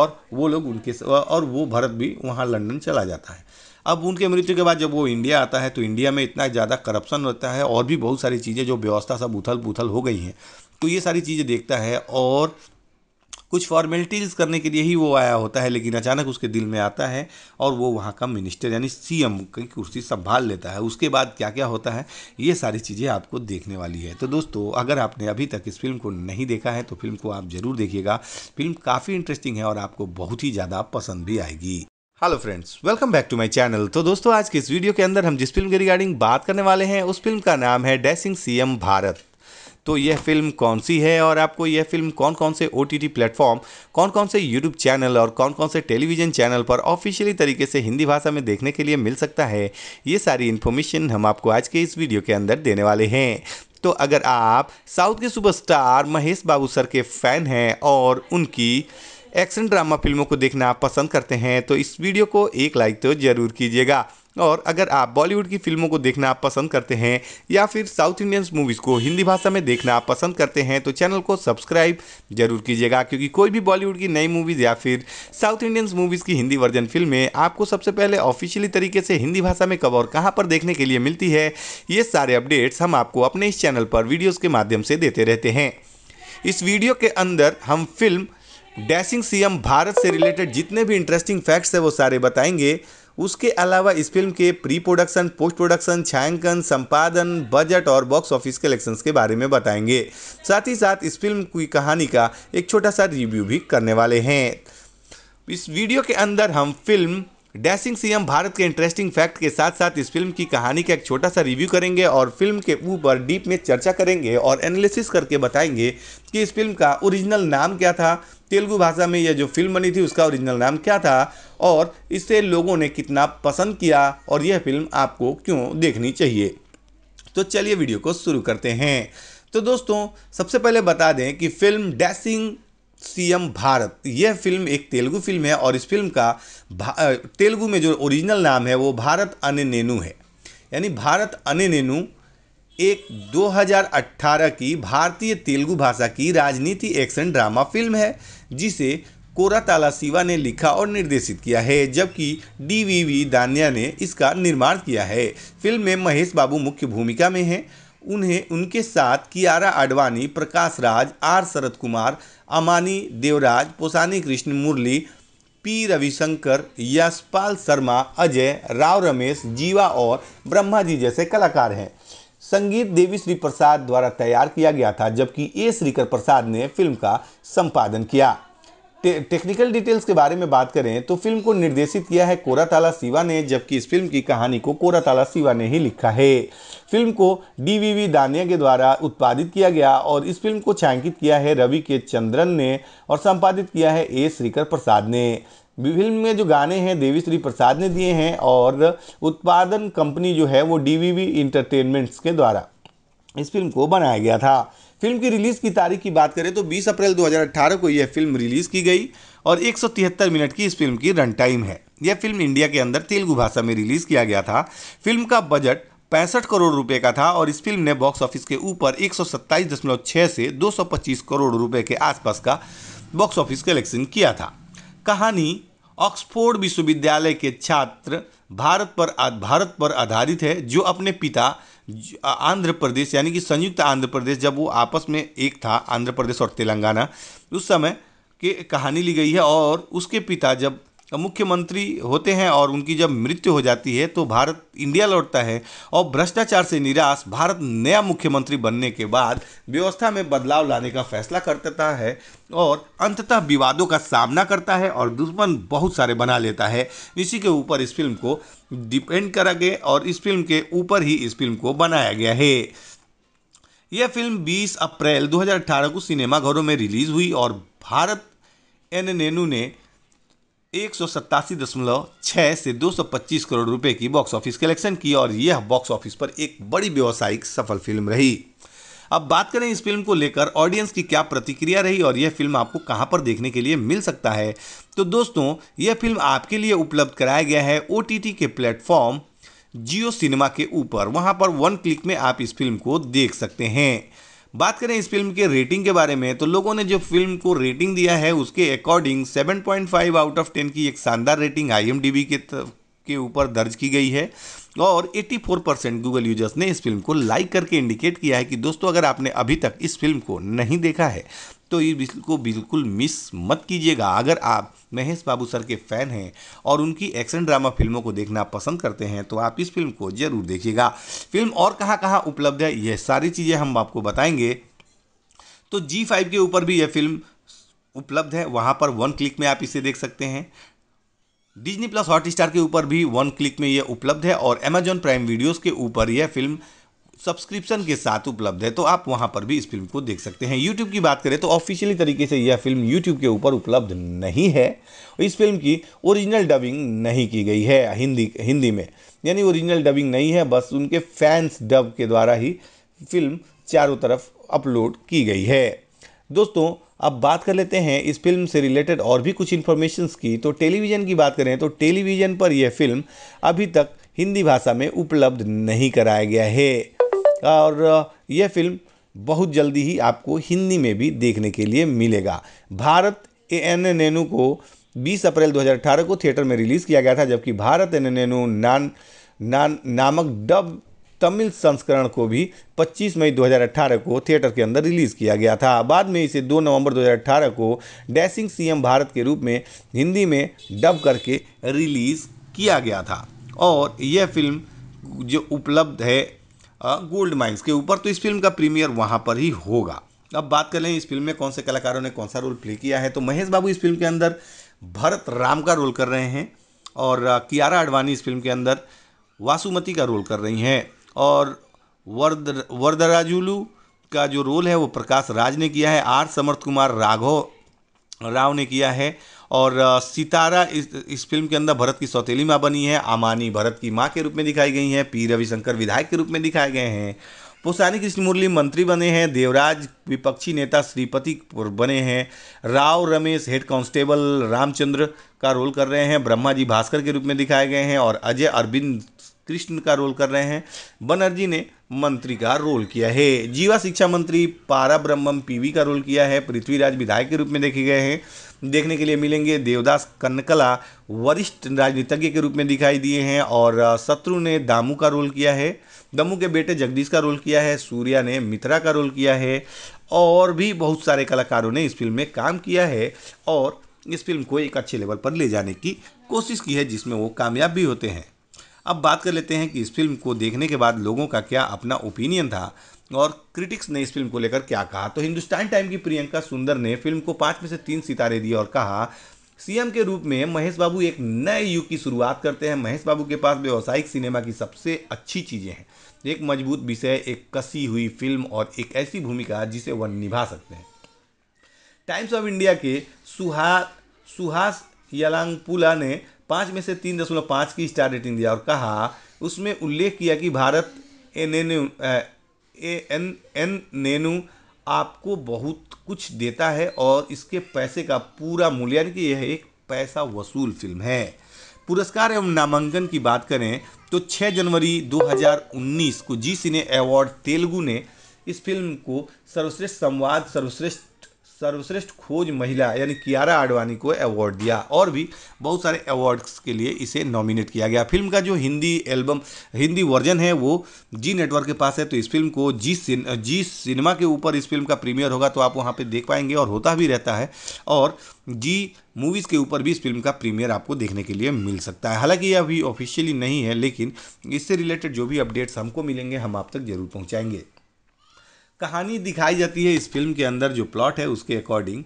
और वो लोग उनके और वो भरत भी वहाँ लंदन चला जाता है अब उनके मृत्यु के बाद जब वो इंडिया आता है तो इंडिया में इतना ज़्यादा करप्शन होता है और भी बहुत सारी चीज़ें जो व्यवस्था सब उथल पुथल हो गई हैं तो ये सारी चीज़ें देखता है और कुछ फॉर्मेलिटीज़ करने के लिए ही वो आया होता है लेकिन अचानक उसके दिल में आता है और वो वहाँ का मिनिस्टर यानी सीएम की कुर्सी संभाल लेता है उसके बाद क्या क्या होता है ये सारी चीज़ें आपको देखने वाली है तो दोस्तों अगर आपने अभी तक इस फिल्म को नहीं देखा है तो फिल्म को आप ज़रूर देखिएगा फिल्म काफ़ी इंटरेस्टिंग है और आपको बहुत ही ज़्यादा पसंद भी आएगी hello friends welcome back to my channel तो दोस्तों आज के इस वीडियो के अंदर हम जिस फिल्म के रिगार्डिंग बात करने वाले हैं उस फिल्म का नाम है डैसिंग सीएम भारत तो यह फिल्म कौन सी है और आपको यह फिल्म कौन कौन से ओ टी प्लेटफॉर्म कौन कौन से यूट्यूब चैनल और कौन कौन से टेलीविजन चैनल पर ऑफिशियली तरीके से हिंदी भाषा में देखने के लिए मिल सकता है ये सारी इन्फॉर्मेशन हम आपको आज के इस वीडियो के अंदर देने वाले हैं तो अगर आप साउथ के सुपरस्टार महेश बाबू सर के फैन हैं और उनकी एक्शन ड्रामा फिल्मों को देखना पसंद करते हैं तो इस वीडियो को एक लाइक तो ज़रूर कीजिएगा और अगर आप बॉलीवुड की फिल्मों को देखना पसंद करते हैं या फिर साउथ इंडियंस मूवीज़ को हिंदी भाषा में देखना पसंद करते हैं तो चैनल को सब्सक्राइब जरूर कीजिएगा क्योंकि कोई भी बॉलीवुड की नई मूवीज़ या फिर साउथ इंडियंस मूवीज़ की हिंदी वर्जन फिल्में आपको सबसे पहले ऑफिशियली तरीके से हिंदी भाषा में कब और कहाँ पर देखने के लिए मिलती है ये सारे अपडेट्स हम आपको अपने इस चैनल पर वीडियोज़ के माध्यम से देते रहते हैं इस वीडियो के अंदर हम फिल्म डैशिंग सीएम भारत से रिलेटेड जितने भी इंटरेस्टिंग फैक्ट्स है वो सारे बताएंगे उसके अलावा इस फिल्म के प्री प्रोडक्शन पोस्ट प्रोडक्शन छायांकन संपादन बजट और बॉक्स ऑफिस कलेक्शंस के बारे में बताएंगे साथ ही साथ इस फिल्म की कहानी का एक छोटा सा रिव्यू भी करने वाले हैं इस वीडियो के अंदर हम फिल्म डैशिंग सीएम भारत के इंटरेस्टिंग फैक्ट के साथ साथ इस फिल्म की कहानी का एक छोटा सा रिव्यू करेंगे और फिल्म के ऊपर डीप में चर्चा करेंगे और एनालिसिस करके बताएंगे कि इस फिल्म का ओरिजिनल नाम क्या था तेलुगु भाषा में यह जो फिल्म बनी थी उसका ओरिजिनल नाम क्या था और इसे लोगों ने कितना पसंद किया और यह फिल्म आपको क्यों देखनी चाहिए तो चलिए वीडियो को शुरू करते हैं तो दोस्तों सबसे पहले बता दें कि फिल्म डैसिंग सीएम भारत यह फिल्म एक तेलुगु फिल्म है और इस फिल्म का तेलुगु में जो ओरिजिनल नाम है वो भारत अने नेनू है यानी भारत अने नेनू एक 2018 की भारतीय तेलुगु भाषा की राजनीति एक्शन ड्रामा फिल्म है जिसे कोरा ताला शिवा ने लिखा और निर्देशित किया है जबकि डी वी वी दानिया ने इसका निर्माण किया है फिल्म में महेश बाबू मुख्य भूमिका में हैं उन्हें उनके साथ कियारा आडवाणी प्रकाश राज आर शरद कुमार अमानी देवराज पोसानी कृष्ण मुरली पी रविशंकर यशपाल शर्मा अजय राव रमेश जीवा और ब्रह्मा जी जैसे कलाकार हैं संगीत देवी श्री प्रसाद द्वारा तैयार किया गया था जबकि ए श्रीकर प्रसाद ने फिल्म का संपादन किया टे, टेक्निकल डिटेल्स के बारे में बात करें तो फिल्म को निर्देशित किया है कोराताला सिवा ने जबकि इस फिल्म की कहानी को कोराताला सिवा ने ही लिखा है फिल्म को डीवीवी दानिया के द्वारा उत्पादित किया गया और इस फिल्म को छायांकित किया है रवि के चंद्रन ने और संपादित किया है ए श्रीकर प्रसाद ने फिल्म में जो गाने हैं देवी श्री प्रसाद ने दिए हैं और उत्पादन कंपनी जो है वो डीवीवी इंटरटेनमेंट्स के द्वारा इस फिल्म को बनाया गया था फिल्म की रिलीज़ की तारीख की बात करें तो 20 अप्रैल 2018 को यह फिल्म रिलीज़ की गई और एक मिनट की इस फिल्म की रन टाइम है यह फिल्म इंडिया के अंदर तेलुगु भाषा में रिलीज़ किया गया था फिल्म का बजट पैंसठ करोड़ रुपए का था और इस फिल्म ने बॉक्स ऑफिस के ऊपर एक से 225 करोड़ रुपए के आसपास का बॉक्स ऑफिस कलेक्शन किया था कहानी ऑक्सफोर्ड विश्वविद्यालय के छात्र भारत पर भारत पर आधारित है जो अपने पिता आंध्र प्रदेश यानी कि संयुक्त आंध्र प्रदेश जब वो आपस में एक था आंध्र प्रदेश और तेलंगाना उस समय की कहानी ली गई है और उसके पिता जब मुख्यमंत्री होते हैं और उनकी जब मृत्यु हो जाती है तो भारत इंडिया लौटता है और भ्रष्टाचार से निराश भारत नया मुख्यमंत्री बनने के बाद व्यवस्था में बदलाव लाने का फैसला करता है और अंततः विवादों का सामना करता है और दुश्मन बहुत सारे बना लेता है इसी के ऊपर इस फिल्म को डिपेंड करा गया और इस फिल्म के ऊपर ही इस फिल्म को बनाया गया है यह फिल्म 20 अप्रैल 2018 को सिनेमाघरों में रिलीज हुई और भारत एन नेनू ने एक से 225 करोड़ रुपए की बॉक्स ऑफिस कलेक्शन की और यह बॉक्स ऑफिस पर एक बड़ी व्यावसायिक सफल फिल्म रही अब बात करें इस फिल्म को लेकर ऑडियंस की क्या प्रतिक्रिया रही और यह फिल्म आपको कहां पर देखने के लिए मिल सकता है तो दोस्तों यह फिल्म आपके लिए उपलब्ध कराया गया है ओ के प्लेटफॉर्म जियो सिनेमा के ऊपर वहाँ पर वन क्लिक में आप इस फिल्म को देख सकते हैं बात करें इस फिल्म के रेटिंग के बारे में तो लोगों ने जो फिल्म को रेटिंग दिया है उसके अकॉर्डिंग 7.5 आउट ऑफ 10 की एक शानदार रेटिंग आई के के ऊपर दर्ज की गई है और 84 परसेंट गूगल यूजर्स ने इस फिल्म को लाइक करके इंडिकेट किया है कि दोस्तों अगर आपने अभी तक इस फिल्म को नहीं देखा है तो इसको बिल्कुल मिस मत कीजिएगा अगर आप महेश बाबू सर के फ़ैन हैं और उनकी एक्शन ड्रामा फिल्मों को देखना पसंद करते हैं तो आप इस फिल्म को ज़रूर देखिएगा फिल्म और कहाँ कहाँ उपलब्ध है यह सारी चीज़ें हम आपको बताएंगे तो जी फाइव के ऊपर भी यह फिल्म उपलब्ध है वहाँ पर वन क्लिक में आप इसे देख सकते हैं डिजनी प्लस हॉट स्टार के ऊपर भी वन क्लिक में यह उपलब्ध है और अमेजॉन प्राइम वीडियोज़ के ऊपर यह फिल्म सब्सक्रिप्शन के साथ उपलब्ध है तो आप वहाँ पर भी इस फिल्म को देख सकते हैं यूट्यूब की बात करें तो ऑफिशियली तरीके से यह फिल्म यूट्यूब के ऊपर उपलब्ध नहीं है इस फिल्म की ओरिजिनल डबिंग नहीं की गई है हिंदी हिंदी में यानी ओरिजिनल डबिंग नहीं है बस उनके फैंस डब के द्वारा ही फिल्म चारों तरफ अपलोड की गई है दोस्तों अब बात कर लेते हैं इस फिल्म से रिलेटेड और भी कुछ इन्फॉर्मेशन की तो टेलीविज़न की बात करें तो टेलीविज़न पर यह फिल्म अभी तक हिंदी भाषा में उपलब्ध नहीं कराया गया है और यह फिल्म बहुत जल्दी ही आपको हिंदी में भी देखने के लिए मिलेगा भारत ए एन नेनू को 20 अप्रैल 2018 को थिएटर में रिलीज़ किया गया था जबकि भारत एन नेनू नान नान नामक डब तमिल संस्करण को भी 25 मई 2018 को थिएटर के अंदर रिलीज़ किया गया था बाद में इसे 2 नवंबर 2018 को डैसिंग सीएम भारत के रूप में हिंदी में डब करके रिलीज़ किया गया था और यह फिल्म जो उपलब्ध है गोल्ड माइंस के ऊपर तो इस फिल्म का प्रीमियर वहाँ पर ही होगा अब बात कर लें इस फिल्म में कौन से कलाकारों ने कौन सा रोल प्ले किया है तो महेश बाबू इस फिल्म के अंदर भरत राम का रोल कर रहे हैं और कियारा अडवाणी इस फिल्म के अंदर वासुमती का रोल कर रही हैं और वर्द वरदराजुलू का जो रोल है वो प्रकाश राज ने किया है आर समर्थ कुमार राघव राव ने किया है और सितारा इस इस फिल्म के अंदर भरत की सौतेली माँ बनी है आमानी भरत की माँ के रूप में दिखाई गई हैं पी रविशंकर विधायक के रूप में दिखाए गए हैं पुसानी मुरली मंत्री बने हैं देवराज विपक्षी नेता श्रीपति बने हैं राव रमेश हेड कांस्टेबल रामचंद्र का रोल कर रहे हैं ब्रह्मा जी भास्कर के रूप में दिखाए गए हैं और अजय अरविंद कृष्ण का रोल कर रहे हैं बनर्जी ने मंत्री का रोल किया है जीवा शिक्षा मंत्री पारा ब्रह्मम पीवी का रोल किया है पृथ्वीराज विधायक के रूप में देखे गए हैं देखने के लिए मिलेंगे देवदास कनकला वरिष्ठ राजनीतिज्ञ के रूप में दिखाई दिए हैं और शत्रु ने दामू का रोल किया है दमू के बेटे जगदीश का रोल किया है सूर्या ने मित्रा का रोल किया है और भी बहुत सारे कलाकारों ने इस फिल्म में काम किया है और इस फिल्म को एक अच्छे लेवल पर ले जाने की कोशिश की है जिसमें वो कामयाब भी होते हैं अब बात कर लेते हैं कि इस फिल्म को देखने के बाद लोगों का क्या अपना ओपिनियन था और क्रिटिक्स ने इस फिल्म को लेकर क्या कहा तो हिंदुस्तान टाइम की प्रियंका सुंदर ने फिल्म को पाँच में से तीन सितारे दिए और कहा सीएम के रूप में महेश बाबू एक नए युग की शुरुआत करते हैं महेश बाबू के पास व्यावसायिक सिनेमा की सबसे अच्छी चीज़ें हैं एक मजबूत विषय एक कसी हुई फिल्म और एक ऐसी भूमिका जिसे वह निभा सकते हैं टाइम्स ऑफ इंडिया के सुहा सुहास यलांगपुला ने पाँच में से तीन दशमलव पाँच की स्टार रेटिंग दिया और कहा उसमें उल्लेख किया कि भारत एन ए एन एन नैनू आपको बहुत कुछ देता है और इसके पैसे का पूरा मूल्य यानी कि यह एक पैसा वसूल फिल्म है पुरस्कार एवं नामांकन की बात करें तो 6 जनवरी 2019 को जी सिने अवार्ड तेलुगु ने इस फिल्म को सर्वश्रेष्ठ संवाद सर्वश्रेष्ठ सर्वश्रेष्ठ खोज महिला यानी कियारा आडवाणी को अवार्ड दिया और भी बहुत सारे अवार्ड्स के लिए इसे नॉमिनेट किया गया फिल्म का जो हिंदी एल्बम हिंदी वर्जन है वो जी नेटवर्क के पास है तो इस फिल्म को जी सिन, जी सिनेमा के ऊपर इस फिल्म का प्रीमियर होगा तो आप वहाँ पर देख पाएंगे और होता भी रहता है और जी मूवीज़ के ऊपर भी इस फिल्म का प्रीमियर आपको देखने के लिए मिल सकता है हालांकि यह अभी ऑफिशियली नहीं है लेकिन इससे रिलेटेड जो भी अपडेट्स हमको मिलेंगे हम आप तक जरूर पहुँचाएंगे कहानी दिखाई जाती है इस फिल्म के अंदर जो प्लॉट है उसके अकॉर्डिंग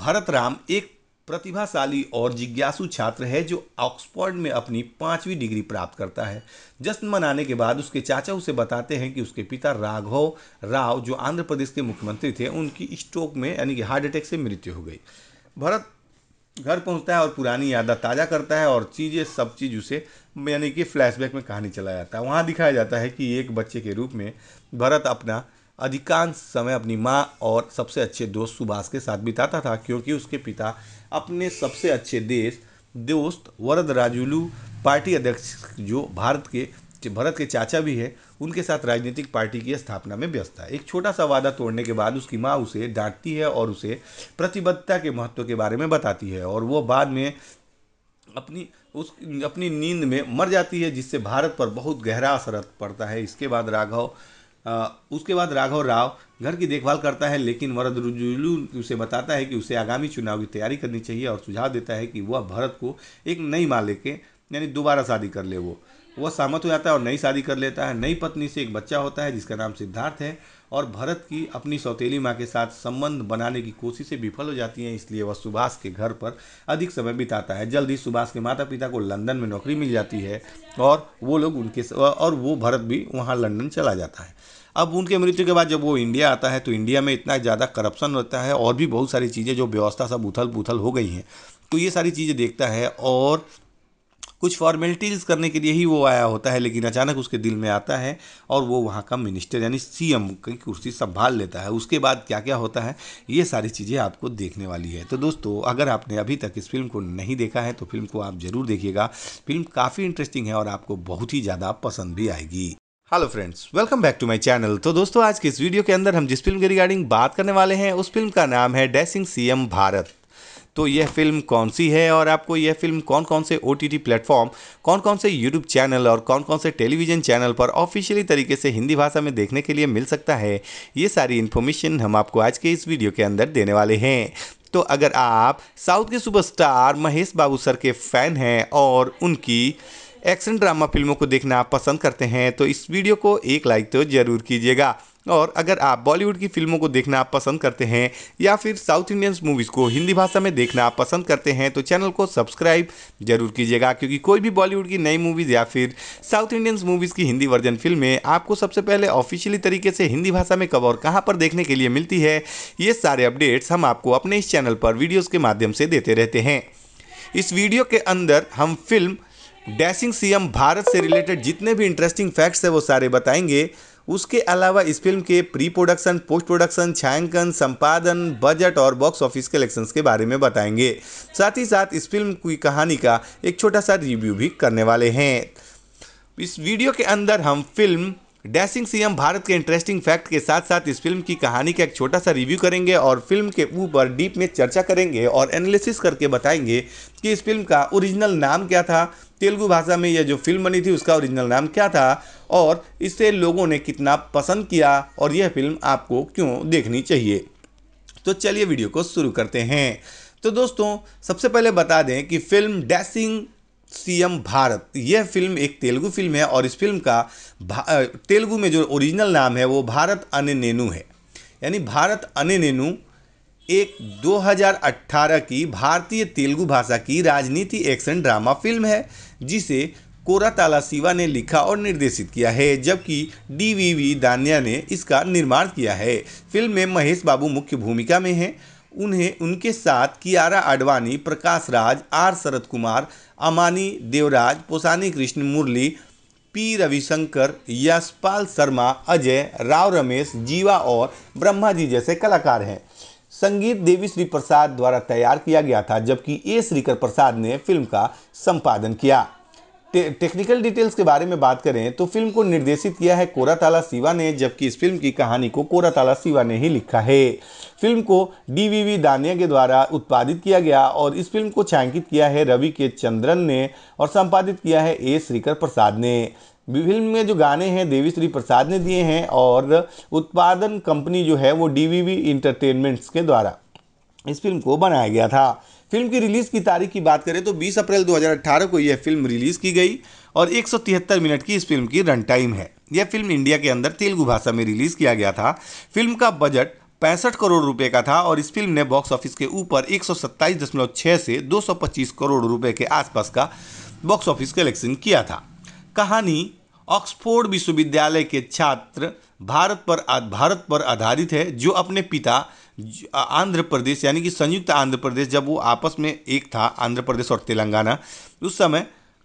भरत राम एक प्रतिभाशाली और जिज्ञासु छात्र है जो ऑक्सफोर्ड में अपनी पाँचवीं डिग्री प्राप्त करता है जश्न मनाने के बाद उसके चाचा उसे बताते हैं कि उसके पिता राघव राव जो आंध्र प्रदेश के मुख्यमंत्री थे उनकी स्ट्रोक में यानी कि हार्ट अटैक से मृत्यु हो गई भरत घर पहुंचता है और पुरानी यादा ताज़ा करता है और चीज़ें सब चीज़ उसे यानी कि फ्लैशबैक में कहानी चलाया जाता है वहाँ दिखाया जाता है कि एक बच्चे के रूप में भरत अपना अधिकांश समय अपनी माँ और सबसे अच्छे दोस्त सुभाष के साथ बिताता था क्योंकि उसके पिता अपने सबसे अच्छे देश दोस्त वरद राजुलू पार्टी अध्यक्ष जो भारत के भरत के चाचा भी है उनके साथ राजनीतिक पार्टी की स्थापना में व्यस्त है एक छोटा सा वादा तोड़ने के बाद उसकी माँ उसे डांटती है और उसे प्रतिबद्धता के महत्व के बारे में बताती है और वो बाद में अपनी उस अपनी नींद में मर जाती है जिससे भारत पर बहुत गहरा असर पड़ता है इसके बाद राघव उसके बाद राघव राव घर की देखभाल करता है लेकिन वरदरुजुलू उसे बताता है कि उसे आगामी चुनाव की तैयारी करनी चाहिए और सुझाव देता है कि वह भरत को एक नई माँ लेके यानी दोबारा शादी कर ले वो वह सहमत हो जाता है और नई शादी कर लेता है नई पत्नी से एक बच्चा होता है जिसका नाम सिद्धार्थ है और भरत की अपनी सौतेली माँ के साथ संबंध बनाने की कोशिशें विफल हो जाती हैं इसलिए वह सुभाष के घर पर अधिक समय बिताता है जल्द ही सुभाष के माता पिता को लंदन में नौकरी मिल जाती है और वो लोग उनके और वो भरत भी वहाँ लंदन चला जाता है अब उनके मृत्यु के बाद जब वो इंडिया आता है तो इंडिया में इतना ज़्यादा करप्शन होता है और भी बहुत सारी चीज़ें जो व्यवस्था सब उथल पुथल हो गई हैं तो ये सारी चीज़ें देखता है और कुछ फॉर्मेलिटीज़ करने के लिए ही वो आया होता है लेकिन अचानक उसके दिल में आता है और वो वहाँ का मिनिस्टर यानी सीएम की कुर्सी संभाल लेता है उसके बाद क्या क्या होता है ये सारी चीज़ें आपको देखने वाली है तो दोस्तों अगर आपने अभी तक इस फिल्म को नहीं देखा है तो फिल्म को आप ज़रूर देखिएगा फिल्म काफ़ी इंटरेस्टिंग है और आपको बहुत ही ज़्यादा पसंद भी आएगी hello friends welcome back to my channel तो दोस्तों आज के इस वीडियो के अंदर हम जिस फिल्म के रिगार्डिंग बात करने वाले हैं उस फिल्म का नाम है डैसिंग सीएम भारत तो यह फिल्म कौन सी है और आपको यह फिल्म कौन कौन से ओ टी प्लेटफॉर्म कौन कौन से यूट्यूब चैनल और कौन कौन से टेलीविजन चैनल पर ऑफिशियली तरीके से हिंदी भाषा में देखने के लिए मिल सकता है ये सारी इन्फॉर्मेशन हम आपको आज के इस वीडियो के अंदर देने वाले हैं तो अगर आप साउथ के सुपरस्टार महेश बाबू सर के फैन हैं और उनकी एक्शन ड्रामा फिल्मों को देखना पसंद करते हैं तो इस वीडियो को एक लाइक तो ज़रूर कीजिएगा और अगर आप बॉलीवुड की फिल्मों को देखना पसंद करते हैं या फिर साउथ इंडियंस मूवीज़ को हिंदी भाषा में देखना पसंद करते हैं तो चैनल को सब्सक्राइब जरूर कीजिएगा क्योंकि कोई भी बॉलीवुड की नई मूवीज़ या फिर साउथ इंडियंस मूवीज़ की हिंदी वर्जन फिल्में आपको सबसे पहले ऑफिशियली तरीके से हिंदी भाषा में कब और कहाँ पर देखने के लिए मिलती है ये सारे अपडेट्स हम आपको अपने इस चैनल पर वीडियोज़ के माध्यम से देते रहते हैं इस वीडियो के अंदर हम फिल्म डैशिंग सीएम भारत से रिलेटेड जितने भी इंटरेस्टिंग फैक्ट्स है वो सारे बताएंगे उसके अलावा इस फिल्म के प्री प्रोडक्शन पोस्ट प्रोडक्शन छायांकन संपादन बजट और बॉक्स ऑफिस कलेक्शंस के बारे में बताएंगे साथ ही साथ इस फिल्म की कहानी का एक छोटा सा रिव्यू भी करने वाले हैं इस वीडियो के अंदर हम फिल्म डैशिंग सीएम भारत के इंटरेस्टिंग फैक्ट के साथ साथ इस फिल्म की कहानी का एक छोटा सा रिव्यू करेंगे और फिल्म के ऊपर डीप में चर्चा करेंगे और एनालिसिस करके बताएंगे कि इस फिल्म का ओरिजिनल नाम क्या था तेलुगु भाषा में यह जो फिल्म बनी थी उसका ओरिजिनल नाम क्या था और इसे लोगों ने कितना पसंद किया और यह फिल्म आपको क्यों देखनी चाहिए तो चलिए वीडियो को शुरू करते हैं तो दोस्तों सबसे पहले बता दें कि फिल्म डैसिंग सीएम भारत यह फिल्म एक तेलुगु फिल्म है और इस फिल्म का तेलुगु में जो ओरिजिनल नाम है वो भारत अने नेनू है यानी भारत अने नेनू एक 2018 की भारतीय तेलुगु भाषा की राजनीति एक्शन ड्रामा फिल्म है जिसे कोराताला शिवा ने लिखा और निर्देशित किया है जबकि डी वी वी दानिया ने इसका निर्माण किया है फिल्म में महेश बाबू मुख्य भूमिका में हैं उन्हें उनके साथ कियारा आडवाणी प्रकाश राज आर शरद कुमार अमानी देवराज पोसानी कृष्ण मुरली पी रविशंकर यशपाल शर्मा अजय राव रमेश जीवा और ब्रह्मा जी जैसे कलाकार हैं संगीत देवी श्री प्रसाद द्वारा तैयार किया गया था जबकि ए श्रीकर प्रसाद ने फिल्म का संपादन किया टे, टेक्निकल डिटेल्स के बारे में बात करें तो फिल्म को निर्देशित किया है कोराताला सिवा ने जबकि इस फिल्म की कहानी को कोराताला सिवा ने ही लिखा है फिल्म को डीवीवी दानिया के द्वारा उत्पादित किया गया और इस फिल्म को छायांकित किया है रवि के चंद्रन ने और संपादित किया है ए श्रीकर प्रसाद ने फिल्म में जो गाने हैं देवी श्री प्रसाद ने दिए हैं और उत्पादन कंपनी जो है वो डीवीवी इंटरटेनमेंट्स के द्वारा इस फिल्म को बनाया गया था फिल्म की रिलीज़ की तारीख की बात करें तो 20 अप्रैल 2018 को यह फिल्म रिलीज़ की गई और एक मिनट की इस फिल्म की रन टाइम है यह फिल्म इंडिया के अंदर तेलुगु भाषा में रिलीज़ किया गया था फिल्म का बजट पैंसठ करोड़ रुपए का था और इस फिल्म ने बॉक्स ऑफिस के ऊपर एक से 225 करोड़ रुपए के आसपास का बॉक्स ऑफिस कलेक्शन किया था कहानी ऑक्सफोर्ड विश्वविद्यालय के छात्र भारत पर भारत पर आधारित है जो अपने पिता आंध्र प्रदेश यानी कि संयुक्त आंध्र प्रदेश जब वो आपस में एक था आंध्र प्रदेश और तेलंगाना उस समय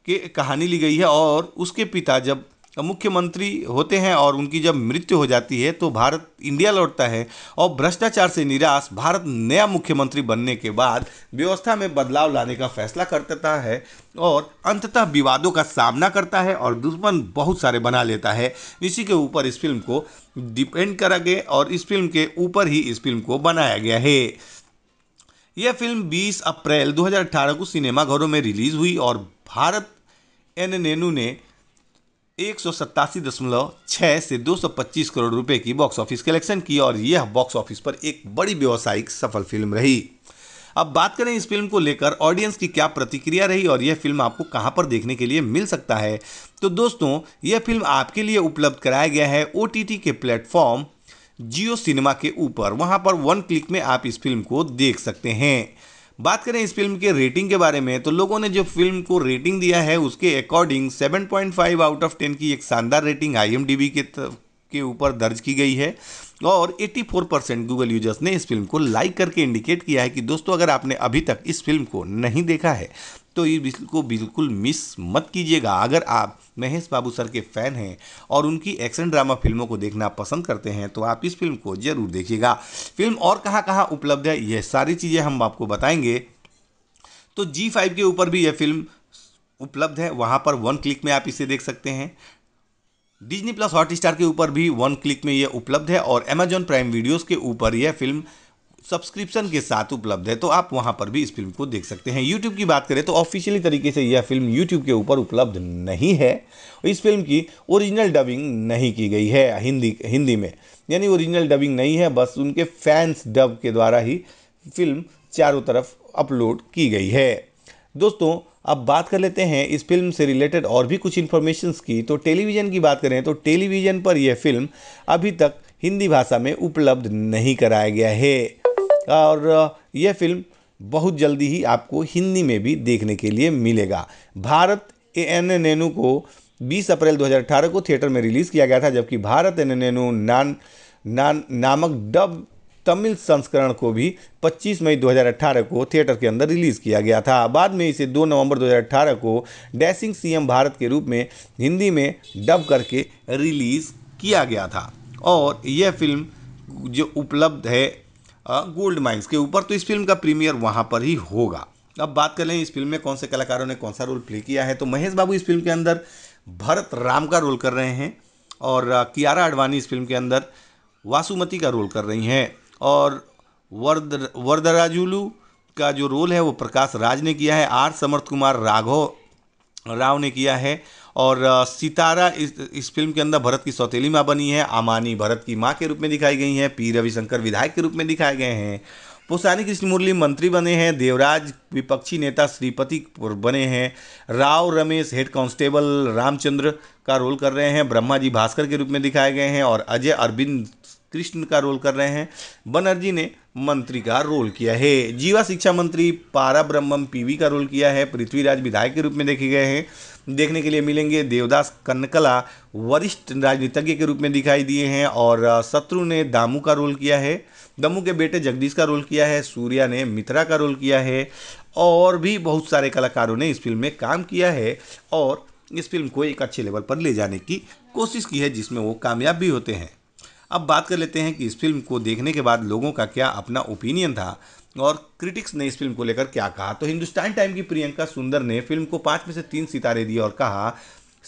की कहानी ली गई है और उसके पिता जब मुख्यमंत्री होते हैं और उनकी जब मृत्यु हो जाती है तो भारत इंडिया लौटता है और भ्रष्टाचार से निराश भारत नया मुख्यमंत्री बनने के बाद व्यवस्था में बदलाव लाने का फैसला करता है और अंततः विवादों का सामना करता है और दुश्मन बहुत सारे बना लेता है इसी के ऊपर इस फिल्म को डिपेंड करा गया और इस फिल्म के ऊपर ही इस फिल्म को बनाया गया है यह फिल्म 20 अप्रैल 2018 को सिनेमाघरों में रिलीज हुई और भारत एन नेनू ने एक से 225 करोड़ रुपए की बॉक्स ऑफिस कलेक्शन की और यह बॉक्स ऑफिस पर एक बड़ी व्यावसायिक सफल फिल्म रही अब बात करें इस फिल्म को लेकर ऑडियंस की क्या प्रतिक्रिया रही और यह फिल्म आपको कहां पर देखने के लिए मिल सकता है तो दोस्तों यह फिल्म आपके लिए उपलब्ध कराया गया है ओ के प्लेटफॉर्म जियो सिनेमा के ऊपर वहां पर वन क्लिक में आप इस फिल्म को देख सकते हैं बात करें इस फिल्म के रेटिंग के बारे में तो लोगों ने जो फिल्म को रेटिंग दिया है उसके अकॉर्डिंग 7.5 आउट ऑफ 10 की एक शानदार रेटिंग आई के के ऊपर दर्ज की गई है और 84 परसेंट गूगल यूजर्स ने इस फिल्म को लाइक करके इंडिकेट किया है कि दोस्तों अगर आपने अभी तक इस फिल्म को नहीं देखा है तो इसको बिल्कुल मिस मत कीजिएगा अगर आप महेश बाबू सर के फ़ैन हैं और उनकी एक्शन ड्रामा फिल्मों को देखना पसंद करते हैं तो आप इस फिल्म को ज़रूर देखिएगा फिल्म और कहाँ कहाँ उपलब्ध है यह सारी चीज़ें हम आपको बताएंगे तो जी फाइव के ऊपर भी यह फिल्म उपलब्ध है वहाँ पर वन क्लिक में आप इसे देख सकते हैं डिजनी प्लस हॉट स्टार के ऊपर भी वन क्लिक में यह उपलब्ध है और अमेजॉन प्राइम वीडियोज़ के ऊपर यह फिल्म सब्सक्रिप्शन के साथ उपलब्ध है तो आप वहाँ पर भी इस फिल्म को देख सकते हैं यूट्यूब की बात करें तो ऑफिशियली तरीके से यह फिल्म यूट्यूब के ऊपर उपलब्ध नहीं है इस फिल्म की ओरिजिनल डबिंग नहीं की गई है हिंदी हिंदी में यानी ओरिजिनल डबिंग नहीं है बस उनके फैंस डब के द्वारा ही फिल्म चारों तरफ अपलोड की गई है दोस्तों अब बात कर लेते हैं इस फिल्म से रिलेटेड और भी कुछ इन्फॉर्मेशन की तो टेलीविज़न की बात करें तो टेलीविज़न पर यह फिल्म अभी तक हिंदी भाषा में उपलब्ध नहीं कराया गया है और यह फिल्म बहुत जल्दी ही आपको हिंदी में भी देखने के लिए मिलेगा भारत ए एन नेनू को 20 अप्रैल 2018 को थिएटर में रिलीज़ किया गया था जबकि भारत एन नेनू नान नान नामक डब तमिल संस्करण को भी 25 मई 2018 को थिएटर के अंदर रिलीज़ किया गया था बाद में इसे 2 नवंबर 2018 को डैसिंग सीएम भारत के रूप में हिंदी में डब करके रिलीज़ किया गया था और यह फिल्म जो उपलब्ध है गोल्ड माइंस के ऊपर तो इस फिल्म का प्रीमियर वहाँ पर ही होगा अब बात कर लें इस फिल्म में कौन से कलाकारों ने कौन सा रोल प्ले किया है तो महेश बाबू इस फिल्म के अंदर भरत राम का रोल कर रहे हैं और कियारा अडवाणी इस फिल्म के अंदर वासुमती का रोल कर रही हैं और वर्द वरदराजुलू का जो रोल है वो प्रकाश राज ने किया है आर समर्थ कुमार राघव राव ने किया है और सितारा इस इस फिल्म के अंदर भरत की सौतेली माँ बनी है आमानी भरत की माँ के रूप में दिखाई गई हैं पी रविशंकर विधायक के रूप में दिखाए गए हैं पुसानी मुरली मंत्री बने हैं देवराज विपक्षी नेता श्रीपति बने हैं राव रमेश हेड कांस्टेबल रामचंद्र का रोल कर रहे हैं ब्रह्मा जी भास्कर के रूप में दिखाए गए हैं और अजय अरविंद कृष्ण का रोल कर रहे हैं बनर्जी ने मंत्री का रोल किया है जीवा शिक्षा मंत्री पारा ब्रह्मम पीवी का रोल किया है पृथ्वीराज विधायक के रूप में देखे गए हैं देखने के लिए मिलेंगे देवदास कनकला वरिष्ठ राजनीतिज्ञ के रूप में दिखाई दिए हैं और शत्रु ने दामू का रोल किया है दमू के बेटे जगदीश का रोल किया है सूर्या ने मित्रा का रोल किया है और भी बहुत सारे कलाकारों ने इस फिल्म में काम किया है और इस फिल्म को एक अच्छे लेवल पर ले जाने की कोशिश की है जिसमें वो कामयाब भी होते हैं अब बात कर लेते हैं कि इस फिल्म को देखने के बाद लोगों का क्या अपना ओपिनियन था और क्रिटिक्स ने इस फिल्म को लेकर क्या कहा तो हिंदुस्तान टाइम की प्रियंका सुंदर ने फिल्म को पाँच में से तीन सितारे दिए और कहा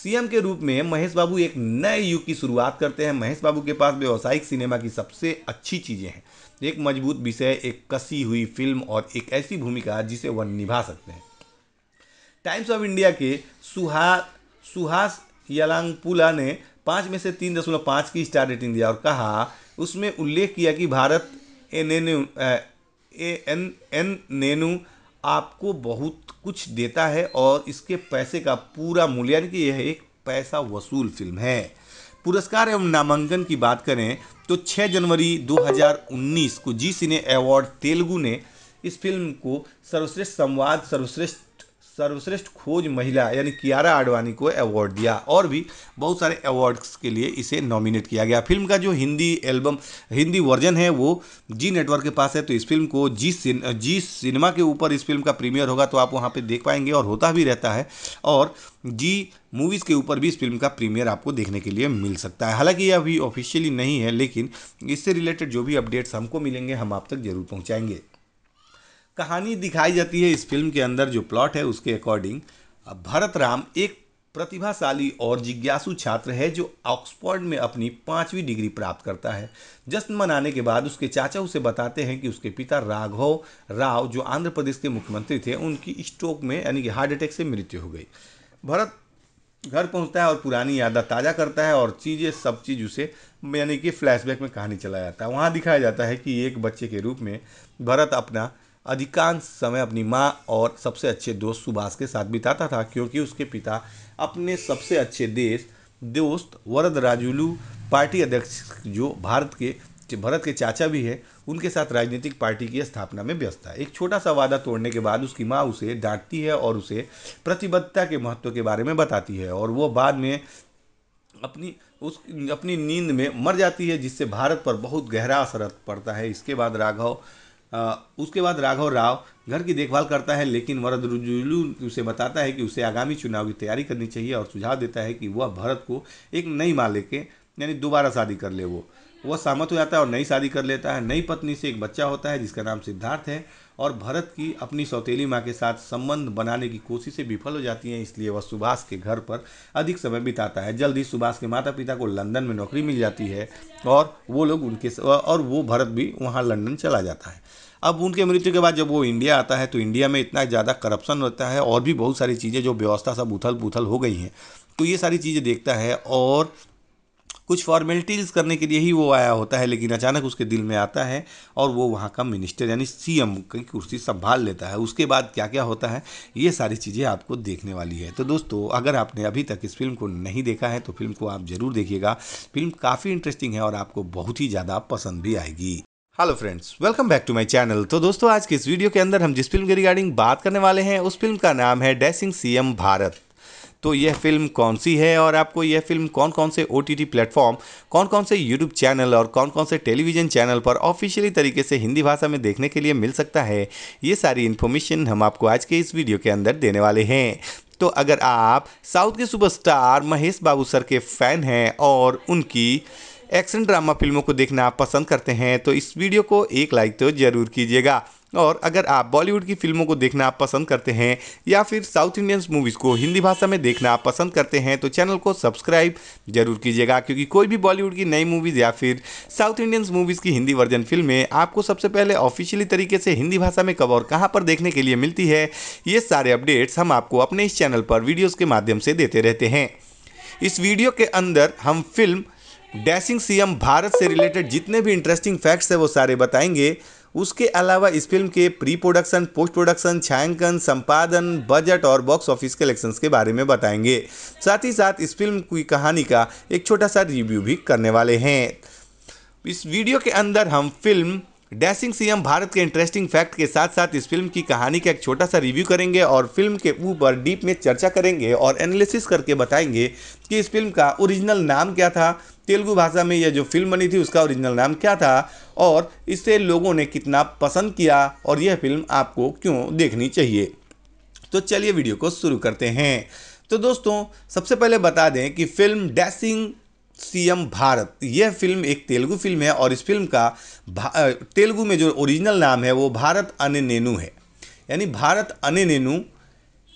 सीएम के रूप में महेश बाबू एक नए युग की शुरुआत करते हैं महेश बाबू के पास व्यावसायिक सिनेमा की सबसे अच्छी चीज़ें हैं एक मजबूत विषय एक कसी हुई फिल्म और एक ऐसी भूमिका जिसे वह निभा सकते हैं टाइम्स ऑफ इंडिया के सुहा सुहास यलांगपुला ने पाँच में से तीन दशमलव पाँच की स्टार रेटिंग दिया और कहा उसमें उल्लेख किया कि भारत एन ए एन एन नैनू आपको बहुत कुछ देता है और इसके पैसे का पूरा मूल्य यानी कि यह एक पैसा वसूल फिल्म है पुरस्कार एवं नामांकन की बात करें तो 6 जनवरी 2019 को जी सिने अवार्ड तेलुगु ने इस फिल्म को सर्वश्रेष्ठ संवाद सर्वश्रेष्ठ सर्वश्रेष्ठ खोज महिला यानी कियारा आडवाणी को अवार्ड दिया और भी बहुत सारे अवार्ड्स के लिए इसे नॉमिनेट किया गया फिल्म का जो हिंदी एल्बम हिंदी वर्जन है वो जी नेटवर्क के पास है तो इस फिल्म को जी सिन, जी सिनेमा के ऊपर इस फिल्म का प्रीमियर होगा तो आप वहाँ पर देख पाएंगे और होता भी रहता है और जी मूवीज़ के ऊपर भी इस फिल्म का प्रीमियर आपको देखने के लिए मिल सकता है हालांकि यह अभी ऑफिशियली नहीं है लेकिन इससे रिलेटेड जो भी अपडेट्स हमको मिलेंगे हम आप तक जरूर पहुँचाएंगे कहानी दिखाई जाती है इस फिल्म के अंदर जो प्लॉट है उसके अकॉर्डिंग भरत राम एक प्रतिभाशाली और जिज्ञासु छात्र है जो ऑक्सफोर्ड में अपनी पाँचवीं डिग्री प्राप्त करता है जश्न मनाने के बाद उसके चाचा उसे बताते हैं कि उसके पिता राघव राव जो आंध्र प्रदेश के मुख्यमंत्री थे उनकी स्ट्रोक में यानी कि हार्ट अटैक से मृत्यु हो गई भरत घर पहुंचता है और पुरानी यादा ताज़ा करता है और चीज़ें सब चीज़ उसे यानी कि फ्लैशबैक में कहानी चलाया जाता है वहाँ दिखाया जाता है कि एक बच्चे के रूप में भरत अपना अधिकांश समय अपनी माँ और सबसे अच्छे दोस्त सुभाष के साथ बिताता था क्योंकि उसके पिता अपने सबसे अच्छे देश दोस्त वरद राजुलू पार्टी अध्यक्ष जो भारत के भरत के चाचा भी है उनके साथ राजनीतिक पार्टी की स्थापना में व्यस्त है एक छोटा सा वादा तोड़ने के बाद उसकी माँ उसे डांटती है और उसे प्रतिबद्धता के महत्व के बारे में बताती है और वो बाद में अपनी उस अपनी नींद में मर जाती है जिससे भारत पर बहुत गहरा असर पड़ता है इसके बाद राघव उसके बाद राघव राव घर की देखभाल करता है लेकिन वरदरुजुलू उसे बताता है कि उसे आगामी चुनाव की तैयारी करनी चाहिए और सुझाव देता है कि वह भरत को एक नई माँ लेके यानी दोबारा शादी कर ले वो वह सहमत हो जाता है और नई शादी कर लेता है नई पत्नी से एक बच्चा होता है जिसका नाम सिद्धार्थ है और भरत की अपनी सौतेली माँ के साथ संबंध बनाने की कोशिशें विफल हो जाती हैं इसलिए वह सुभाष के घर पर अधिक समय बिताता है जल्द ही सुभाष के माता पिता को लंदन में नौकरी मिल जाती है और वो लोग उनके और वो भरत भी वहाँ लंदन चला जाता है अब उनके मृत्यु के बाद जब वो इंडिया आता है तो इंडिया में इतना ज़्यादा करप्शन होता है और भी बहुत सारी चीज़ें जो व्यवस्था सब उथल पुथल हो गई हैं तो ये सारी चीज़ें देखता है और कुछ फॉर्मेलिटीज़ करने के लिए ही वो आया होता है लेकिन अचानक उसके दिल में आता है और वो वहाँ का मिनिस्टर यानी सीएम की कुर्सी संभाल लेता है उसके बाद क्या क्या होता है ये सारी चीज़ें आपको देखने वाली है तो दोस्तों अगर आपने अभी तक इस फिल्म को नहीं देखा है तो फिल्म को आप ज़रूर देखिएगा फिल्म काफ़ी इंटरेस्टिंग है और आपको बहुत ही ज़्यादा पसंद भी आएगी hello friends welcome back to my channel तो दोस्तों आज के इस वीडियो के अंदर हम जिस फिल्म के रिगार्डिंग बात करने वाले हैं उस फिल्म का नाम है डैसिंग सीएम भारत तो यह फिल्म कौन सी है और आपको यह फिल्म कौन कौन से ओ टी प्लेटफॉर्म कौन कौन से यूट्यूब चैनल और कौन कौन से टेलीविजन चैनल पर ऑफिशियली तरीके से हिंदी भाषा में देखने के लिए मिल सकता है ये सारी इन्फॉर्मेशन हम आपको आज के इस वीडियो के अंदर देने वाले हैं तो अगर आप साउथ के सुपरस्टार महेश बाबू सर के फैन हैं और उनकी एक्शन ड्रामा फिल्मों को देखना पसंद करते हैं तो इस वीडियो को एक लाइक तो ज़रूर कीजिएगा और अगर आप बॉलीवुड की फिल्मों को देखना पसंद करते हैं या फिर साउथ इंडियंस मूवीज़ को हिंदी भाषा में देखना पसंद करते हैं तो चैनल को सब्सक्राइब जरूर कीजिएगा क्योंकि कोई भी बॉलीवुड की नई मूवीज़ या फिर साउथ इंडियंस मूवीज़ की हिंदी वर्जन फिल्में आपको सबसे पहले ऑफिशियली तरीके से हिंदी भाषा में कब और कहाँ पर देखने के लिए मिलती है ये सारे अपडेट्स हम आपको अपने इस चैनल पर वीडियोज़ के माध्यम से देते रहते हैं इस वीडियो के अंदर हम फिल्म डैशिंग सीएम भारत से रिलेटेड जितने भी इंटरेस्टिंग फैक्ट्स है वो सारे बताएंगे उसके अलावा इस फिल्म के प्री प्रोडक्शन पोस्ट प्रोडक्शन छायांकन संपादन बजट और बॉक्स ऑफिस कलेक्शंस के बारे में बताएंगे साथ ही साथ इस फिल्म की कहानी का एक छोटा सा रिव्यू भी करने वाले हैं इस वीडियो के अंदर हम फिल्म डैशिंग सीएम भारत के इंटरेस्टिंग फैक्ट के साथ साथ इस फिल्म की कहानी का एक छोटा सा रिव्यू करेंगे और फिल्म के ऊपर डीप में चर्चा करेंगे और एनालिसिस करके बताएंगे कि इस फिल्म का ओरिजिनल नाम क्या था तेलुगु भाषा में यह जो फिल्म बनी थी उसका ओरिजिनल नाम क्या था और इसे लोगों ने कितना पसंद किया और यह फिल्म आपको क्यों देखनी चाहिए तो चलिए वीडियो को शुरू करते हैं तो दोस्तों सबसे पहले बता दें कि फिल्म डैसिंग सीएम भारत यह फिल्म एक तेलुगु फिल्म है और इस फिल्म का तेलुगु में जो ओरिजिनल नाम है वो भारत अने नेनू है यानी भारत अने नेनू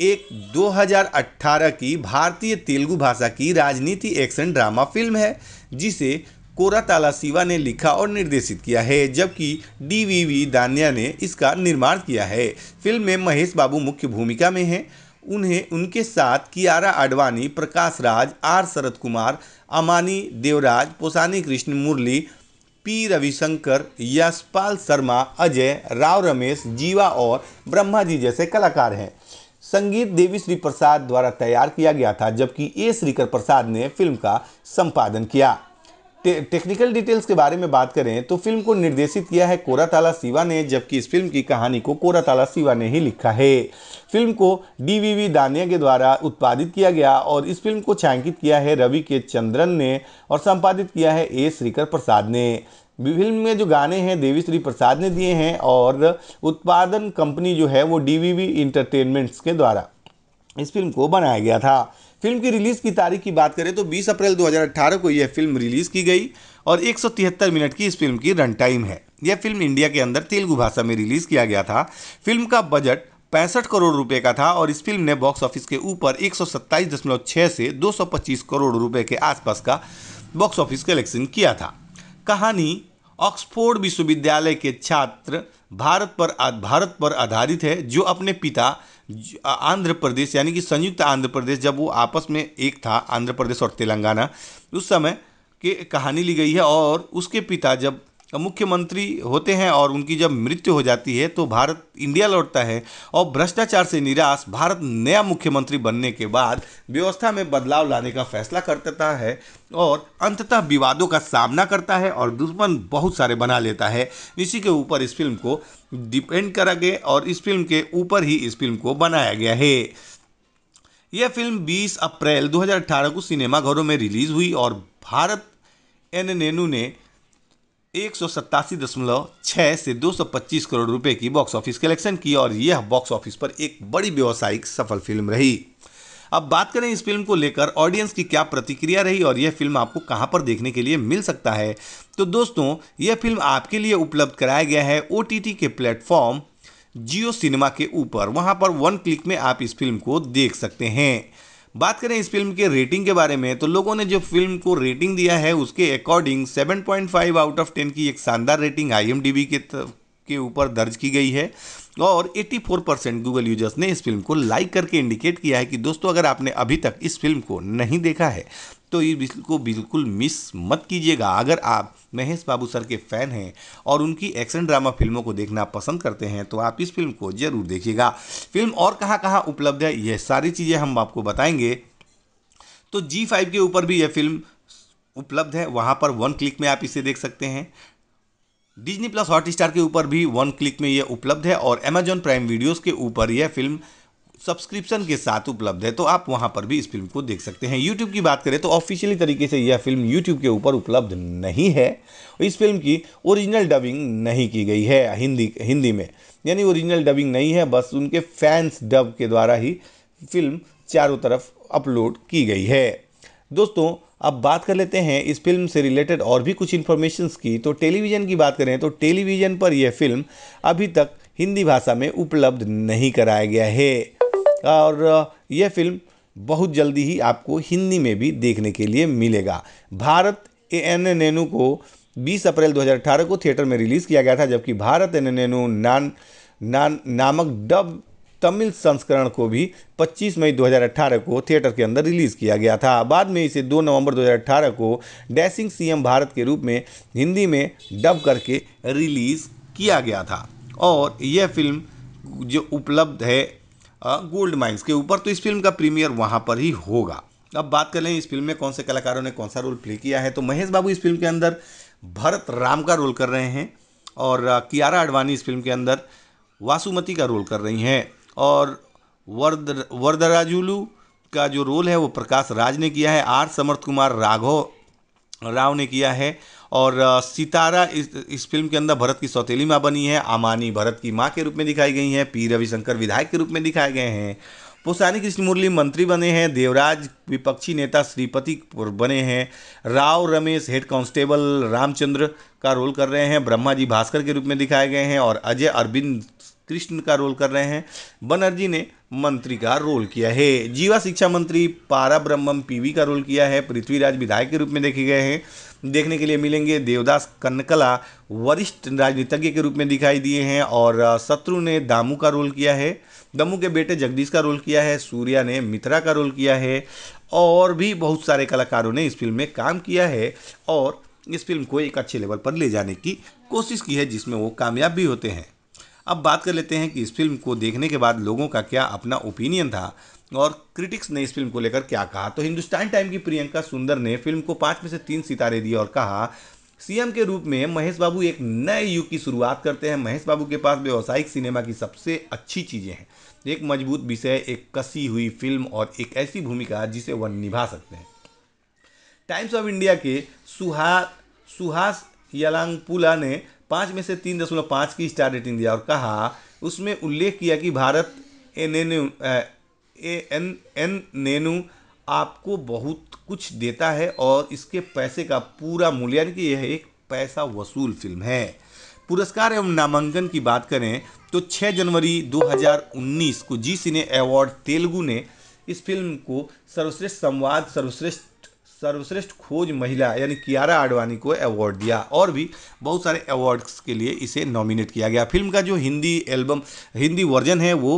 एक 2018 की भारतीय तेलुगु भाषा की राजनीति एक्शन ड्रामा फिल्म है जिसे कोरा सिवा ने लिखा और निर्देशित किया है जबकि डी वी वी दानिया ने इसका निर्माण किया है फिल्म में महेश बाबू मुख्य भूमिका में हैं उन्हें उनके साथ कियारा आडवाणी प्रकाश राज आर शरद कुमार अमानी देवराज पोसानी कृष्ण मुरली पी रविशंकर यशपाल शर्मा अजय राव रमेश जीवा और ब्रह्मा जी जैसे कलाकार हैं संगीत देवी श्री प्रसाद द्वारा तैयार किया गया था जबकि ए श्रीकर प्रसाद ने फिल्म का संपादन किया टे, टेक्निकल डिटेल्स के बारे में बात करें तो फिल्म को निर्देशित किया है कोराताला सिवा ने जबकि इस फिल्म की कहानी को कोराताला सिवा ने ही लिखा है फिल्म को डीवीवी दानिया के द्वारा उत्पादित किया गया और इस फिल्म को छायांकित किया है रवि के चंद्रन ने और संपादित किया है ए श्रीकर प्रसाद ने फिल्म में जो गाने हैं देवी श्री प्रसाद ने दिए हैं और उत्पादन कंपनी जो है वो डीवीवी इंटरटेनमेंट्स के द्वारा इस फिल्म को बनाया गया था फिल्म की रिलीज़ की तारीख की बात करें तो 20 अप्रैल 2018 को यह फिल्म रिलीज़ की गई और एक मिनट की इस फिल्म की रन टाइम है यह फिल्म इंडिया के अंदर तेलुगु भाषा में रिलीज़ किया गया था फिल्म का बजट पैंसठ करोड़ रुपए का था और इस फिल्म ने बॉक्स ऑफिस के ऊपर एक से 225 करोड़ रुपए के आसपास का बॉक्स ऑफिस कलेक्शन किया था कहानी ऑक्सफोर्ड विश्वविद्यालय के छात्र भारत पर भारत पर आधारित है जो अपने पिता आंध्र प्रदेश यानी कि संयुक्त आंध्र प्रदेश जब वो आपस में एक था आंध्र प्रदेश और तेलंगाना उस समय की कहानी ली गई है और उसके पिता जब मुख्यमंत्री होते हैं और उनकी जब मृत्यु हो जाती है तो भारत इंडिया लौटता है और भ्रष्टाचार से निराश भारत नया मुख्यमंत्री बनने के बाद व्यवस्था में बदलाव लाने का फैसला करता है और अंततः विवादों का सामना करता है और दुश्मन बहुत सारे बना लेता है इसी के ऊपर इस फिल्म को डिपेंड करा गया और इस फिल्म के ऊपर ही इस फिल्म को बनाया गया है यह फिल्म 20 अप्रैल 2018 को सिनेमाघरों में रिलीज हुई और भारत एन नेनू ने एक से 225 करोड़ रुपए की बॉक्स ऑफिस कलेक्शन की और यह बॉक्स ऑफिस पर एक बड़ी व्यावसायिक सफल फिल्म रही अब बात करें इस फिल्म को लेकर ऑडियंस की क्या प्रतिक्रिया रही और यह फिल्म आपको कहां पर देखने के लिए मिल सकता है तो दोस्तों यह फिल्म आपके लिए उपलब्ध कराया गया है ओ के प्लेटफॉर्म जियो सिनेमा के ऊपर वहाँ पर वन क्लिक में आप इस फिल्म को देख सकते हैं बात करें इस फिल्म के रेटिंग के बारे में तो लोगों ने जो फिल्म को रेटिंग दिया है उसके अकॉर्डिंग 7.5 आउट ऑफ 10 की एक शानदार रेटिंग आई के के ऊपर दर्ज की गई है और 84 परसेंट गूगल यूजर्स ने इस फिल्म को लाइक करके इंडिकेट किया है कि दोस्तों अगर आपने अभी तक इस फिल्म को नहीं देखा है तो इसको बिल्कुल मिस मत कीजिएगा अगर आप महेश बाबू सर के फ़ैन हैं और उनकी एक्शन ड्रामा फिल्मों को देखना पसंद करते हैं तो आप इस फिल्म को ज़रूर देखिएगा फिल्म और कहाँ कहाँ उपलब्ध है यह सारी चीज़ें हम आपको बताएंगे तो जी फाइव के ऊपर भी यह फिल्म उपलब्ध है वहाँ पर वन क्लिक में आप इसे देख सकते हैं डिजनी प्लस हॉट स्टार के ऊपर भी वन क्लिक में यह उपलब्ध है और अमेजॉन प्राइम वीडियोज़ के ऊपर यह फिल्म सब्सक्रिप्शन के साथ उपलब्ध है तो आप वहाँ पर भी इस फिल्म को देख सकते हैं यूट्यूब की बात करें तो ऑफिशियली तरीके से यह फिल्म यूट्यूब के ऊपर उपलब्ध नहीं है इस फिल्म की ओरिजिनल डबिंग नहीं की गई है हिंदी हिंदी में यानी ओरिजिनल डबिंग नहीं है बस उनके फैंस डब के द्वारा ही फिल्म चारों तरफ अपलोड की गई है दोस्तों अब बात कर लेते हैं इस फिल्म से रिलेटेड और भी कुछ इन्फॉर्मेशन की तो टेलीविज़न की बात करें तो टेलीविज़न पर यह फिल्म अभी तक हिंदी भाषा में उपलब्ध नहीं कराया गया है और यह फिल्म बहुत जल्दी ही आपको हिंदी में भी देखने के लिए मिलेगा भारत ए एन नेनू को 20 अप्रैल 2018 को थिएटर में रिलीज़ किया गया था जबकि भारत एन नेनू नान नान नामक डब तमिल संस्करण को भी 25 मई 2018 को थिएटर के अंदर रिलीज़ किया गया था बाद में इसे 2 नवंबर 2018 को डैसिंग सीएम भारत के रूप में हिंदी में डब करके रिलीज़ किया गया था और यह फिल्म जो उपलब्ध है गोल्ड माइंस के ऊपर तो इस फिल्म का प्रीमियर वहाँ पर ही होगा अब बात कर लें इस फिल्म में कौन से कलाकारों ने कौन सा रोल प्ले किया है तो महेश बाबू इस फिल्म के अंदर भरत राम का रोल कर रहे हैं और कियारा आडवाणी इस फिल्म के अंदर वासुमती का रोल कर रही हैं और वर्द वरदराजुलू का जो रोल है वो प्रकाश राज ने किया है आर समर्थ कुमार राघव राव ने किया है और सितारा इस इस फिल्म के अंदर भरत की सौतेली माँ बनी है आमानी भरत की माँ के रूप में दिखाई गई हैं पी रविशंकर विधायक के रूप में दिखाए गए हैं पुसानी मुरली मंत्री बने हैं देवराज विपक्षी नेता श्रीपति बने हैं राव रमेश हेड कांस्टेबल रामचंद्र का रोल कर रहे हैं ब्रह्मा जी भास्कर के रूप में दिखाए गए हैं और अजय अरविंद कृष्ण का रोल कर रहे हैं बनर्जी ने मंत्री का रोल किया है जीवा शिक्षा मंत्री पारा ब्रह्मम पीवी का रोल किया है पृथ्वीराज विधायक के रूप में देखे गए हैं देखने के लिए मिलेंगे देवदास कनकला वरिष्ठ राजनीतिज्ञ के रूप में दिखाई दिए हैं और शत्रु ने दामू का रोल किया है दमू के बेटे जगदीश का रोल किया है सूर्या ने मित्रा का रोल किया है और भी बहुत सारे कलाकारों ने इस फिल्म में काम किया है और इस फिल्म को एक अच्छे लेवल पर ले जाने की कोशिश की है जिसमें वो कामयाब भी होते हैं अब बात कर लेते हैं कि इस फिल्म को देखने के बाद लोगों का क्या अपना ओपिनियन था और क्रिटिक्स ने इस फिल्म को लेकर क्या कहा तो हिंदुस्तान टाइम की प्रियंका सुंदर ने फिल्म को पाँच में से तीन सितारे दिए और कहा सीएम के रूप में महेश बाबू एक नए युग की शुरुआत करते हैं महेश बाबू के पास व्यावसायिक सिनेमा की सबसे अच्छी चीज़ें हैं एक मजबूत विषय एक कसी हुई फिल्म और एक ऐसी भूमिका जिसे वह निभा सकते हैं टाइम्स ऑफ इंडिया के सुहा सुहास यलांगपुला ने पाँच में से तीन दशमलव पाँच की स्टार रेटिंग दिया और कहा उसमें उल्लेख किया कि भारत एन ए एन एन नैनू आपको बहुत कुछ देता है और इसके पैसे का पूरा मूल्य यानी कि यह एक पैसा वसूल फिल्म है पुरस्कार एवं नामांकन की बात करें तो 6 जनवरी 2019 को जी सिने अवार्ड तेलुगु ने इस फिल्म को सर्वश्रेष्ठ संवाद सर्वश्रेष्ठ सर्वश्रेष्ठ खोज महिला यानी कियारा आडवाणी को अवार्ड दिया और भी बहुत सारे अवार्ड्स के लिए इसे नॉमिनेट किया गया फिल्म का जो हिंदी एल्बम हिंदी वर्जन है वो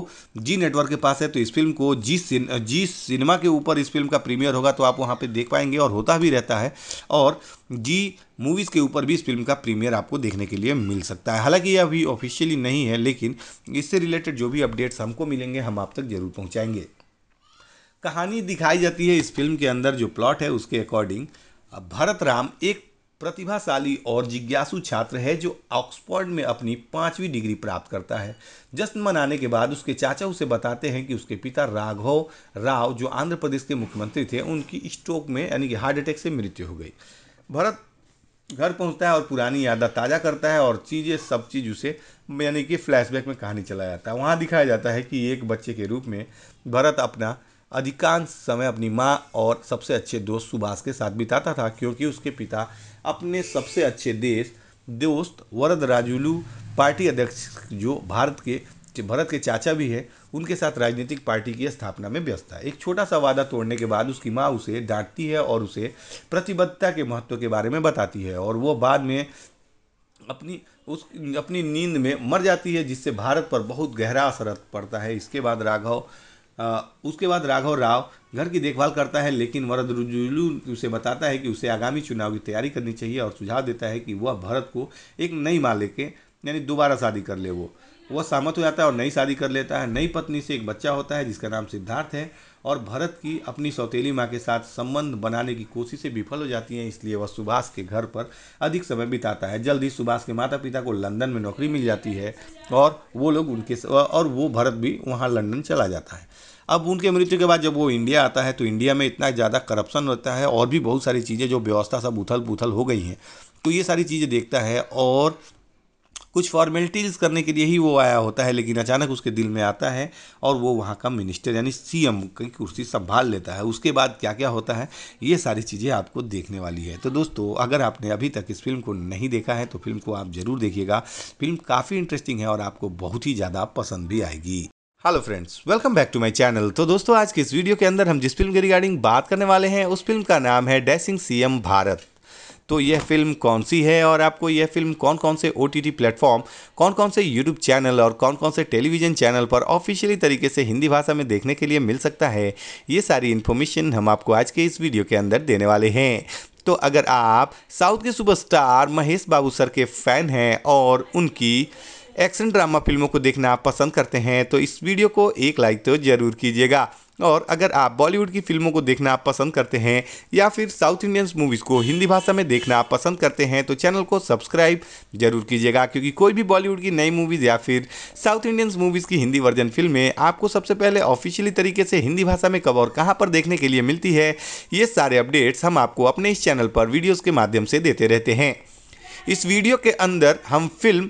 जी नेटवर्क के पास है तो इस फिल्म को जी सिन, जी सिनेमा के ऊपर इस फिल्म का प्रीमियर होगा तो आप वहाँ पर देख पाएंगे और होता भी रहता है और जी मूवीज़ के ऊपर भी इस फिल्म का प्रीमियर आपको देखने के लिए मिल सकता है हालांकि यह अभी ऑफिशियली नहीं है लेकिन इससे रिलेटेड जो भी अपडेट्स हमको मिलेंगे हम आप तक जरूर पहुँचाएंगे कहानी दिखाई जाती है इस फिल्म के अंदर जो प्लॉट है उसके अकॉर्डिंग भरत राम एक प्रतिभाशाली और जिज्ञासु छात्र है जो ऑक्सफोर्ड में अपनी पाँचवीं डिग्री प्राप्त करता है जश्न मनाने के बाद उसके चाचा उसे बताते हैं कि उसके पिता राघव राव जो आंध्र प्रदेश के मुख्यमंत्री थे उनकी स्ट्रोक में यानी कि हार्ट अटैक से मृत्यु हो गई भरत घर पहुंचता है और पुरानी यादा ताज़ा करता है और चीज़ें सब चीज़ उसे यानी कि फ्लैशबैक में कहानी चलाया जाता है वहाँ दिखाया जाता है कि एक बच्चे के रूप में भरत अपना अधिकांश समय अपनी माँ और सबसे अच्छे दोस्त सुभाष के साथ बिताता था क्योंकि उसके पिता अपने सबसे अच्छे देश दोस्त वरद राजुलू पार्टी अध्यक्ष जो भारत के भरत के चाचा भी है उनके साथ राजनीतिक पार्टी की स्थापना में व्यस्त है एक छोटा सा वादा तोड़ने के बाद उसकी माँ उसे डांटती है और उसे प्रतिबद्धता के महत्व के बारे में बताती है और वो बाद में अपनी उस अपनी नींद में मर जाती है जिससे भारत पर बहुत गहरा असर पड़ता है इसके बाद राघव उसके बाद राघव राव घर की देखभाल करता है लेकिन वरदरुजुलू उसे बताता है कि उसे आगामी चुनाव की तैयारी करनी चाहिए और सुझाव देता है कि वह भरत को एक नई माँ लेके यानी दोबारा शादी कर ले वो वह सहमत हो जाता है और नई शादी कर लेता है नई पत्नी से एक बच्चा होता है जिसका नाम सिद्धार्थ है और भरत की अपनी सौतेली माँ के साथ संबंध बनाने की कोशिशें विफल हो जाती हैं इसलिए वह सुभाष के घर पर अधिक समय बिताता है जल्द ही सुभाष के माता पिता को लंदन में नौकरी मिल जाती है और वो लोग उनके और वो भरत भी वहाँ लंदन चला जाता है अब उनके मृत्यु के बाद जब वो इंडिया आता है तो इंडिया में इतना ज़्यादा करप्शन होता है और भी बहुत सारी चीज़ें जो व्यवस्था सब उथल पुथल हो गई हैं तो ये सारी चीज़ें देखता है और कुछ फॉर्मेलिटीज़ करने के लिए ही वो आया होता है लेकिन अचानक उसके दिल में आता है और वो वहाँ का मिनिस्टर यानी सीएम की कुर्सी संभाल लेता है उसके बाद क्या क्या होता है ये सारी चीज़ें आपको देखने वाली है तो दोस्तों अगर आपने अभी तक इस फिल्म को नहीं देखा है तो फिल्म को आप ज़रूर देखिएगा फिल्म काफ़ी इंटरेस्टिंग है और आपको बहुत ही ज़्यादा पसंद भी आएगी hello friends welcome back to my channel तो दोस्तों आज के इस वीडियो के अंदर हम जिस फिल्म के रिगार्डिंग बात करने वाले हैं उस फिल्म का नाम है डैसिंग सीएम भारत तो यह फिल्म कौन सी है और आपको यह फिल्म कौन कौन से ओ टी प्लेटफॉर्म कौन कौन से यूट्यूब चैनल और कौन कौन से टेलीविजन चैनल पर ऑफिशियली तरीके से हिंदी भाषा में देखने के लिए मिल सकता है ये सारी इन्फॉर्मेशन हम आपको आज के इस वीडियो के अंदर देने वाले हैं तो अगर आप साउथ के सुपरस्टार महेश बाबू सर के फैन हैं और उनकी एक्शन ड्रामा फिल्मों को देखना पसंद करते हैं तो इस वीडियो को एक लाइक तो ज़रूर कीजिएगा और अगर आप बॉलीवुड की फिल्मों को देखना पसंद करते हैं या फिर साउथ इंडियंस मूवीज़ को हिंदी भाषा में देखना पसंद करते हैं तो चैनल को सब्सक्राइब जरूर कीजिएगा क्योंकि कोई भी बॉलीवुड की नई मूवीज़ या फिर साउथ इंडियंस मूवीज़ की हिंदी वर्जन फिल्में आपको सबसे पहले ऑफिशियली तरीके से हिंदी भाषा में कब और कहाँ पर देखने के लिए मिलती है ये सारे अपडेट्स हम आपको अपने इस चैनल पर वीडियोज़ के माध्यम से देते रहते हैं इस वीडियो के अंदर हम फिल्म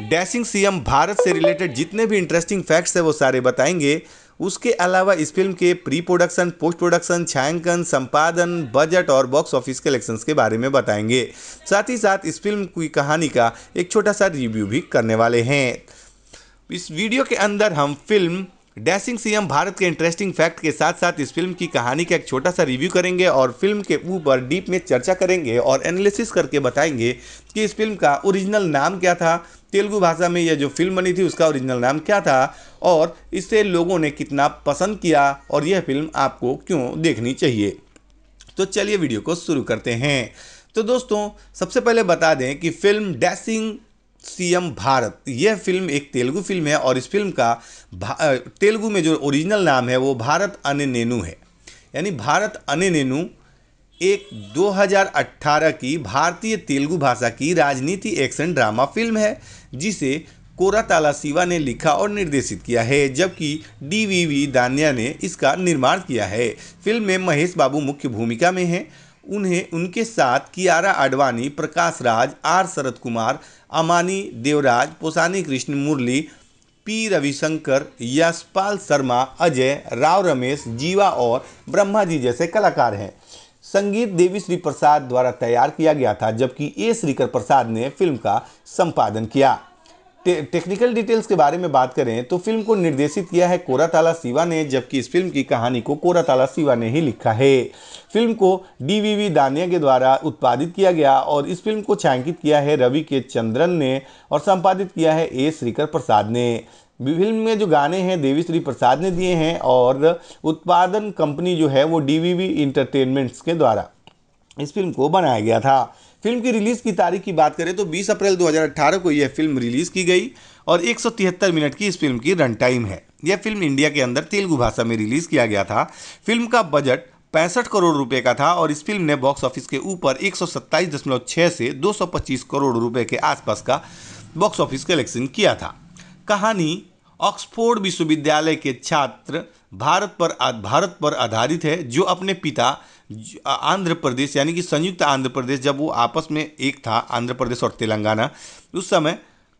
डैशिंग सीएम भारत से रिलेटेड जितने भी इंटरेस्टिंग फैक्ट्स है वो सारे बताएंगे उसके अलावा इस फिल्म के प्री प्रोडक्शन पोस्ट प्रोडक्शन छायांकन संपादन बजट और बॉक्स ऑफिस कलेक्शंस के बारे में बताएंगे साथ ही साथ इस फिल्म की कहानी का एक छोटा सा रिव्यू भी करने वाले हैं इस वीडियो के अंदर हम फिल्म डैशिंग सीएम भारत के इंटरेस्टिंग फैक्ट के साथ साथ इस फिल्म की कहानी का एक छोटा सा रिव्यू करेंगे और फिल्म के ऊपर डीप में चर्चा करेंगे और एनालिसिस करके बताएंगे कि इस फिल्म का ओरिजिनल नाम क्या था तेलुगु भाषा में यह जो फिल्म बनी थी उसका ओरिजिनल नाम क्या था और इसे लोगों ने कितना पसंद किया और यह फिल्म आपको क्यों देखनी चाहिए तो चलिए वीडियो को शुरू करते हैं तो दोस्तों सबसे पहले बता दें कि फिल्म डैसिंग सीएम भारत यह फिल्म एक तेलुगु फिल्म है और इस फिल्म का तेलुगु में जो ओरिजिनल नाम है वो भारत अने नेनू है यानी भारत अने नेनू एक 2018 की भारतीय तेलुगु भाषा की राजनीति एक्शन ड्रामा फिल्म है जिसे कोराताला शिवा ने लिखा और निर्देशित किया है जबकि डी वी वी दानिया ने इसका निर्माण किया है फिल्म में महेश बाबू मुख्य भूमिका में हैं उन्हें उनके साथ कियारा आडवाणी प्रकाश राज आर शरद कुमार अमानी देवराज पोसानी कृष्ण मुरली पी रविशंकर यशपाल शर्मा अजय राव रमेश जीवा और ब्रह्मा जी जैसे कलाकार हैं संगीत देवी श्री प्रसाद द्वारा तैयार किया गया था जबकि ए श्रीकर प्रसाद ने फिल्म का संपादन किया टे, टेक्निकल डिटेल्स के बारे में बात करें तो फिल्म को निर्देशित किया है कोराताला सिवा ने जबकि इस फिल्म की कहानी को कोराताला सिवा ने ही लिखा है फिल्म को डीवीवी दानिया के द्वारा उत्पादित किया गया और इस फिल्म को छायांकित किया है रवि के चंद्रन ने और संपादित किया है ए श्रीकर प्रसाद ने फिल्म में जो गाने हैं देवी श्री प्रसाद ने दिए हैं और उत्पादन कंपनी जो है वो डीवीवी इंटरटेनमेंट्स के द्वारा इस फिल्म को बनाया गया था फिल्म की रिलीज़ की तारीख की बात करें तो 20 अप्रैल 2018 को यह फिल्म रिलीज़ की गई और एक मिनट की इस फिल्म की रन टाइम है यह फिल्म इंडिया के अंदर तेलुगु भाषा में रिलीज़ किया गया था फिल्म का बजट पैंसठ करोड़ रुपए का था और इस फिल्म ने बॉक्स ऑफिस के ऊपर एक से 225 करोड़ रुपए के आसपास का बॉक्स ऑफिस कलेक्शन किया था कहानी ऑक्सफोर्ड विश्वविद्यालय के छात्र भारत पर भारत पर आधारित है जो अपने पिता आंध्र प्रदेश यानी कि संयुक्त आंध्र प्रदेश जब वो आपस में एक था आंध्र प्रदेश और तेलंगाना उस समय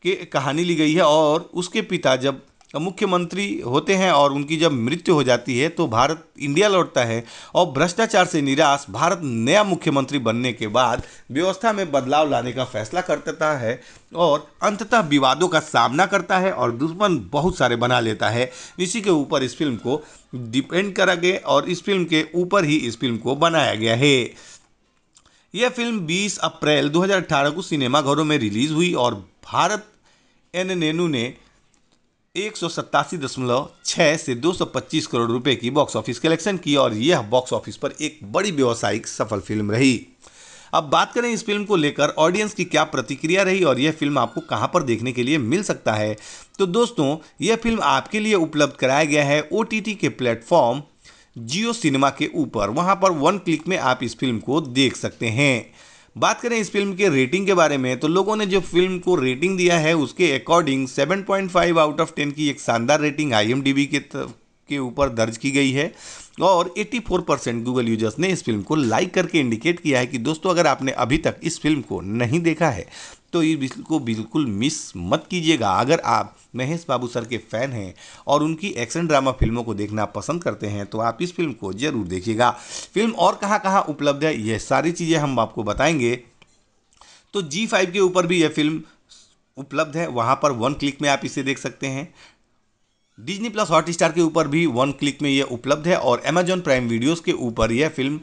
की कहानी ली गई है और उसके पिता जब मुख्यमंत्री होते हैं और उनकी जब मृत्यु हो जाती है तो भारत इंडिया लौटता है और भ्रष्टाचार से निराश भारत नया मुख्यमंत्री बनने के बाद व्यवस्था में बदलाव लाने का फैसला करता है और अंततः विवादों का सामना करता है और दुश्मन बहुत सारे बना लेता है इसी के ऊपर इस फिल्म को डिपेंड करा गया और इस फिल्म के ऊपर ही इस फिल्म को बनाया गया है यह फिल्म 20 अप्रैल 2018 को सिनेमाघरों में रिलीज हुई और भारत एन नेनू ने एक से 225 करोड़ रुपए की बॉक्स ऑफिस कलेक्शन की और यह बॉक्स ऑफिस पर एक बड़ी व्यावसायिक सफल फिल्म रही अब बात करें इस फिल्म को लेकर ऑडियंस की क्या प्रतिक्रिया रही और यह फिल्म आपको कहां पर देखने के लिए मिल सकता है तो दोस्तों यह फिल्म आपके लिए उपलब्ध कराया गया है ओ के प्लेटफॉर्म जियो सिनेमा के ऊपर वहां पर वन क्लिक में आप इस फिल्म को देख सकते हैं बात करें इस फिल्म के रेटिंग के बारे में तो लोगों ने जो फिल्म को रेटिंग दिया है उसके अकॉर्डिंग 7.5 आउट ऑफ 10 की एक शानदार रेटिंग आई के के ऊपर दर्ज की गई है और 84 परसेंट गूगल यूजर्स ने इस फिल्म को लाइक करके इंडिकेट किया है कि दोस्तों अगर आपने अभी तक इस फिल्म को नहीं देखा है तो इसको बिल्कुल मिस मत कीजिएगा अगर आप महेश बाबू सर के फ़ैन हैं और उनकी एक्शन ड्रामा फिल्मों को देखना पसंद करते हैं तो आप इस फिल्म को ज़रूर देखिएगा फिल्म और कहाँ कहाँ उपलब्ध है यह सारी चीज़ें हम आपको बताएंगे तो जी फाइव के ऊपर भी यह फिल्म उपलब्ध है वहाँ पर वन क्लिक में आप इसे देख सकते हैं डिजनी प्लस हॉट स्टार के ऊपर भी वन क्लिक में यह उपलब्ध है और अमेजॉन प्राइम वीडियोज़ के ऊपर यह फिल्म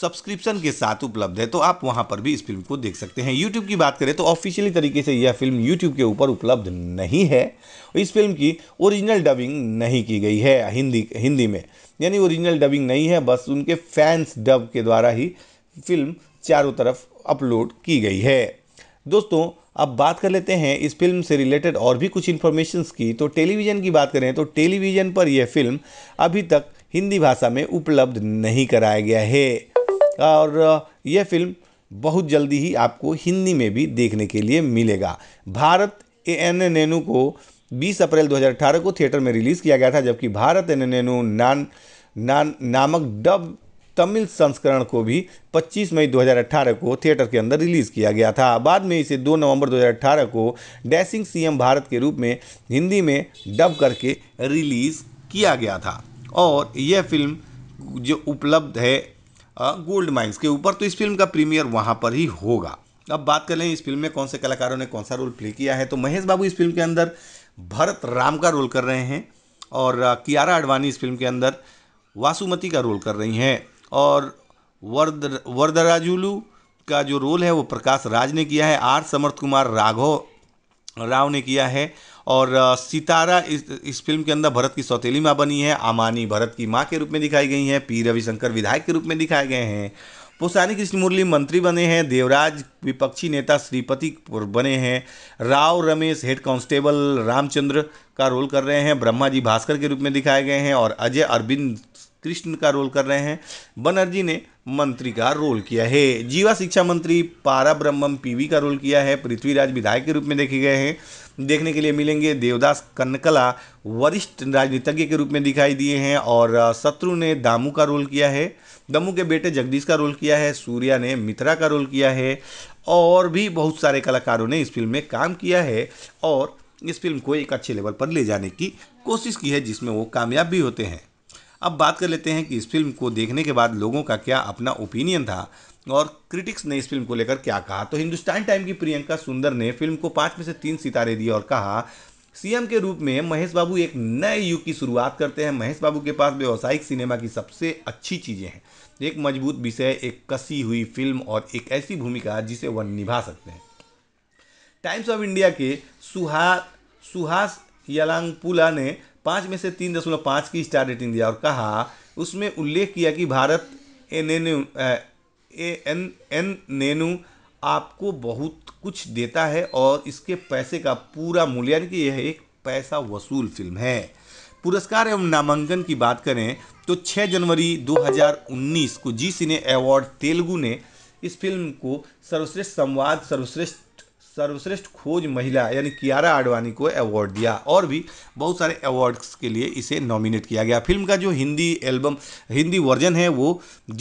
सब्सक्रिप्शन के साथ उपलब्ध है तो आप वहाँ पर भी इस फिल्म को देख सकते हैं यूट्यूब की बात करें तो ऑफिशियली तरीके से यह फिल्म यूट्यूब के ऊपर उपलब्ध नहीं है इस फिल्म की ओरिजिनल डबिंग नहीं की गई है हिंदी हिंदी में यानी ओरिजिनल डबिंग नहीं है बस उनके फैंस डब के द्वारा ही फिल्म चारों तरफ अपलोड की गई है दोस्तों अब बात कर लेते हैं इस फिल्म से रिलेटेड और भी कुछ इन्फॉर्मेशन की तो टेलीविज़न की बात करें तो टेलीविज़न पर यह फिल्म अभी तक हिंदी भाषा में उपलब्ध नहीं कराया गया है और यह फिल्म बहुत जल्दी ही आपको हिंदी में भी देखने के लिए मिलेगा भारत ए एन नेनू को 20 अप्रैल 2018 को थिएटर में रिलीज़ किया गया था जबकि भारत एन नेनू नान नान नामक डब तमिल संस्करण को भी 25 मई 2018 को थिएटर के अंदर रिलीज़ किया गया था बाद में इसे 2 नवंबर 2018 को डैसिंग सीएम भारत के रूप में हिंदी में डब करके रिलीज़ किया गया था और यह फिल्म जो उपलब्ध है गोल्ड माइंस के ऊपर तो इस फिल्म का प्रीमियर वहाँ पर ही होगा अब बात कर लें इस फिल्म में कौन से कलाकारों ने कौन सा रोल प्ले किया है तो महेश बाबू इस फिल्म के अंदर भरत राम का रोल कर रहे हैं और कियारा अडवाणी इस फिल्म के अंदर वासुमती का रोल कर रही हैं और वर्द वरदराजुलू का जो रोल है वो प्रकाश राज ने किया है आर समर्थ कुमार राघव राव ने किया है और सितारा इस इस फिल्म के अंदर भरत की सौतेली माँ बनी है आमानी भरत की माँ के रूप में दिखाई गई हैं पी रविशंकर विधायक के रूप में दिखाए गए हैं पुसानी मुरली मंत्री बने हैं देवराज विपक्षी नेता श्रीपति बने हैं राव रमेश हेड कांस्टेबल रामचंद्र का रोल कर रहे हैं ब्रह्मा जी भास्कर के रूप में दिखाए गए हैं और अजय अरविंद कृष्ण का रोल कर रहे हैं बनर्जी ने मंत्री का रोल किया है जीवा शिक्षा मंत्री पारा ब्रह्मम पीवी का रोल किया है पृथ्वीराज विधायक के रूप में देखे गए हैं देखने के लिए मिलेंगे देवदास कनकला वरिष्ठ राजनीतिज्ञ के रूप में दिखाई दिए हैं और शत्रु ने दामू का रोल किया है दमू के बेटे जगदीश का रोल किया है सूर्या ने मित्रा का रोल किया है और भी बहुत सारे कलाकारों ने इस फिल्म में काम किया है और इस फिल्म को एक अच्छे लेवल पर ले जाने की कोशिश की है जिसमें वो कामयाब भी होते हैं अब बात कर लेते हैं कि इस फिल्म को देखने के बाद लोगों का क्या अपना ओपिनियन था और क्रिटिक्स ने इस फिल्म को लेकर क्या कहा तो हिंदुस्तान टाइम की प्रियंका सुंदर ने फिल्म को पाँच में से तीन सितारे दिए और कहा सीएम के रूप में महेश बाबू एक नए युग की शुरुआत करते हैं महेश बाबू के पास व्यावसायिक सिनेमा की सबसे अच्छी चीज़ें हैं एक मजबूत विषय एक कसी हुई फिल्म और एक ऐसी भूमिका जिसे वह निभा सकते हैं टाइम्स ऑफ इंडिया के सुहा सुहास यलांगपुला ने पाँच में से तीन दशमलव पाँच की स्टार रेटिंग दिया और कहा उसमें उल्लेख किया कि भारत एन ए एन एन नैनू आपको बहुत कुछ देता है और इसके पैसे का पूरा मूल्य यानी कि यह एक पैसा वसूल फिल्म है पुरस्कार एवं नामांकन की बात करें तो 6 जनवरी 2019 को जी सिने अवार्ड तेलुगु ने इस फिल्म को सर्वश्रेष्ठ संवाद सर्वश्रेष्ठ सर्वश्रेष्ठ खोज महिला यानी कियारा आडवाणी को अवार्ड दिया और भी बहुत सारे अवार्ड्स के लिए इसे नॉमिनेट किया गया फिल्म का जो हिंदी एल्बम हिंदी वर्जन है वो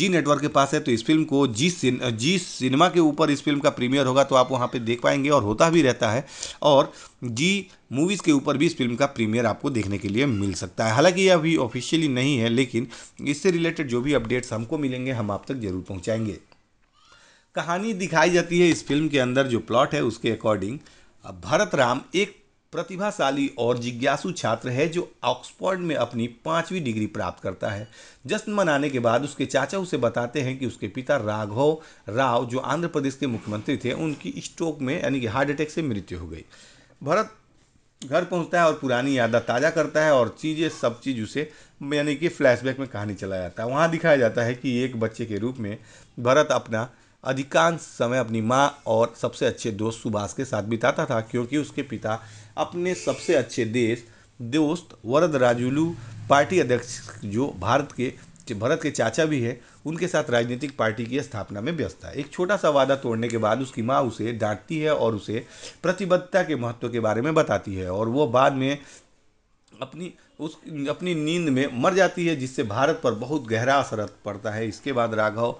जी नेटवर्क के पास है तो इस फिल्म को जी सिन, जी सिनेमा के ऊपर इस फिल्म का प्रीमियर होगा तो आप वहाँ पर देख पाएंगे और होता भी रहता है और जी मूवीज़ के ऊपर भी इस फिल्म का प्रीमियर आपको देखने के लिए मिल सकता है हालांकि यह अभी ऑफिशियली नहीं है लेकिन इससे रिलेटेड जो भी अपडेट्स हमको मिलेंगे हम आप तक जरूर पहुँचाएंगे कहानी दिखाई जाती है इस फिल्म के अंदर जो प्लॉट है उसके अकॉर्डिंग भरत राम एक प्रतिभाशाली और जिज्ञासु छात्र है जो ऑक्सफोर्ड में अपनी पाँचवीं डिग्री प्राप्त करता है जश्न मनाने के बाद उसके चाचा उसे बताते हैं कि उसके पिता राघव राव जो आंध्र प्रदेश के मुख्यमंत्री थे उनकी स्ट्रोक में यानी कि हार्ट अटैक से मृत्यु हो गई भरत घर पहुंचता है और पुरानी यादा ताज़ा करता है और चीज़ें सब चीज़ उसे यानी कि फ्लैशबैक में कहानी चलाया जाता है वहाँ दिखाया जाता है कि एक बच्चे के रूप में भरत अपना अधिकांश समय अपनी माँ और सबसे अच्छे दोस्त सुभाष के साथ बिताता था क्योंकि उसके पिता अपने सबसे अच्छे देश दोस्त वरद राजुलू पार्टी अध्यक्ष जो भारत के भरत के चाचा भी है उनके साथ राजनीतिक पार्टी की स्थापना में व्यस्त है एक छोटा सा वादा तोड़ने के बाद उसकी माँ उसे डांटती है और उसे प्रतिबद्धता के महत्व के बारे में बताती है और वो बाद में अपनी उस अपनी नींद में मर जाती है जिससे भारत पर बहुत गहरा असर पड़ता है इसके बाद राघव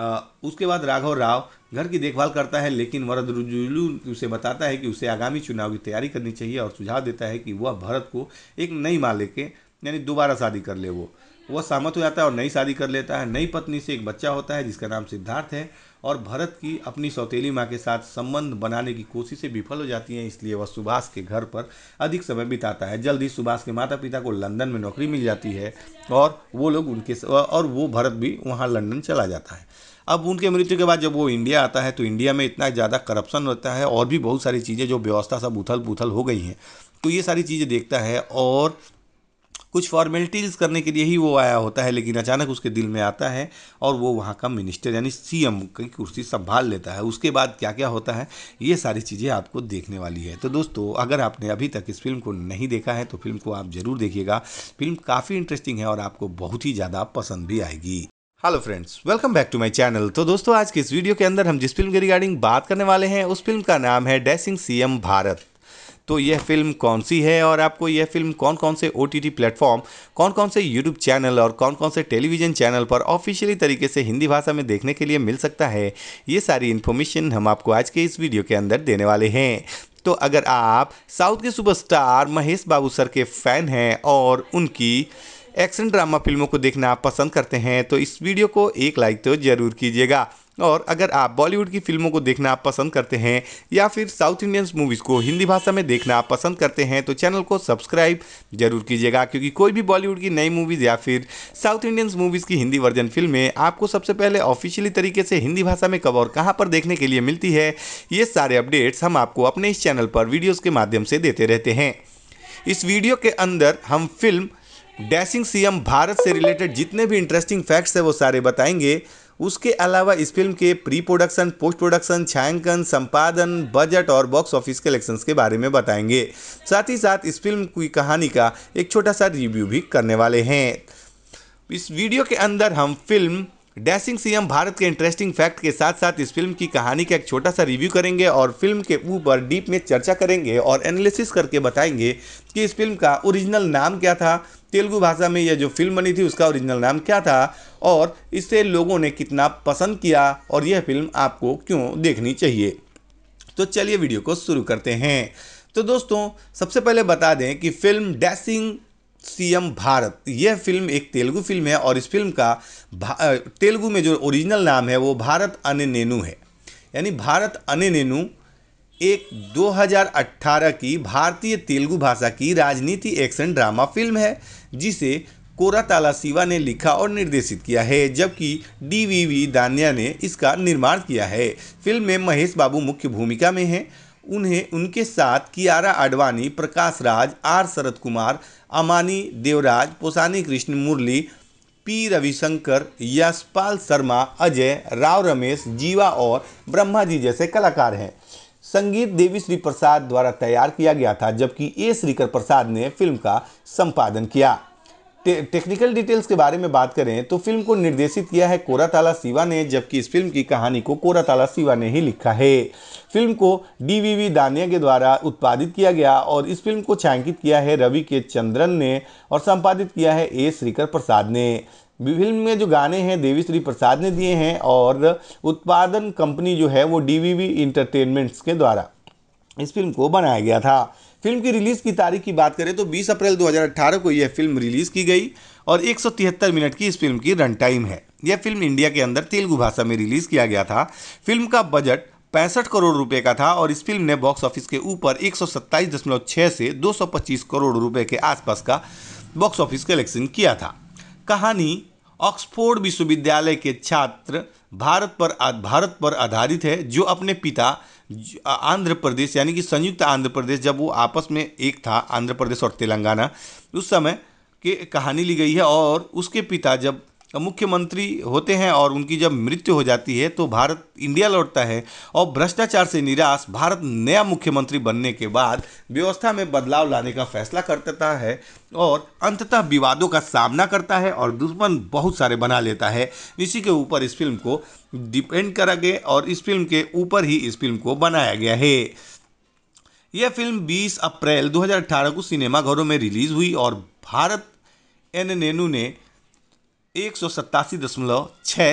उसके बाद राघव राव घर की देखभाल करता है लेकिन वरदरुजुलू उसे बताता है कि उसे आगामी चुनाव की तैयारी करनी चाहिए और सुझाव देता है कि वह भरत को एक नई माँ लेके यानी दोबारा शादी कर ले वो वह सहमत हो जाता है और नई शादी कर लेता है नई पत्नी से एक बच्चा होता है जिसका नाम सिद्धार्थ है और भरत की अपनी सौतेली माँ के साथ संबंध बनाने की कोशिशें विफल हो जाती हैं इसलिए वह सुभाष के घर पर अधिक समय बिताता है जल्द ही सुभाष के माता पिता को लंदन में नौकरी मिल जाती है और वो लोग उनके और वो भरत भी वहाँ लंदन चला जाता है अब उनके मृत्यु के बाद जब वो इंडिया आता है तो इंडिया में इतना ज़्यादा करप्शन होता है और भी बहुत सारी चीज़ें जो व्यवस्था सब उथल पुथल हो गई हैं तो ये सारी चीज़ें देखता है और कुछ फॉर्मेलिटीज़ करने के लिए ही वो आया होता है लेकिन अचानक उसके दिल में आता है और वो वहाँ का मिनिस्टर यानी सीएम की कुर्सी संभाल लेता है उसके बाद क्या क्या होता है ये सारी चीज़ें आपको देखने वाली है तो दोस्तों अगर आपने अभी तक इस फिल्म को नहीं देखा है तो फिल्म को आप ज़रूर देखिएगा फिल्म काफ़ी इंटरेस्टिंग है और आपको बहुत ही ज़्यादा पसंद भी आएगी hello friends welcome back to my channel तो दोस्तों आज के इस वीडियो के अंदर हम जिस फिल्म के रिगार्डिंग बात करने वाले हैं उस फिल्म का नाम है डैसिंग सीएम भारत तो यह फिल्म कौन सी है और आपको यह फिल्म कौन कौन से ओ टी प्लेटफॉर्म कौन कौन से यूट्यूब चैनल और कौन कौन से टेलीविजन चैनल पर ऑफिशियली तरीके से हिंदी भाषा में देखने के लिए मिल सकता है ये सारी इन्फॉर्मेशन हम आपको आज के इस वीडियो के अंदर देने वाले हैं तो अगर आप साउथ के सुपरस्टार महेश बाबू सर के फैन हैं और उनकी एक्शन ड्रामा फिल्मों को देखना पसंद करते हैं तो इस वीडियो को एक लाइक तो ज़रूर कीजिएगा और अगर आप बॉलीवुड की फिल्मों को देखना पसंद करते हैं या फिर साउथ इंडियंस मूवीज़ को हिंदी भाषा में देखना पसंद करते हैं तो चैनल को सब्सक्राइब जरूर कीजिएगा क्योंकि कोई भी बॉलीवुड की नई मूवीज़ या फिर साउथ इंडियंस मूवीज़ की हिंदी वर्जन फिल्में आपको सबसे पहले ऑफिशियली तरीके से हिंदी भाषा में कब और कहाँ पर देखने के लिए मिलती है ये सारे अपडेट्स हम आपको अपने इस चैनल पर वीडियोज़ के माध्यम से देते रहते हैं इस वीडियो के अंदर हम फिल्म डैशिंग सीएम भारत से रिलेटेड जितने भी इंटरेस्टिंग फैक्ट्स है वो सारे बताएंगे उसके अलावा इस फिल्म के प्री प्रोडक्शन पोस्ट प्रोडक्शन छायांकन संपादन बजट और बॉक्स ऑफिस कलेक्शंस के बारे में बताएंगे साथ ही साथ इस फिल्म की कहानी का एक छोटा सा रिव्यू भी करने वाले हैं इस वीडियो के अंदर हम फिल्म डैशिंग सीएम भारत के इंटरेस्टिंग फैक्ट के साथ साथ इस फिल्म की कहानी का एक छोटा सा रिव्यू करेंगे और फिल्म के ऊपर डीप में चर्चा करेंगे और एनालिसिस करके बताएंगे कि इस फिल्म का ओरिजिनल नाम क्या था तेलुगु भाषा में यह जो फिल्म बनी थी उसका ओरिजिनल नाम क्या था और इसे लोगों ने कितना पसंद किया और यह फिल्म आपको क्यों देखनी चाहिए तो चलिए वीडियो को शुरू करते हैं तो दोस्तों सबसे पहले बता दें कि फिल्म डैसिंग सीएम भारत यह फिल्म एक तेलुगु फिल्म है और इस फिल्म का तेलुगु में जो ओरिजिनल नाम है वो भारत अने नेनू है यानी भारत अने नेनू एक 2018 की भारतीय तेलुगु भाषा की राजनीति एक्शन ड्रामा फिल्म है जिसे कोरा सिवा ने लिखा और निर्देशित किया है जबकि डी वी वी दानिया ने इसका निर्माण किया है फिल्म में महेश बाबू मुख्य भूमिका में हैं उन्हें उनके साथ कियारा आडवाणी प्रकाश राज आर शरद कुमार अमानी देवराज पोसानी कृष्ण मुरली पी रविशंकर यशपाल शर्मा अजय राव रमेश जीवा और ब्रह्मा जी जैसे कलाकार हैं संगीत देवी श्री प्रसाद द्वारा तैयार किया गया था जबकि ए श्रीकर प्रसाद ने फिल्म का संपादन किया टे, टेक्निकल डिटेल्स के बारे में बात करें तो फिल्म को निर्देशित किया है कोराताला सिवा ने जबकि इस फिल्म की कहानी को कोराताला सिवा ने ही लिखा है फिल्म को डीवीवी दानिया के द्वारा उत्पादित किया गया और इस फिल्म को छायांकित किया है रवि के चंद्रन ने और संपादित किया है ए श्रीकर प्रसाद ने फिल्म में जो गाने हैं देवी श्री प्रसाद ने दिए हैं और उत्पादन कंपनी जो है वो डीवीवी इंटरटेनमेंट्स के द्वारा इस फिल्म को बनाया गया था फिल्म की रिलीज़ की तारीख की बात करें तो 20 अप्रैल 2018 को यह फिल्म रिलीज़ की गई और एक मिनट की इस फिल्म की रन टाइम है यह फिल्म इंडिया के अंदर तेलुगु भाषा में रिलीज़ किया गया था फिल्म का बजट पैंसठ करोड़ रुपए का था और इस फिल्म ने बॉक्स ऑफिस के ऊपर एक से 225 करोड़ रुपए के आसपास का बॉक्स ऑफिस कलेक्शन किया था कहानी ऑक्सफोर्ड विश्वविद्यालय के छात्र भारत पर भारत पर आधारित है जो अपने पिता आंध्र प्रदेश यानी कि संयुक्त आंध्र प्रदेश जब वो आपस में एक था आंध्र प्रदेश और तेलंगाना उस समय के कहानी ली गई है और उसके पिता जब मुख्यमंत्री होते हैं और उनकी जब मृत्यु हो जाती है तो भारत इंडिया लौटता है और भ्रष्टाचार से निराश भारत नया मुख्यमंत्री बनने के बाद व्यवस्था में बदलाव लाने का फैसला करता है और अंततः विवादों का सामना करता है और दुश्मन बहुत सारे बना लेता है इसी के ऊपर इस फिल्म को डिपेंड करा गया और इस फिल्म के ऊपर ही इस फिल्म को बनाया गया है यह फिल्म 20 अप्रैल 2018 को सिनेमाघरों में रिलीज हुई और भारत एन नेनू ने एक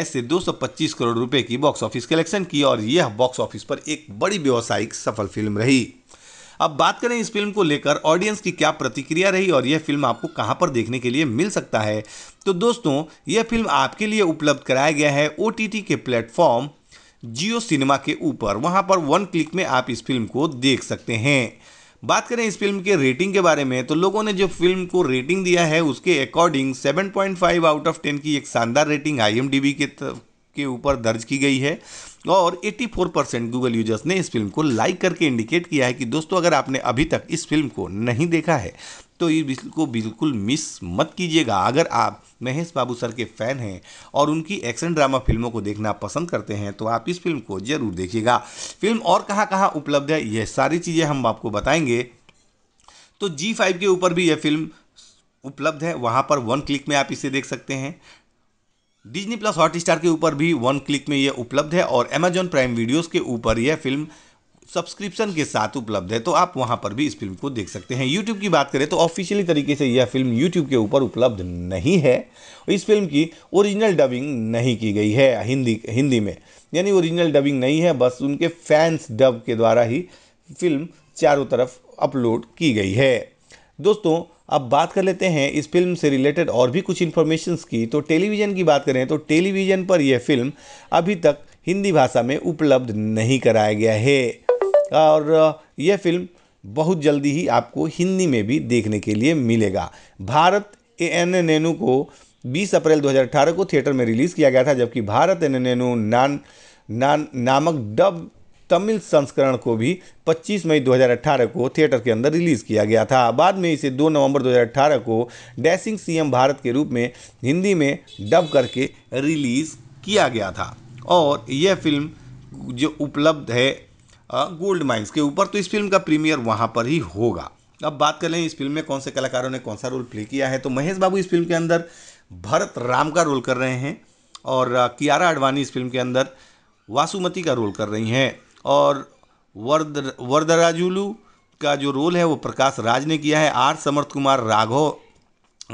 से 225 करोड़ रुपए की बॉक्स ऑफिस कलेक्शन की और यह बॉक्स ऑफिस पर एक बड़ी व्यावसायिक सफल फिल्म रही अब बात करें इस फिल्म को लेकर ऑडियंस की क्या प्रतिक्रिया रही और यह फिल्म आपको कहां पर देखने के लिए मिल सकता है तो दोस्तों यह फिल्म आपके लिए उपलब्ध कराया गया है ओ के प्लेटफॉर्म जियो सिनेमा के ऊपर वहां पर वन क्लिक में आप इस फिल्म को देख सकते हैं बात करें इस फिल्म के रेटिंग के बारे में तो लोगों ने जो फिल्म को रेटिंग दिया है उसके अकॉर्डिंग 7.5 आउट ऑफ 10 की एक शानदार रेटिंग आई के के ऊपर दर्ज की गई है और 84 परसेंट गूगल यूजर्स ने इस फिल्म को लाइक करके इंडिकेट किया है कि दोस्तों अगर आपने अभी तक इस फिल्म को नहीं देखा है तो इसको बिल्कुल मिस मत कीजिएगा अगर आप महेश बाबू सर के फ़ैन हैं और उनकी एक्शन ड्रामा फिल्मों को देखना पसंद करते हैं तो आप इस फिल्म को ज़रूर देखिएगा फिल्म और कहाँ कहाँ उपलब्ध है यह सारी चीज़ें हम आपको बताएंगे तो जी फाइव के ऊपर भी यह फिल्म उपलब्ध है वहाँ पर वन क्लिक में आप इसे देख सकते हैं डिजनी प्लस हॉट स्टार के ऊपर भी वन क्लिक में यह उपलब्ध है और अमेजॉन प्राइम वीडियोज़ के ऊपर यह फिल्म सब्सक्रिप्शन के साथ उपलब्ध है तो आप वहाँ पर भी इस फिल्म को देख सकते हैं यूट्यूब की बात करें तो ऑफिशियली तरीके से यह फिल्म यूट्यूब के ऊपर उपलब्ध नहीं है इस फिल्म की ओरिजिनल डबिंग नहीं की गई है हिंदी हिंदी में यानी ओरिजिनल डबिंग नहीं है बस उनके फैंस डब के द्वारा ही फिल्म चारों तरफ अपलोड की गई है दोस्तों अब बात कर लेते हैं इस फिल्म से रिलेटेड और भी कुछ इन्फॉर्मेशन की तो टेलीविज़न की बात करें तो टेलीविज़न पर यह फिल्म अभी तक हिंदी भाषा में उपलब्ध नहीं कराया गया है और यह फिल्म बहुत जल्दी ही आपको हिंदी में भी देखने के लिए मिलेगा भारत ए एन नेनू को 20 अप्रैल 2018 को थिएटर में रिलीज़ किया गया था जबकि भारत एन नेनू नान नान नामक डब तमिल संस्करण को भी 25 मई 2018 को थिएटर के अंदर रिलीज़ किया गया था बाद में इसे 2 नवंबर 2018 को डैसिंग सीएम भारत के रूप में हिंदी में डब करके रिलीज़ किया गया था और यह फिल्म जो उपलब्ध है गोल्ड माइंस के ऊपर तो इस फिल्म का प्रीमियर वहाँ पर ही होगा अब बात कर लें इस फिल्म में कौन से कलाकारों ने कौन सा रोल प्ले किया है तो महेश बाबू इस फिल्म के अंदर भरत राम का रोल कर रहे हैं और कियारा अडवाणी इस फिल्म के अंदर वासुमती का रोल कर रही हैं और वर्द वरदराजुलू का जो रोल है वो प्रकाश राज ने किया है आर समर्थ कुमार राघव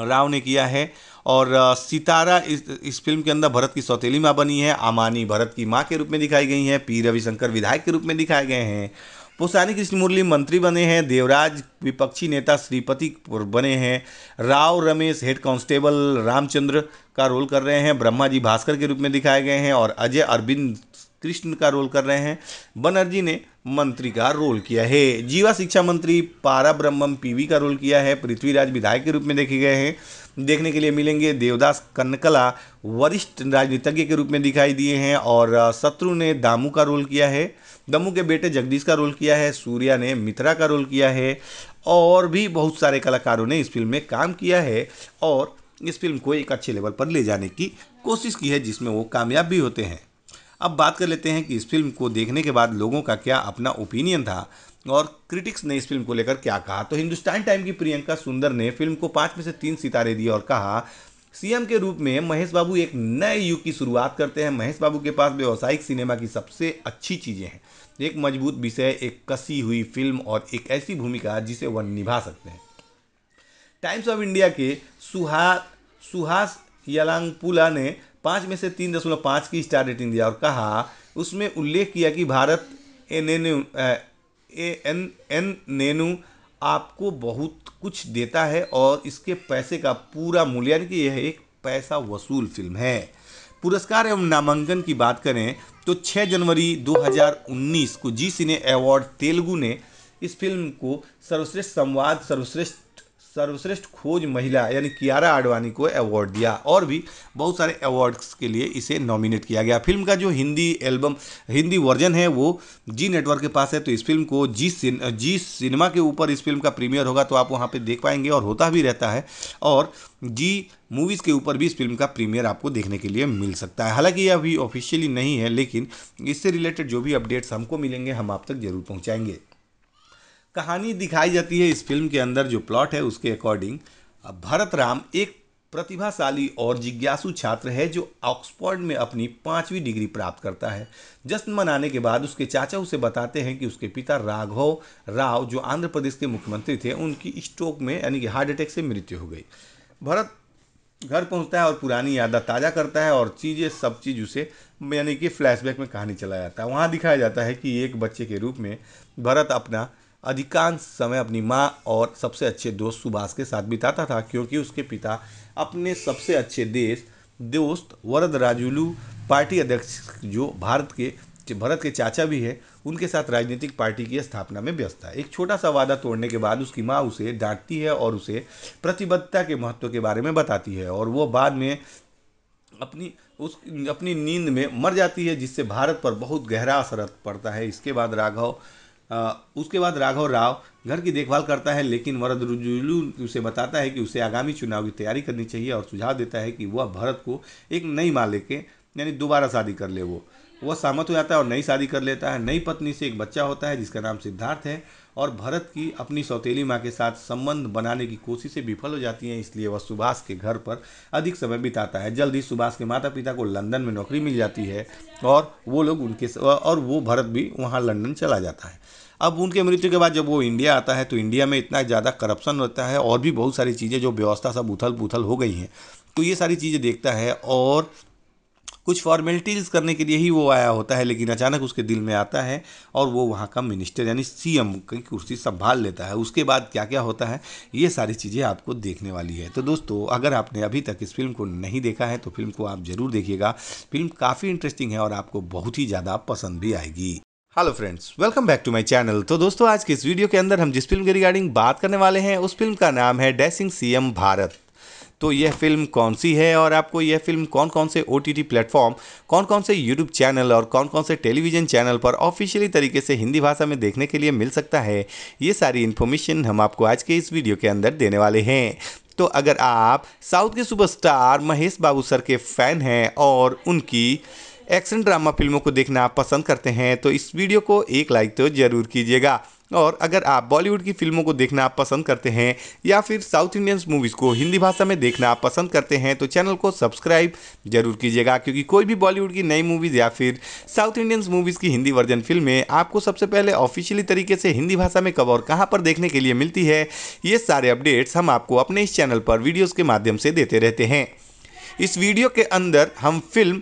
राव ने किया है और सितारा इस इस फिल्म के अंदर भरत की सौतेली माँ बनी है आमानी भरत की माँ के रूप में दिखाई गई हैं पी रविशंकर विधायक के रूप में दिखाए गए हैं पुसानी मुरली मंत्री बने हैं देवराज विपक्षी नेता श्रीपति बने हैं राव रमेश हेड कांस्टेबल रामचंद्र का रोल कर रहे हैं ब्रह्मा जी भास्कर के रूप में दिखाए गए हैं और अजय अरविंद कृष्ण का रोल कर रहे हैं बनर्जी ने मंत्री का रोल किया है जीवा शिक्षा मंत्री पारा ब्रह्मम पीवी का रोल किया है पृथ्वीराज विधायक के रूप में देखे गए हैं देखने के लिए मिलेंगे देवदास कनकला वरिष्ठ राजनीतिज्ञ के रूप में दिखाई दिए हैं और शत्रु ने दामू का रोल किया है दमू के बेटे जगदीश का रोल किया है सूर्या ने मित्रा का रोल किया है और भी बहुत सारे कलाकारों ने इस फिल्म में काम किया है और इस फिल्म को एक अच्छे लेवल पर ले जाने की कोशिश की है जिसमें वो कामयाब भी होते हैं अब बात कर लेते हैं कि इस फिल्म को देखने के बाद लोगों का क्या अपना ओपिनियन था और क्रिटिक्स ने इस फिल्म को लेकर क्या कहा तो हिंदुस्तान टाइम की प्रियंका सुंदर ने फिल्म को पाँच में से तीन सितारे दिए और कहा सीएम के रूप में महेश बाबू एक नए युग की शुरुआत करते हैं महेश बाबू के पास व्यावसायिक सिनेमा की सबसे अच्छी चीज़ें हैं एक मजबूत विषय एक कसी हुई फिल्म और एक ऐसी भूमिका जिसे वह निभा सकते हैं टाइम्स ऑफ इंडिया के सुहा सुहास यलांगपुला ने पाँच में से तीन दशमलव पाँच की स्टार रेटिंग दिया और कहा उसमें उल्लेख किया कि भारत एन ए एन एन नैनू आपको बहुत कुछ देता है और इसके पैसे का पूरा मूल्य यानी कि यह एक पैसा वसूल फिल्म है पुरस्कार एवं नामांकन की बात करें तो 6 जनवरी 2019 को जी सिने अवार्ड तेलुगु ने इस फिल्म को सर्वश्रेष्ठ संवाद सर्वश्रेष्ठ सर्वश्रेष्ठ खोज महिला यानी कियारा आडवाणी को अवार्ड दिया और भी बहुत सारे अवार्ड्स के लिए इसे नॉमिनेट किया गया फिल्म का जो हिंदी एल्बम हिंदी वर्जन है वो जी नेटवर्क के पास है तो इस फिल्म को जी सिन, जी सिनेमा के ऊपर इस फिल्म का प्रीमियर होगा तो आप वहाँ पर देख पाएंगे और होता भी रहता है और जी मूवीज़ के ऊपर भी इस फिल्म का प्रीमियर आपको देखने के लिए मिल सकता है हालांकि यह अभी ऑफिशियली नहीं है लेकिन इससे रिलेटेड जो भी अपडेट्स हमको मिलेंगे हम आप तक जरूर पहुँचाएंगे कहानी दिखाई जाती है इस फिल्म के अंदर जो प्लॉट है उसके अकॉर्डिंग भरत राम एक प्रतिभाशाली और जिज्ञासु छात्र है जो ऑक्सफोर्ड में अपनी पाँचवीं डिग्री प्राप्त करता है जश्न मनाने के बाद उसके चाचा उसे बताते हैं कि उसके पिता राघव राव जो आंध्र प्रदेश के मुख्यमंत्री थे उनकी स्ट्रोक में यानी कि हार्ट अटैक से मृत्यु हो गई भरत घर पहुंचता है और पुरानी यादा ताज़ा करता है और चीज़ें सब चीज़ उसे यानी कि फ्लैशबैक में कहानी चलाया जाता है वहाँ दिखाया जाता है कि एक बच्चे के रूप में भरत अपना अधिकांश समय अपनी माँ और सबसे अच्छे दोस्त सुभाष के साथ बिताता था क्योंकि उसके पिता अपने सबसे अच्छे देश दोस्त वरद राजुलू पार्टी अध्यक्ष जो भारत के भरत के चाचा भी है उनके साथ राजनीतिक पार्टी की स्थापना में व्यस्त है एक छोटा सा वादा तोड़ने के बाद उसकी माँ उसे डांटती है और उसे प्रतिबद्धता के महत्व के बारे में बताती है और वो बाद में अपनी उस अपनी नींद में मर जाती है जिससे भारत पर बहुत गहरा असर पड़ता है इसके बाद राघव उसके बाद राघव राव घर की देखभाल करता है लेकिन वरदरुजुलू उसे बताता है कि उसे आगामी चुनाव की तैयारी करनी चाहिए और सुझाव देता है कि वह भरत को एक नई माँ लेके यानी दोबारा शादी कर ले वो वह सहमत हो जाता है और नई शादी कर लेता है नई पत्नी से एक बच्चा होता है जिसका नाम सिद्धार्थ है और भरत की अपनी सौतेली माँ के साथ संबंध बनाने की कोशिशें विफल हो जाती हैं इसलिए वह सुभाष के घर पर अधिक समय बिताता है जल्द ही सुभाष के माता पिता को लंदन में नौकरी मिल जाती है और वो लोग उनके और वो भरत भी वहाँ लंदन चला जाता है अब उनके मृत्यु के बाद जब वो इंडिया आता है तो इंडिया में इतना ज़्यादा करप्शन होता है और भी बहुत सारी चीज़ें जो व्यवस्था सब उथल पुथल हो गई हैं तो ये सारी चीज़ें देखता है और कुछ फॉर्मेलिटीज़ करने के लिए ही वो आया होता है लेकिन अचानक उसके दिल में आता है और वो वहाँ का मिनिस्टर यानी सीएम की कुर्सी संभाल लेता है उसके बाद क्या क्या होता है ये सारी चीज़ें आपको देखने वाली है तो दोस्तों अगर आपने अभी तक इस फिल्म को नहीं देखा है तो फिल्म को आप ज़रूर देखिएगा फिल्म काफ़ी इंटरेस्टिंग है और आपको बहुत ही ज़्यादा पसंद भी आएगी hello friends welcome back to my channel तो दोस्तों आज के इस वीडियो के अंदर हम जिस फिल्म के रिगार्डिंग बात करने वाले हैं उस फिल्म का नाम है डैसिंग सीएम भारत तो यह फिल्म कौन सी है और आपको यह फिल्म कौन कौन से ओ टी प्लेटफॉर्म कौन कौन से यूट्यूब चैनल और कौन कौन से टेलीविजन चैनल पर ऑफिशियली तरीके से हिंदी भाषा में देखने के लिए मिल सकता है ये सारी इन्फॉर्मेशन हम आपको आज के इस वीडियो के अंदर देने वाले हैं तो अगर आप साउथ के सुपरस्टार महेश बाबू सर के फैन हैं और उनकी एक्शन ड्रामा फिल्मों को देखना पसंद करते हैं तो इस वीडियो को एक लाइक तो ज़रूर कीजिएगा और अगर आप बॉलीवुड की फिल्मों को देखना पसंद करते हैं या फिर साउथ इंडियंस मूवीज़ को हिंदी भाषा में देखना पसंद करते हैं तो चैनल को सब्सक्राइब जरूर कीजिएगा क्योंकि कोई भी बॉलीवुड की नई मूवीज़ या फिर साउथ इंडियंस मूवीज़ की हिंदी वर्जन फिल्में आपको सबसे पहले ऑफिशियली तरीके से हिंदी भाषा में कब और कहाँ पर देखने के लिए मिलती है ये सारे अपडेट्स हम आपको अपने इस चैनल पर वीडियोज़ के माध्यम से देते रहते हैं इस वीडियो के अंदर हम फिल्म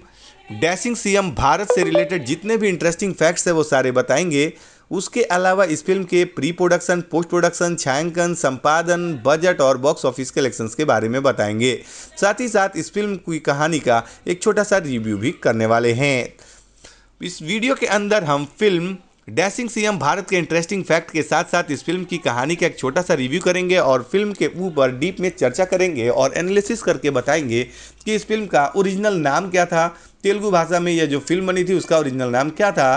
डैशिंग सीएम भारत से रिलेटेड जितने भी इंटरेस्टिंग फैक्ट्स है वो सारे बताएंगे उसके अलावा इस फिल्म के प्री प्रोडक्शन पोस्ट प्रोडक्शन छायांकन संपादन बजट और बॉक्स ऑफिस कलेक्शंस के बारे में बताएंगे साथ ही साथ इस फिल्म की कहानी का एक छोटा सा रिव्यू भी करने वाले हैं इस वीडियो के अंदर हम फिल्म डैशिंग सीएम भारत के इंटरेस्टिंग फैक्ट के साथ साथ इस फिल्म की कहानी का एक छोटा सा रिव्यू करेंगे और फिल्म के ऊपर डीप में चर्चा करेंगे और एनालिसिस करके बताएंगे कि इस फिल्म का ओरिजिनल नाम क्या था तेलुगु भाषा में यह जो फिल्म बनी थी उसका ओरिजिनल नाम क्या था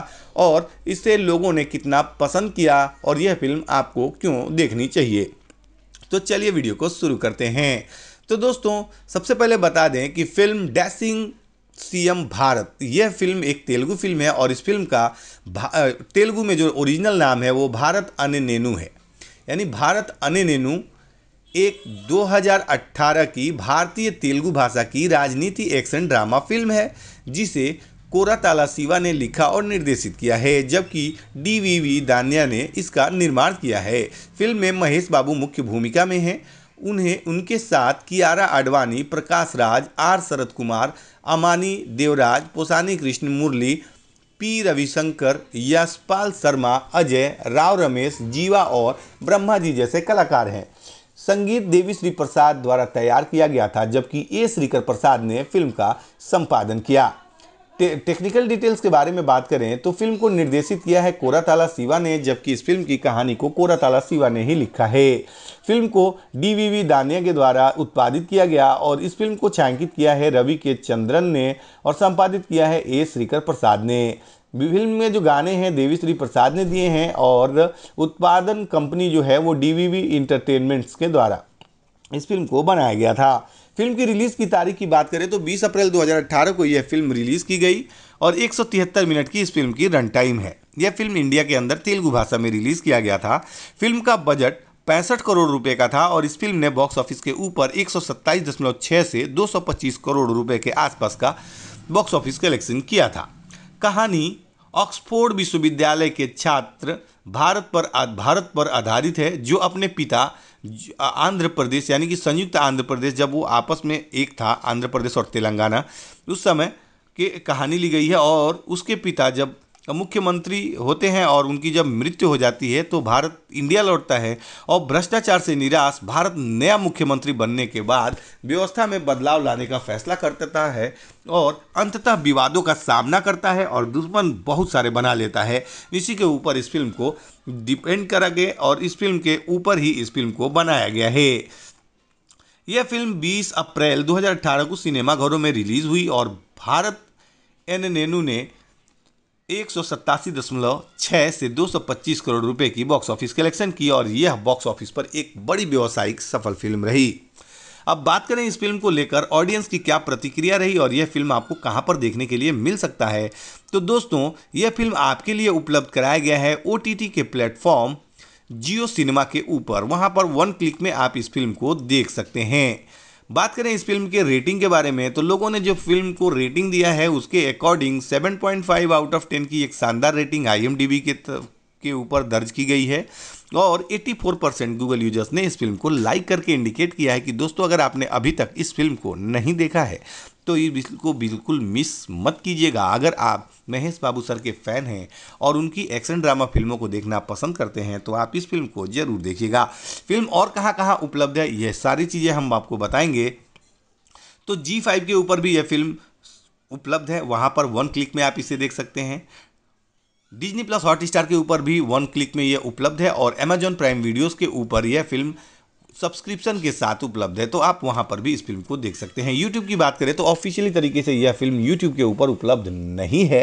और इसे लोगों ने कितना पसंद किया और यह फिल्म आपको क्यों देखनी चाहिए तो चलिए वीडियो को शुरू करते हैं तो दोस्तों सबसे पहले बता दें कि फिल्म डैसिंग सीएम भारत यह फिल्म एक तेलुगु फिल्म है और इस फिल्म का तेलुगु में जो ओरिजिनल नाम है वो भारत अने नेनू है यानी भारत अने नेनू एक 2018 की भारतीय तेलुगु भाषा की राजनीति एक्शन ड्रामा फिल्म है जिसे कोराताला शिवा ने लिखा और निर्देशित किया है जबकि डी वी वी दानिया ने इसका निर्माण किया है फिल्म में महेश बाबू मुख्य भूमिका में हैं उन्हें उनके साथ कियारा आडवाणी प्रकाश राज आर शरद कुमार अमानी देवराज पोसानी कृष्ण मुरली पी रविशंकर यशपाल शर्मा अजय राव रमेश जीवा और ब्रह्मा जी जैसे कलाकार हैं संगीत देवी श्री प्रसाद द्वारा तैयार किया गया था जबकि ए श्रीकर प्रसाद ने फिल्म का संपादन किया टे, टेक्निकल डिटेल्स के बारे में बात करें तो फिल्म को निर्देशित किया है कोराताला सिवा ने जबकि इस फिल्म की कहानी को कोराताला सिवा ने ही लिखा है फिल्म को डीवीवी दानिया के द्वारा उत्पादित किया गया और इस फिल्म को छायांकित किया है रवि के चंद्रन ने और संपादित किया है ए श्रीकर प्रसाद ने फिल्म में जो गाने हैं देवी श्री प्रसाद ने दिए हैं और उत्पादन कंपनी जो है वो डीवीवी इंटरटेनमेंट्स के द्वारा इस फिल्म को बनाया गया था फिल्म की रिलीज़ की तारीख की बात करें तो 20 अप्रैल 2018 को यह फिल्म रिलीज़ की गई और एक मिनट की इस फिल्म की रन टाइम है यह फिल्म इंडिया के अंदर तेलुगु भाषा में रिलीज़ किया गया था फिल्म का बजट पैंसठ करोड़ रुपए का था और इस फिल्म ने बॉक्स ऑफिस के ऊपर एक से 225 करोड़ रुपए के आसपास का बॉक्स ऑफिस कलेक्शन किया था कहानी ऑक्सफोर्ड विश्वविद्यालय के छात्र भारत पर भारत पर आधारित है जो अपने पिता आंध्र प्रदेश यानी कि संयुक्त आंध्र प्रदेश जब वो आपस में एक था आंध्र प्रदेश और तेलंगाना उस समय के कहानी ली गई है और उसके पिता जब मुख्यमंत्री होते हैं और उनकी जब मृत्यु हो जाती है तो भारत इंडिया लौटता है और भ्रष्टाचार से निराश भारत नया मुख्यमंत्री बनने के बाद व्यवस्था में बदलाव लाने का फैसला करता है और अंततः विवादों का सामना करता है और दुश्मन बहुत सारे बना लेता है इसी के ऊपर इस फिल्म को डिपेंड करा गया और इस फिल्म के ऊपर ही इस फिल्म को बनाया गया है यह फिल्म 20 अप्रैल 2018 को सिनेमाघरों में रिलीज हुई और भारत एन नेनू ने एक से 225 करोड़ रुपए की बॉक्स ऑफिस कलेक्शन की और यह बॉक्स ऑफिस पर एक बड़ी व्यावसायिक सफल फिल्म रही अब बात करें इस फिल्म को लेकर ऑडियंस की क्या प्रतिक्रिया रही और यह फिल्म आपको कहां पर देखने के लिए मिल सकता है तो दोस्तों यह फिल्म आपके लिए उपलब्ध कराया गया है ओ के प्लेटफॉर्म जियो सिनेमा के ऊपर वहां पर वन क्लिक में आप इस फिल्म को देख सकते हैं बात करें इस फिल्म के रेटिंग के बारे में तो लोगों ने जो फिल्म को रेटिंग दिया है उसके अकॉर्डिंग 7.5 आउट ऑफ 10 की एक शानदार रेटिंग आई के के ऊपर दर्ज की गई है और 84 परसेंट गूगल यूजर्स ने इस फिल्म को लाइक करके इंडिकेट किया है कि दोस्तों अगर आपने अभी तक इस फिल्म को नहीं देखा है तो इसको बिल्कुल मिस मत कीजिएगा अगर आप महेश बाबू सर के फैन हैं और उनकी एक्शन ड्रामा फिल्मों को देखना पसंद करते हैं तो आप इस फिल्म को जरूर देखिएगा फिल्म और कहाँ कहाँ उपलब्ध है यह सारी चीज़ें हम आपको बताएंगे तो जी फाइव के ऊपर भी यह फिल्म उपलब्ध है वहाँ पर वन क्लिक में आप इसे देख सकते हैं डिजनी प्लस हॉट स्टार के ऊपर भी वन क्लिक में यह उपलब्ध है और अमेजॉन प्राइम वीडियोज़ के ऊपर यह फिल्म सब्सक्रिप्शन के साथ उपलब्ध है तो आप वहाँ पर भी इस फिल्म को देख सकते हैं यूट्यूब की बात करें तो ऑफिशियली तरीके से यह फिल्म यूट्यूब के ऊपर उपलब्ध नहीं है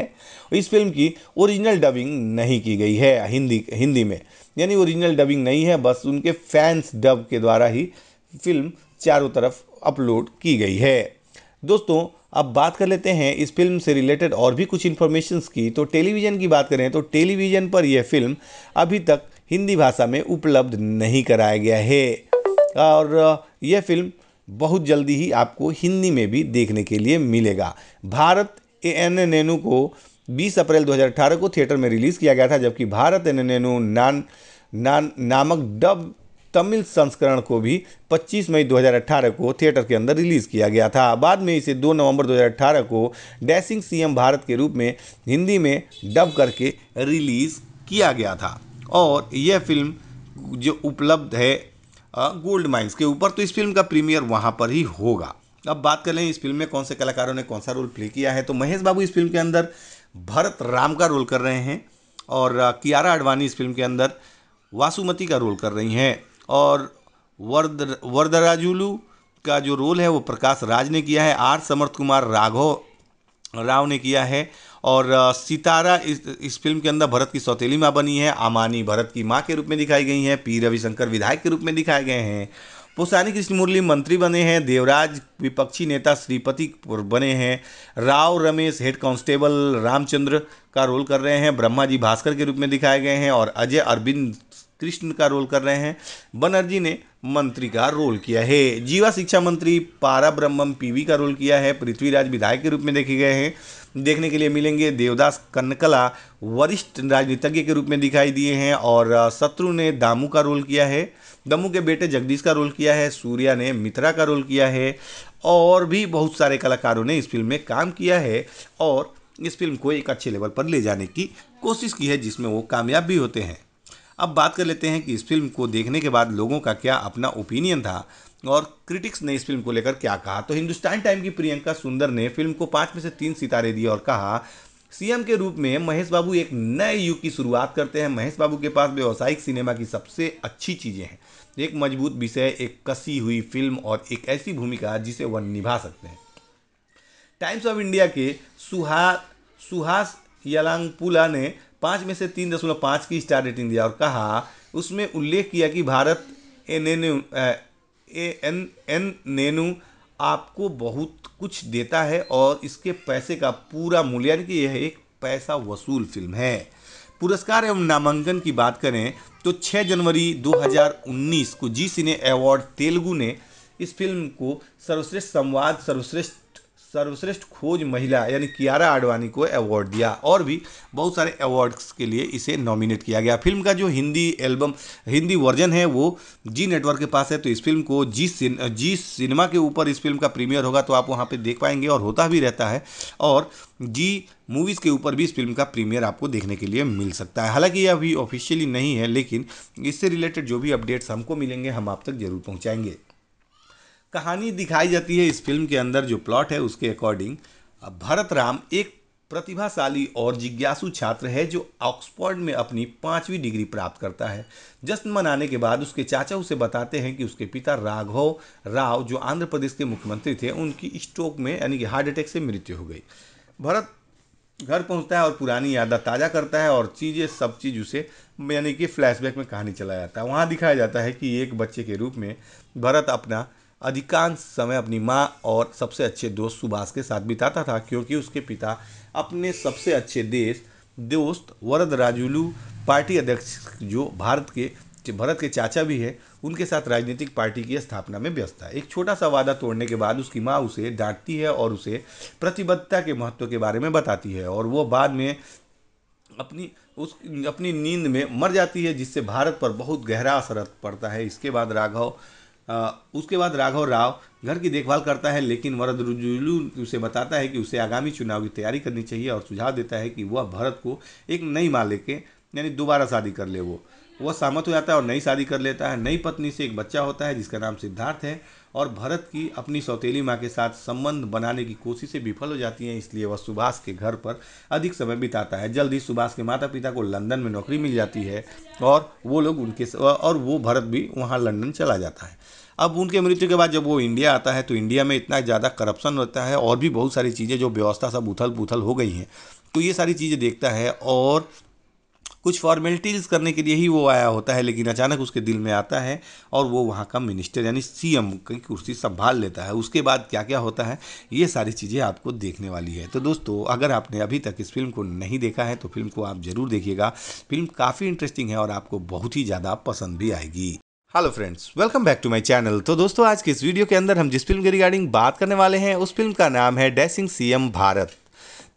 इस फिल्म की ओरिजिनल डबिंग नहीं की गई है हिंदी हिंदी में यानी ओरिजिनल डबिंग नहीं है बस उनके फैंस डब के द्वारा ही फिल्म चारों तरफ अपलोड की गई है दोस्तों अब बात कर लेते हैं इस फिल्म से रिलेटेड और भी कुछ इन्फॉर्मेशन की तो टेलीविज़न की बात करें तो टेलीविज़न पर यह फिल्म अभी तक हिंदी भाषा में उपलब्ध नहीं कराया गया है और यह फिल्म बहुत जल्दी ही आपको हिंदी में भी देखने के लिए मिलेगा भारत ए एन नेनू को 20 अप्रैल 2018 को थिएटर में रिलीज़ किया गया था जबकि भारत एन नेनू नान नान नामक डब तमिल संस्करण को भी 25 मई 2018 को थिएटर के अंदर रिलीज़ किया गया था बाद में इसे 2 नवंबर 2018 को डैसिंग सीएम भारत के रूप में हिंदी में डब करके रिलीज़ किया गया था और यह फिल्म जो उपलब्ध है गोल्ड माइंस के ऊपर तो इस फिल्म का प्रीमियर वहाँ पर ही होगा अब बात कर लें इस फिल्म में कौन से कलाकारों ने कौन सा रोल प्ले किया है तो महेश बाबू इस फिल्म के अंदर भरत राम का रोल कर रहे हैं और कियारा अडवाणी इस फिल्म के अंदर वासुमती का रोल कर रही हैं और वर्द वरदराजुलू का जो रोल है वो प्रकाश राज ने किया है आर समर्थ कुमार राघव राव ने किया है और सितारा इस इस फिल्म के अंदर भरत की सौतेली माँ बनी है आमानी भरत की माँ के रूप में दिखाई गई हैं पी रविशंकर विधायक के रूप में दिखाए गए हैं पुसानी मुरली मंत्री बने हैं देवराज विपक्षी नेता श्रीपति बने हैं राव रमेश हेड कांस्टेबल रामचंद्र का रोल कर रहे हैं ब्रह्मा जी भास्कर के रूप में दिखाए गए हैं और अजय अरविंद कृष्ण का रोल कर रहे हैं बनर्जी ने मंत्री का रोल किया है जीवा शिक्षा मंत्री पारा ब्रह्मम पीवी का रोल किया है पृथ्वीराज विधायक के रूप में देखे गए हैं देखने के लिए मिलेंगे देवदास कनकला वरिष्ठ राजनीतिज्ञ के रूप में दिखाई दिए हैं और शत्रु ने दामू का रोल किया है दमू के बेटे जगदीश का रोल किया है सूर्या ने मित्रा का रोल किया है और भी बहुत सारे कलाकारों ने इस फिल्म में काम किया है और इस फिल्म को एक अच्छे लेवल पर ले जाने की कोशिश की है जिसमें वो कामयाब भी होते हैं अब बात कर लेते हैं कि इस फिल्म को देखने के बाद लोगों का क्या अपना ओपिनियन था और क्रिटिक्स ने इस फिल्म को लेकर क्या कहा तो हिंदुस्तान टाइम की प्रियंका सुंदर ने फिल्म को पाँच में से तीन सितारे दिए और कहा सीएम के रूप में महेश बाबू एक नए युग की शुरुआत करते हैं महेश बाबू के पास व्यावसायिक सिनेमा की सबसे अच्छी चीज़ें हैं एक मजबूत विषय एक कसी हुई फिल्म और एक ऐसी भूमिका जिसे वह निभा सकते हैं टाइम्स ऑफ इंडिया के सुहा सुहास यलांगपुला ने पाँच में से तीन दशमलव पाँच की स्टार रेटिंग दिया और कहा उसमें उल्लेख किया कि भारत एन ए एन एन नैनू आपको बहुत कुछ देता है और इसके पैसे का पूरा मूल्य यानी कि यह एक पैसा वसूल फिल्म है पुरस्कार एवं नामांकन की बात करें तो 6 जनवरी 2019 को जी सिने अवार्ड तेलुगु ने इस फिल्म को सर्वश्रेष्ठ संवाद सर्वश्रेष्ठ सर्वश्रेष्ठ खोज महिला यानी कियारा आडवाणी को अवार्ड दिया और भी बहुत सारे अवार्ड्स के लिए इसे नॉमिनेट किया गया फिल्म का जो हिंदी एल्बम हिंदी वर्जन है वो जी नेटवर्क के पास है तो इस फिल्म को जी सिन, जी सिनेमा के ऊपर इस फिल्म का प्रीमियर होगा तो आप वहाँ पर देख पाएंगे और होता भी रहता है और जी मूवीज़ के ऊपर भी इस फिल्म का प्रीमियर आपको देखने के लिए मिल सकता है हालांकि यह अभी ऑफिशियली नहीं है लेकिन इससे रिलेटेड जो भी अपडेट्स हमको मिलेंगे हम आप तक जरूर पहुँचाएंगे कहानी दिखाई जाती है इस फिल्म के अंदर जो प्लॉट है उसके अकॉर्डिंग भरत राम एक प्रतिभाशाली और जिज्ञासु छात्र है जो ऑक्सफोर्ड में अपनी पाँचवीं डिग्री प्राप्त करता है जश्न मनाने के बाद उसके चाचा उसे बताते हैं कि उसके पिता राघव राव जो आंध्र प्रदेश के मुख्यमंत्री थे उनकी स्ट्रोक में यानी कि हार्ट अटैक से मृत्यु हो गई भरत घर पहुंचता है और पुरानी यादा ताज़ा करता है और चीज़ें सब चीज़ उसे यानी कि फ्लैशबैक में कहानी चलाया जाता है वहाँ दिखाया जाता है कि एक बच्चे के रूप में भरत अपना अधिकांश समय अपनी माँ और सबसे अच्छे दोस्त सुभाष के साथ बिताता था क्योंकि उसके पिता अपने सबसे अच्छे देश दोस्त वरद राजुलू पार्टी अध्यक्ष जो भारत के भरत के चाचा भी है उनके साथ राजनीतिक पार्टी की स्थापना में व्यस्त है एक छोटा सा वादा तोड़ने के बाद उसकी माँ उसे डांटती है और उसे प्रतिबद्धता के महत्व के बारे में बताती है और वो बाद में अपनी उस अपनी नींद में मर जाती है जिससे भारत पर बहुत गहरा असर पड़ता है इसके बाद राघव उसके बाद राघव राव घर की देखभाल करता है लेकिन वरदरुजुलू उसे बताता है कि उसे आगामी चुनाव की तैयारी करनी चाहिए और सुझाव देता है कि वह भरत को एक नई माँ लेके यानी दोबारा शादी कर ले वो वह सहमत हो जाता है और नई शादी कर लेता है नई पत्नी से एक बच्चा होता है जिसका नाम सिद्धार्थ है और भरत की अपनी सौतेली माँ के साथ संबंध बनाने की कोशिशें विफल हो जाती हैं इसलिए वह सुभाष के घर पर अधिक समय बिताता है जल्द ही सुभाष के माता पिता को लंदन में नौकरी मिल जाती है और वो लोग उनके और वो भरत भी वहाँ लंदन चला जाता है अब उनके मृत्यु के बाद जब वो इंडिया आता है तो इंडिया में इतना ज़्यादा करप्शन होता है और भी बहुत सारी चीज़ें जो व्यवस्था सब उथल पुथल हो गई हैं तो ये सारी चीज़ें देखता है और कुछ फॉर्मेलिटीज़ करने के लिए ही वो आया होता है लेकिन अचानक उसके दिल में आता है और वो वहाँ का मिनिस्टर यानी सीएम की कुर्सी संभाल लेता है उसके बाद क्या क्या होता है ये सारी चीज़ें आपको देखने वाली है तो दोस्तों अगर आपने अभी तक इस फिल्म को नहीं देखा है तो फिल्म को आप ज़रूर देखिएगा फिल्म काफ़ी इंटरेस्टिंग है और आपको बहुत ही ज़्यादा पसंद भी आएगी hello friends welcome back to my channel तो दोस्तों आज के इस वीडियो के अंदर हम जिस फिल्म के रिगार्डिंग बात करने वाले हैं उस फिल्म का नाम है डैसिंग सीएम भारत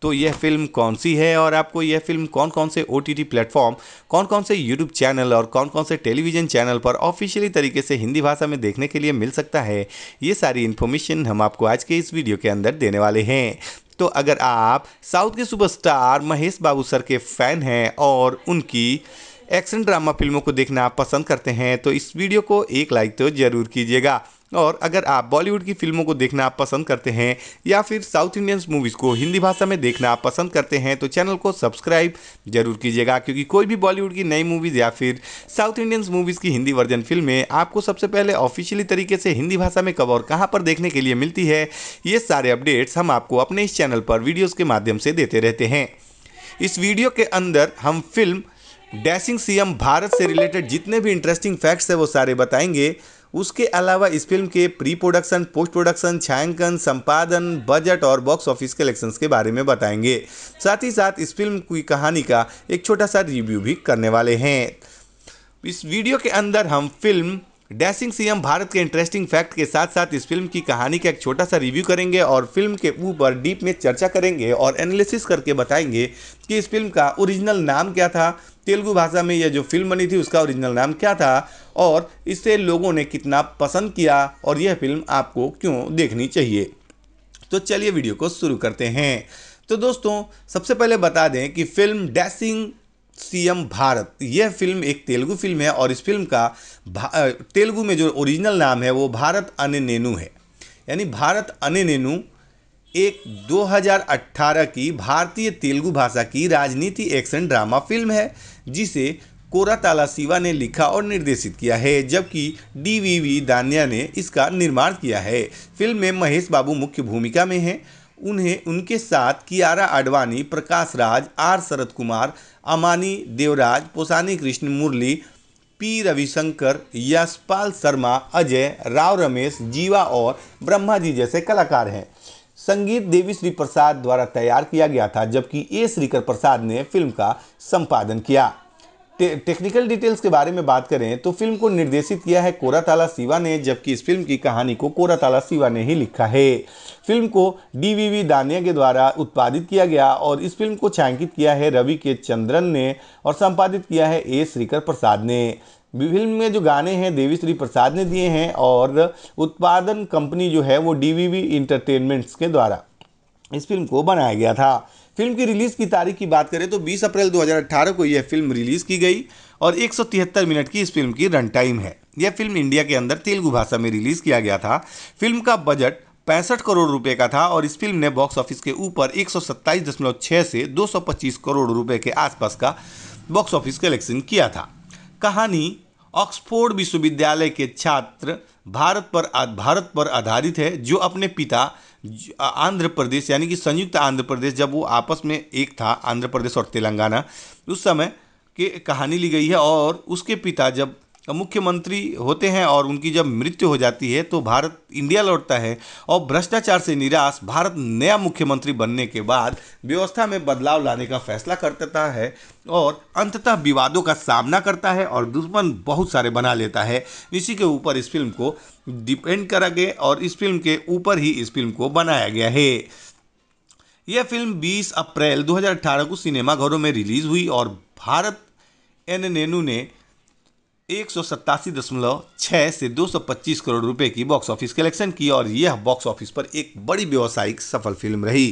तो यह फिल्म कौन सी है और आपको यह फिल्म कौन कौन से ओ टी प्लेटफॉर्म कौन कौन से यूट्यूब चैनल और कौन कौन से टेलीविजन चैनल पर ऑफिशियली तरीके से हिंदी भाषा में देखने के लिए मिल सकता है ये सारी इन्फॉर्मेशन हम आपको आज के इस वीडियो के अंदर देने वाले हैं तो अगर आप साउथ के सुपरस्टार महेश बाबू सर के फैन हैं और उनकी एक्शन ड्रामा फिल्मों को देखना पसंद करते हैं तो इस वीडियो को एक लाइक तो ज़रूर कीजिएगा और अगर आप बॉलीवुड की फिल्मों को देखना पसंद करते हैं या फिर साउथ इंडियंस मूवीज़ को हिंदी भाषा में देखना पसंद करते हैं तो चैनल को सब्सक्राइब जरूर कीजिएगा क्योंकि कोई भी बॉलीवुड की नई मूवीज़ या फिर साउथ इंडियंस मूवीज़ की हिंदी वर्जन फिल्में आपको सबसे पहले ऑफिशियली तरीके से हिंदी भाषा में कब और कहाँ पर देखने के लिए मिलती है ये सारे अपडेट्स हम आपको अपने इस चैनल पर वीडियोज़ के माध्यम से देते रहते हैं इस वीडियो के अंदर हम फिल्म डैशिंग सीएम भारत से रिलेटेड जितने भी इंटरेस्टिंग फैक्ट्स है वो सारे बताएंगे उसके अलावा इस फिल्म के प्री प्रोडक्शन पोस्ट प्रोडक्शन छायांकन संपादन बजट और बॉक्स ऑफिस कलेक्शंस के बारे में बताएंगे साथ ही साथ इस फिल्म की कहानी का एक छोटा सा रिव्यू भी करने वाले हैं इस वीडियो के अंदर हम फिल्म डैशिंग सीएम भारत के इंटरेस्टिंग फैक्ट के साथ साथ इस फिल्म की कहानी का एक छोटा सा रिव्यू करेंगे और फिल्म के ऊपर डीप में चर्चा करेंगे और एनालिसिस करके बताएंगे कि इस फिल्म का ओरिजिनल नाम क्या था तेलुगु भाषा में यह जो फिल्म बनी थी उसका ओरिजिनल नाम क्या था और इसे लोगों ने कितना पसंद किया और यह फिल्म आपको क्यों देखनी चाहिए तो चलिए वीडियो को शुरू करते हैं तो दोस्तों सबसे पहले बता दें कि फिल्म डैसिंग सीएम भारत यह फिल्म एक तेलुगु फिल्म है और इस फिल्म का तेलुगु में जो ओरिजिनल नाम है वो भारत अने नेनू है यानी भारत अने नेनू एक 2018 की भारतीय तेलुगु भाषा की राजनीति एक्शन ड्रामा फिल्म है जिसे कोराताला शिवा ने लिखा और निर्देशित किया है जबकि डी वी वी दानिया ने इसका निर्माण किया है फिल्म में महेश बाबू मुख्य भूमिका में हैं उन्हें उनके साथ कियारा आडवाणी प्रकाश राज आर शरद कुमार अमानी देवराज पोसानी कृष्ण मुरली पी रविशंकर यशपाल शर्मा अजय राव रमेश जीवा और ब्रह्मा जी जैसे कलाकार हैं संगीत देवी श्री प्रसाद द्वारा तैयार किया गया था जबकि ए श्रीकर प्रसाद ने फिल्म का संपादन किया टे, टेक्निकल डिटेल्स के बारे में बात करें तो फिल्म को निर्देशित किया है कोराताला सिवा ने जबकि इस फिल्म की कहानी को कोराताला सिवा ने ही लिखा है फिल्म को डीवीवी दानिया के द्वारा उत्पादित किया गया और इस फिल्म को छायांकित किया है रवि के चंद्रन ने और संपादित किया है ए श्रीकर प्रसाद ने फिल्म में जो गाने हैं देवी श्री प्रसाद ने दिए हैं और उत्पादन कंपनी जो है वो डीवीवी इंटरटेनमेंट्स के द्वारा इस फिल्म को बनाया गया था फिल्म की रिलीज़ की तारीख की बात करें तो 20 अप्रैल 2018 को यह फिल्म रिलीज़ की गई और एक मिनट की इस फिल्म की रन टाइम है यह फिल्म इंडिया के अंदर तेलुगु भाषा में रिलीज़ किया गया था फिल्म का बजट पैंसठ करोड़ रुपए का था और इस फिल्म ने बॉक्स ऑफिस के ऊपर एक से 225 करोड़ रुपए के आसपास का बॉक्स ऑफिस कलेक्शन किया था कहानी ऑक्सफोर्ड विश्वविद्यालय के छात्र भारत पर भारत पर आधारित है जो अपने पिता आंध्र प्रदेश यानी कि संयुक्त आंध्र प्रदेश जब वो आपस में एक था आंध्र प्रदेश और तेलंगाना उस समय के कहानी ली गई है और उसके पिता जब मुख्यमंत्री होते हैं और उनकी जब मृत्यु हो जाती है तो भारत इंडिया लौटता है और भ्रष्टाचार से निराश भारत नया मुख्यमंत्री बनने के बाद व्यवस्था में बदलाव लाने का फैसला करता है और अंततः विवादों का सामना करता है और दुश्मन बहुत सारे बना लेता है इसी के ऊपर इस फिल्म को डिपेंड करा गया और इस फिल्म के ऊपर ही इस फिल्म को बनाया गया है यह फिल्म 20 अप्रैल 2018 को सिनेमाघरों में रिलीज हुई और भारत एन नेनू ने एक से 225 करोड़ रुपए की बॉक्स ऑफिस कलेक्शन की और यह बॉक्स ऑफिस पर एक बड़ी व्यावसायिक सफल फिल्म रही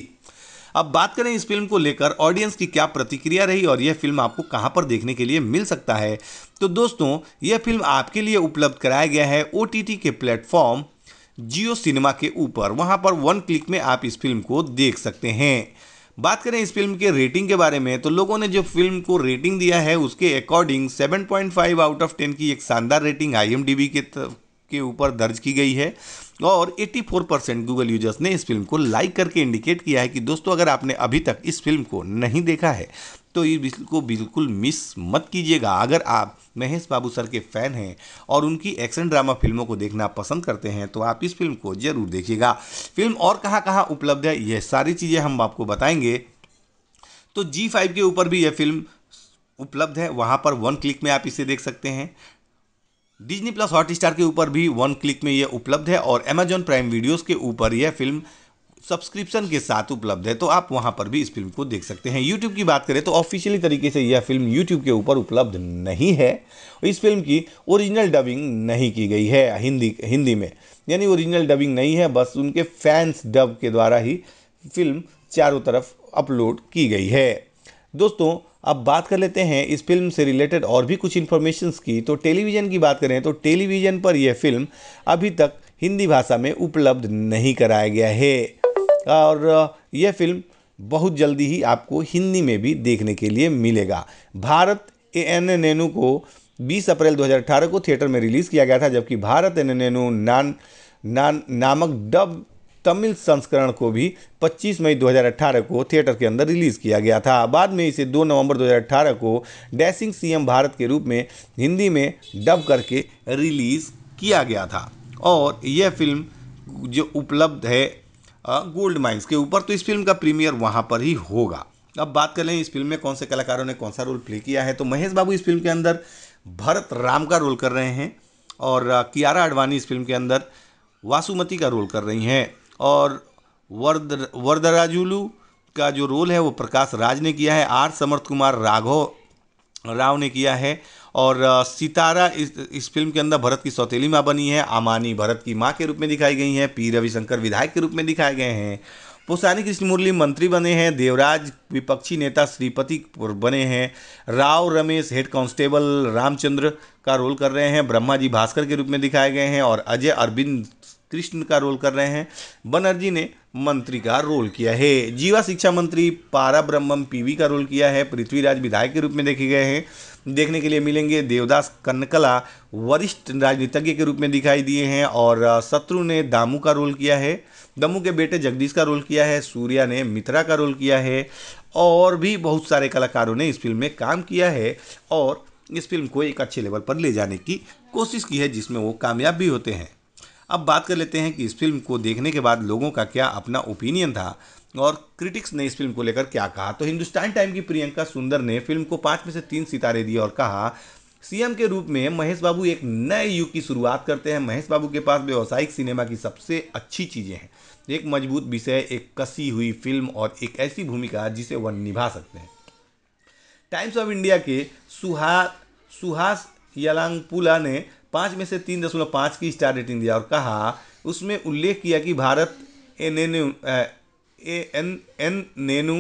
अब बात करें इस फिल्म को लेकर ऑडियंस की क्या प्रतिक्रिया रही और यह फिल्म आपको कहां पर देखने के लिए मिल सकता है तो दोस्तों यह फिल्म आपके लिए उपलब्ध कराया गया है ओ के प्लेटफॉर्म जियो सिनेमा के ऊपर वहाँ पर वन क्लिक में आप इस फिल्म को देख सकते हैं बात करें इस फिल्म के रेटिंग के बारे में तो लोगों ने जो फिल्म को रेटिंग दिया है उसके अकॉर्डिंग 7.5 आउट ऑफ 10 की एक शानदार रेटिंग आई के के ऊपर दर्ज की गई है और 84 परसेंट गूगल यूजर्स ने इस फिल्म को लाइक करके इंडिकेट किया है कि दोस्तों अगर आपने अभी तक इस फिल्म को नहीं देखा है तो इसको बिल्कुल मिस मत कीजिएगा अगर आप महेश बाबू सर के फ़ैन हैं और उनकी एक्शन ड्रामा फिल्मों को देखना पसंद करते हैं तो आप इस फिल्म को ज़रूर देखिएगा फिल्म और कहाँ कहाँ उपलब्ध है यह सारी चीज़ें हम आपको बताएंगे तो जी फाइव के ऊपर भी यह फिल्म उपलब्ध है वहाँ पर वन क्लिक में आप इसे देख सकते हैं डिजनी प्लस हॉट स्टार के ऊपर भी वन क्लिक में यह उपलब्ध है और अमेजॉन प्राइम वीडियोज़ के ऊपर यह फिल्म सब्सक्रिप्शन के साथ उपलब्ध है तो आप वहाँ पर भी इस फिल्म को देख सकते हैं यूट्यूब की बात करें तो ऑफिशियली तरीके से यह फिल्म यूट्यूब के ऊपर उपलब्ध नहीं है इस फिल्म की ओरिजिनल डबिंग नहीं की गई है हिंदी हिंदी में यानी ओरिजिनल डबिंग नहीं है बस उनके फैंस डब के द्वारा ही फिल्म चारों तरफ अपलोड की गई है दोस्तों अब बात कर लेते हैं इस फिल्म से रिलेटेड और भी कुछ इन्फॉर्मेशन की तो टेलीविज़न की बात करें तो टेलीविज़न पर यह फिल्म अभी तक हिंदी भाषा में उपलब्ध नहीं कराया गया है और यह फिल्म बहुत जल्दी ही आपको हिंदी में भी देखने के लिए मिलेगा भारत ए एन नेनू को 20 अप्रैल 2018 को थिएटर में रिलीज़ किया गया था जबकि भारत एन नेनू नान नान नामक डब तमिल संस्करण को भी 25 मई 2018 को थिएटर के अंदर रिलीज़ किया गया था बाद में इसे 2 नवंबर 2018 को डैसिंग सीएम भारत के रूप में हिंदी में डब करके रिलीज़ किया गया था और यह फिल्म जो उपलब्ध है गोल्ड माइंस के ऊपर तो इस फिल्म का प्रीमियर वहाँ पर ही होगा अब बात कर लें इस फिल्म में कौन से कलाकारों ने कौन सा रोल प्ले किया है तो महेश बाबू इस फिल्म के अंदर भरत राम का रोल कर रहे हैं और कियारा अडवाणी इस फिल्म के अंदर वासुमती का रोल कर रही हैं और वर्द वरदराजुलू का जो रोल है वो प्रकाश राज ने किया है आर समर्थ कुमार राघव राव ने किया है और सितारा इस इस फिल्म के अंदर भरत की सौतेली माँ बनी है आमानी भरत की माँ के रूप में दिखाई गई हैं पी रविशंकर विधायक के रूप में दिखाए गए हैं पुसानी मुरली मंत्री बने हैं देवराज विपक्षी नेता श्रीपति बने हैं राव रमेश हेड कांस्टेबल रामचंद्र का रोल कर रहे हैं ब्रह्मा जी भास्कर के रूप में दिखाए गए हैं और अजय अरविंद कृष्ण का रोल कर रहे हैं बनर्जी ने मंत्री का रोल किया है जीवा शिक्षा मंत्री पारा ब्रह्मम पीवी का रोल किया है पृथ्वीराज विधायक के रूप में देखे गए हैं देखने के लिए मिलेंगे देवदास कनकला वरिष्ठ राजनीतिज्ञ के रूप में दिखाई दिए हैं और शत्रु ने दामू का रोल किया है दमू के बेटे जगदीश का रोल किया है सूर्या ने मित्रा का रोल किया है और भी बहुत सारे कलाकारों ने इस फिल्म में काम किया है और इस फिल्म को एक अच्छे लेवल पर ले जाने की कोशिश की है जिसमें वो कामयाब भी होते हैं अब बात कर लेते हैं कि इस फिल्म को देखने के बाद लोगों का क्या अपना ओपिनियन था और क्रिटिक्स ने इस फिल्म को लेकर क्या कहा तो हिंदुस्तान टाइम की प्रियंका सुंदर ने फिल्म को पाँच में से तीन सितारे दिए और कहा सीएम के रूप में महेश बाबू एक नए युग की शुरुआत करते हैं महेश बाबू के पास व्यावसायिक सिनेमा की सबसे अच्छी चीज़ें हैं एक मजबूत विषय एक कसी हुई फिल्म और एक ऐसी भूमिका जिसे वह निभा सकते हैं टाइम्स ऑफ इंडिया के सुहा सुहास यलांगपुला ने पाँच में से तीन दशमलव पाँच की स्टार रेटिंग दिया और कहा उसमें उल्लेख किया कि भारत एनेनु ए एन एन नेनू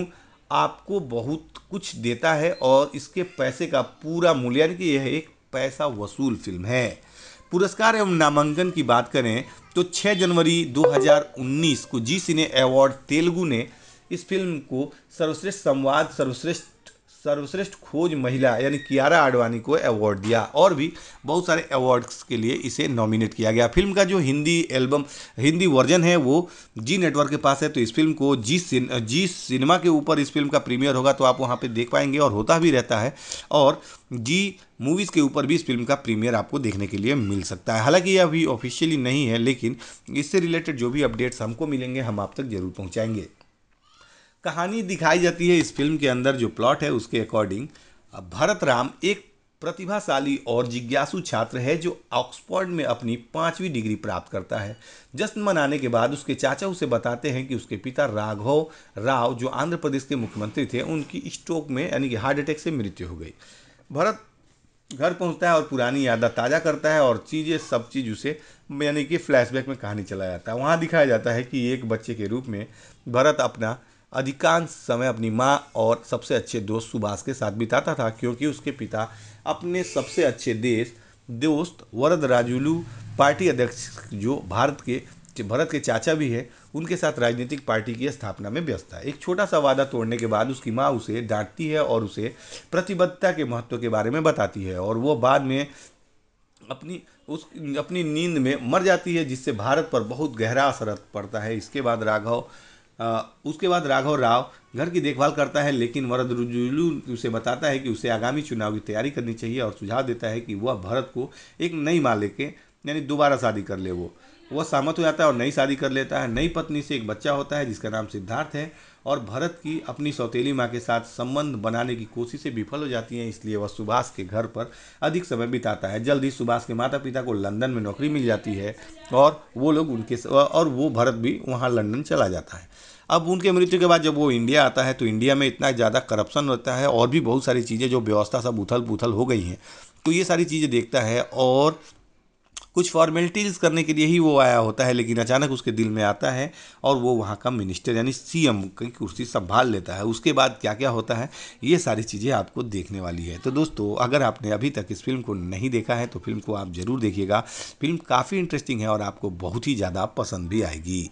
आपको बहुत कुछ देता है और इसके पैसे का पूरा मूल्य यानी कि यह एक पैसा वसूल फिल्म है पुरस्कार एवं नामांकन की बात करें तो 6 जनवरी 2019 को जी सिने अवार्ड तेलुगु ने इस फिल्म को सर्वश्रेष्ठ संवाद सर्वश्रेष्ठ सर्वश्रेष्ठ खोज महिला यानी कियारा आडवाणी को अवार्ड दिया और भी बहुत सारे अवार्ड्स के लिए इसे नॉमिनेट किया गया फिल्म का जो हिंदी एल्बम हिंदी वर्जन है वो जी नेटवर्क के पास है तो इस फिल्म को जी सिन, जी सिनेमा के ऊपर इस फिल्म का प्रीमियर होगा तो आप वहाँ पर देख पाएंगे और होता भी रहता है और जी मूवीज़ के ऊपर भी इस फिल्म का प्रीमियर आपको देखने के लिए मिल सकता है हालांकि यह अभी ऑफिशियली नहीं है लेकिन इससे रिलेटेड जो भी अपडेट्स हमको मिलेंगे हम आप तक जरूर पहुँचाएंगे कहानी दिखाई जाती है इस फिल्म के अंदर जो प्लॉट है उसके अकॉर्डिंग भरत राम एक प्रतिभाशाली और जिज्ञासु छात्र है जो ऑक्सफोर्ड में अपनी पाँचवीं डिग्री प्राप्त करता है जश्न मनाने के बाद उसके चाचा उसे बताते हैं कि उसके पिता राघव राव जो आंध्र प्रदेश के मुख्यमंत्री थे उनकी स्ट्रोक में यानी कि हार्ट अटैक से मृत्यु हो गई भरत घर पहुंचता है और पुरानी यादा ताज़ा करता है और चीज़ें सब चीज़ उसे यानी कि फ्लैशबैक में कहानी चलाया जाता है वहाँ दिखाया जाता है कि एक बच्चे के रूप में भरत अपना अधिकांश समय अपनी माँ और सबसे अच्छे दोस्त सुभाष के साथ बिताता था क्योंकि उसके पिता अपने सबसे अच्छे देश दोस्त वरद राजुलू पार्टी अध्यक्ष जो भारत के भरत के चाचा भी है उनके साथ राजनीतिक पार्टी की स्थापना में व्यस्त है एक छोटा सा वादा तोड़ने के बाद उसकी माँ उसे डांटती है और उसे प्रतिबद्धता के महत्व के बारे में बताती है और वो बाद में अपनी उस अपनी नींद में मर जाती है जिससे भारत पर बहुत गहरा असर पड़ता है इसके बाद राघव उसके बाद राघव राव घर की देखभाल करता है लेकिन वरदरुजुलू उसे बताता है कि उसे आगामी चुनाव की तैयारी करनी चाहिए और सुझाव देता है कि वह भरत को एक नई माँ लेके यानी दोबारा शादी कर ले वो वह सहमत हो जाता है और नई शादी कर लेता है नई पत्नी से एक बच्चा होता है जिसका नाम सिद्धार्थ है और भरत की अपनी सौतेली माँ के साथ संबंध बनाने की कोशिशें विफल हो जाती हैं इसलिए वह सुभाष के घर पर अधिक समय बिताता है जल्द ही सुभाष के माता पिता को लंदन में नौकरी मिल जाती है और वो लोग उनके और वो भरत भी वहाँ लंदन चला जाता है अब उनके मृत्यु के बाद जब वो इंडिया आता है तो इंडिया में इतना ज़्यादा करप्शन होता है और भी बहुत सारी चीज़ें जो व्यवस्था सब उथल पुथल हो गई हैं तो ये सारी चीज़ें देखता है और कुछ फॉर्मेलिटीज़ करने के लिए ही वो आया होता है लेकिन अचानक उसके दिल में आता है और वो वहाँ का मिनिस्टर यानी सीएम की कुर्सी संभाल लेता है उसके बाद क्या क्या होता है ये सारी चीज़ें आपको देखने वाली है तो दोस्तों अगर आपने अभी तक इस फिल्म को नहीं देखा है तो फिल्म को आप ज़रूर देखिएगा फिल्म काफ़ी इंटरेस्टिंग है और आपको बहुत ही ज़्यादा पसंद भी आएगी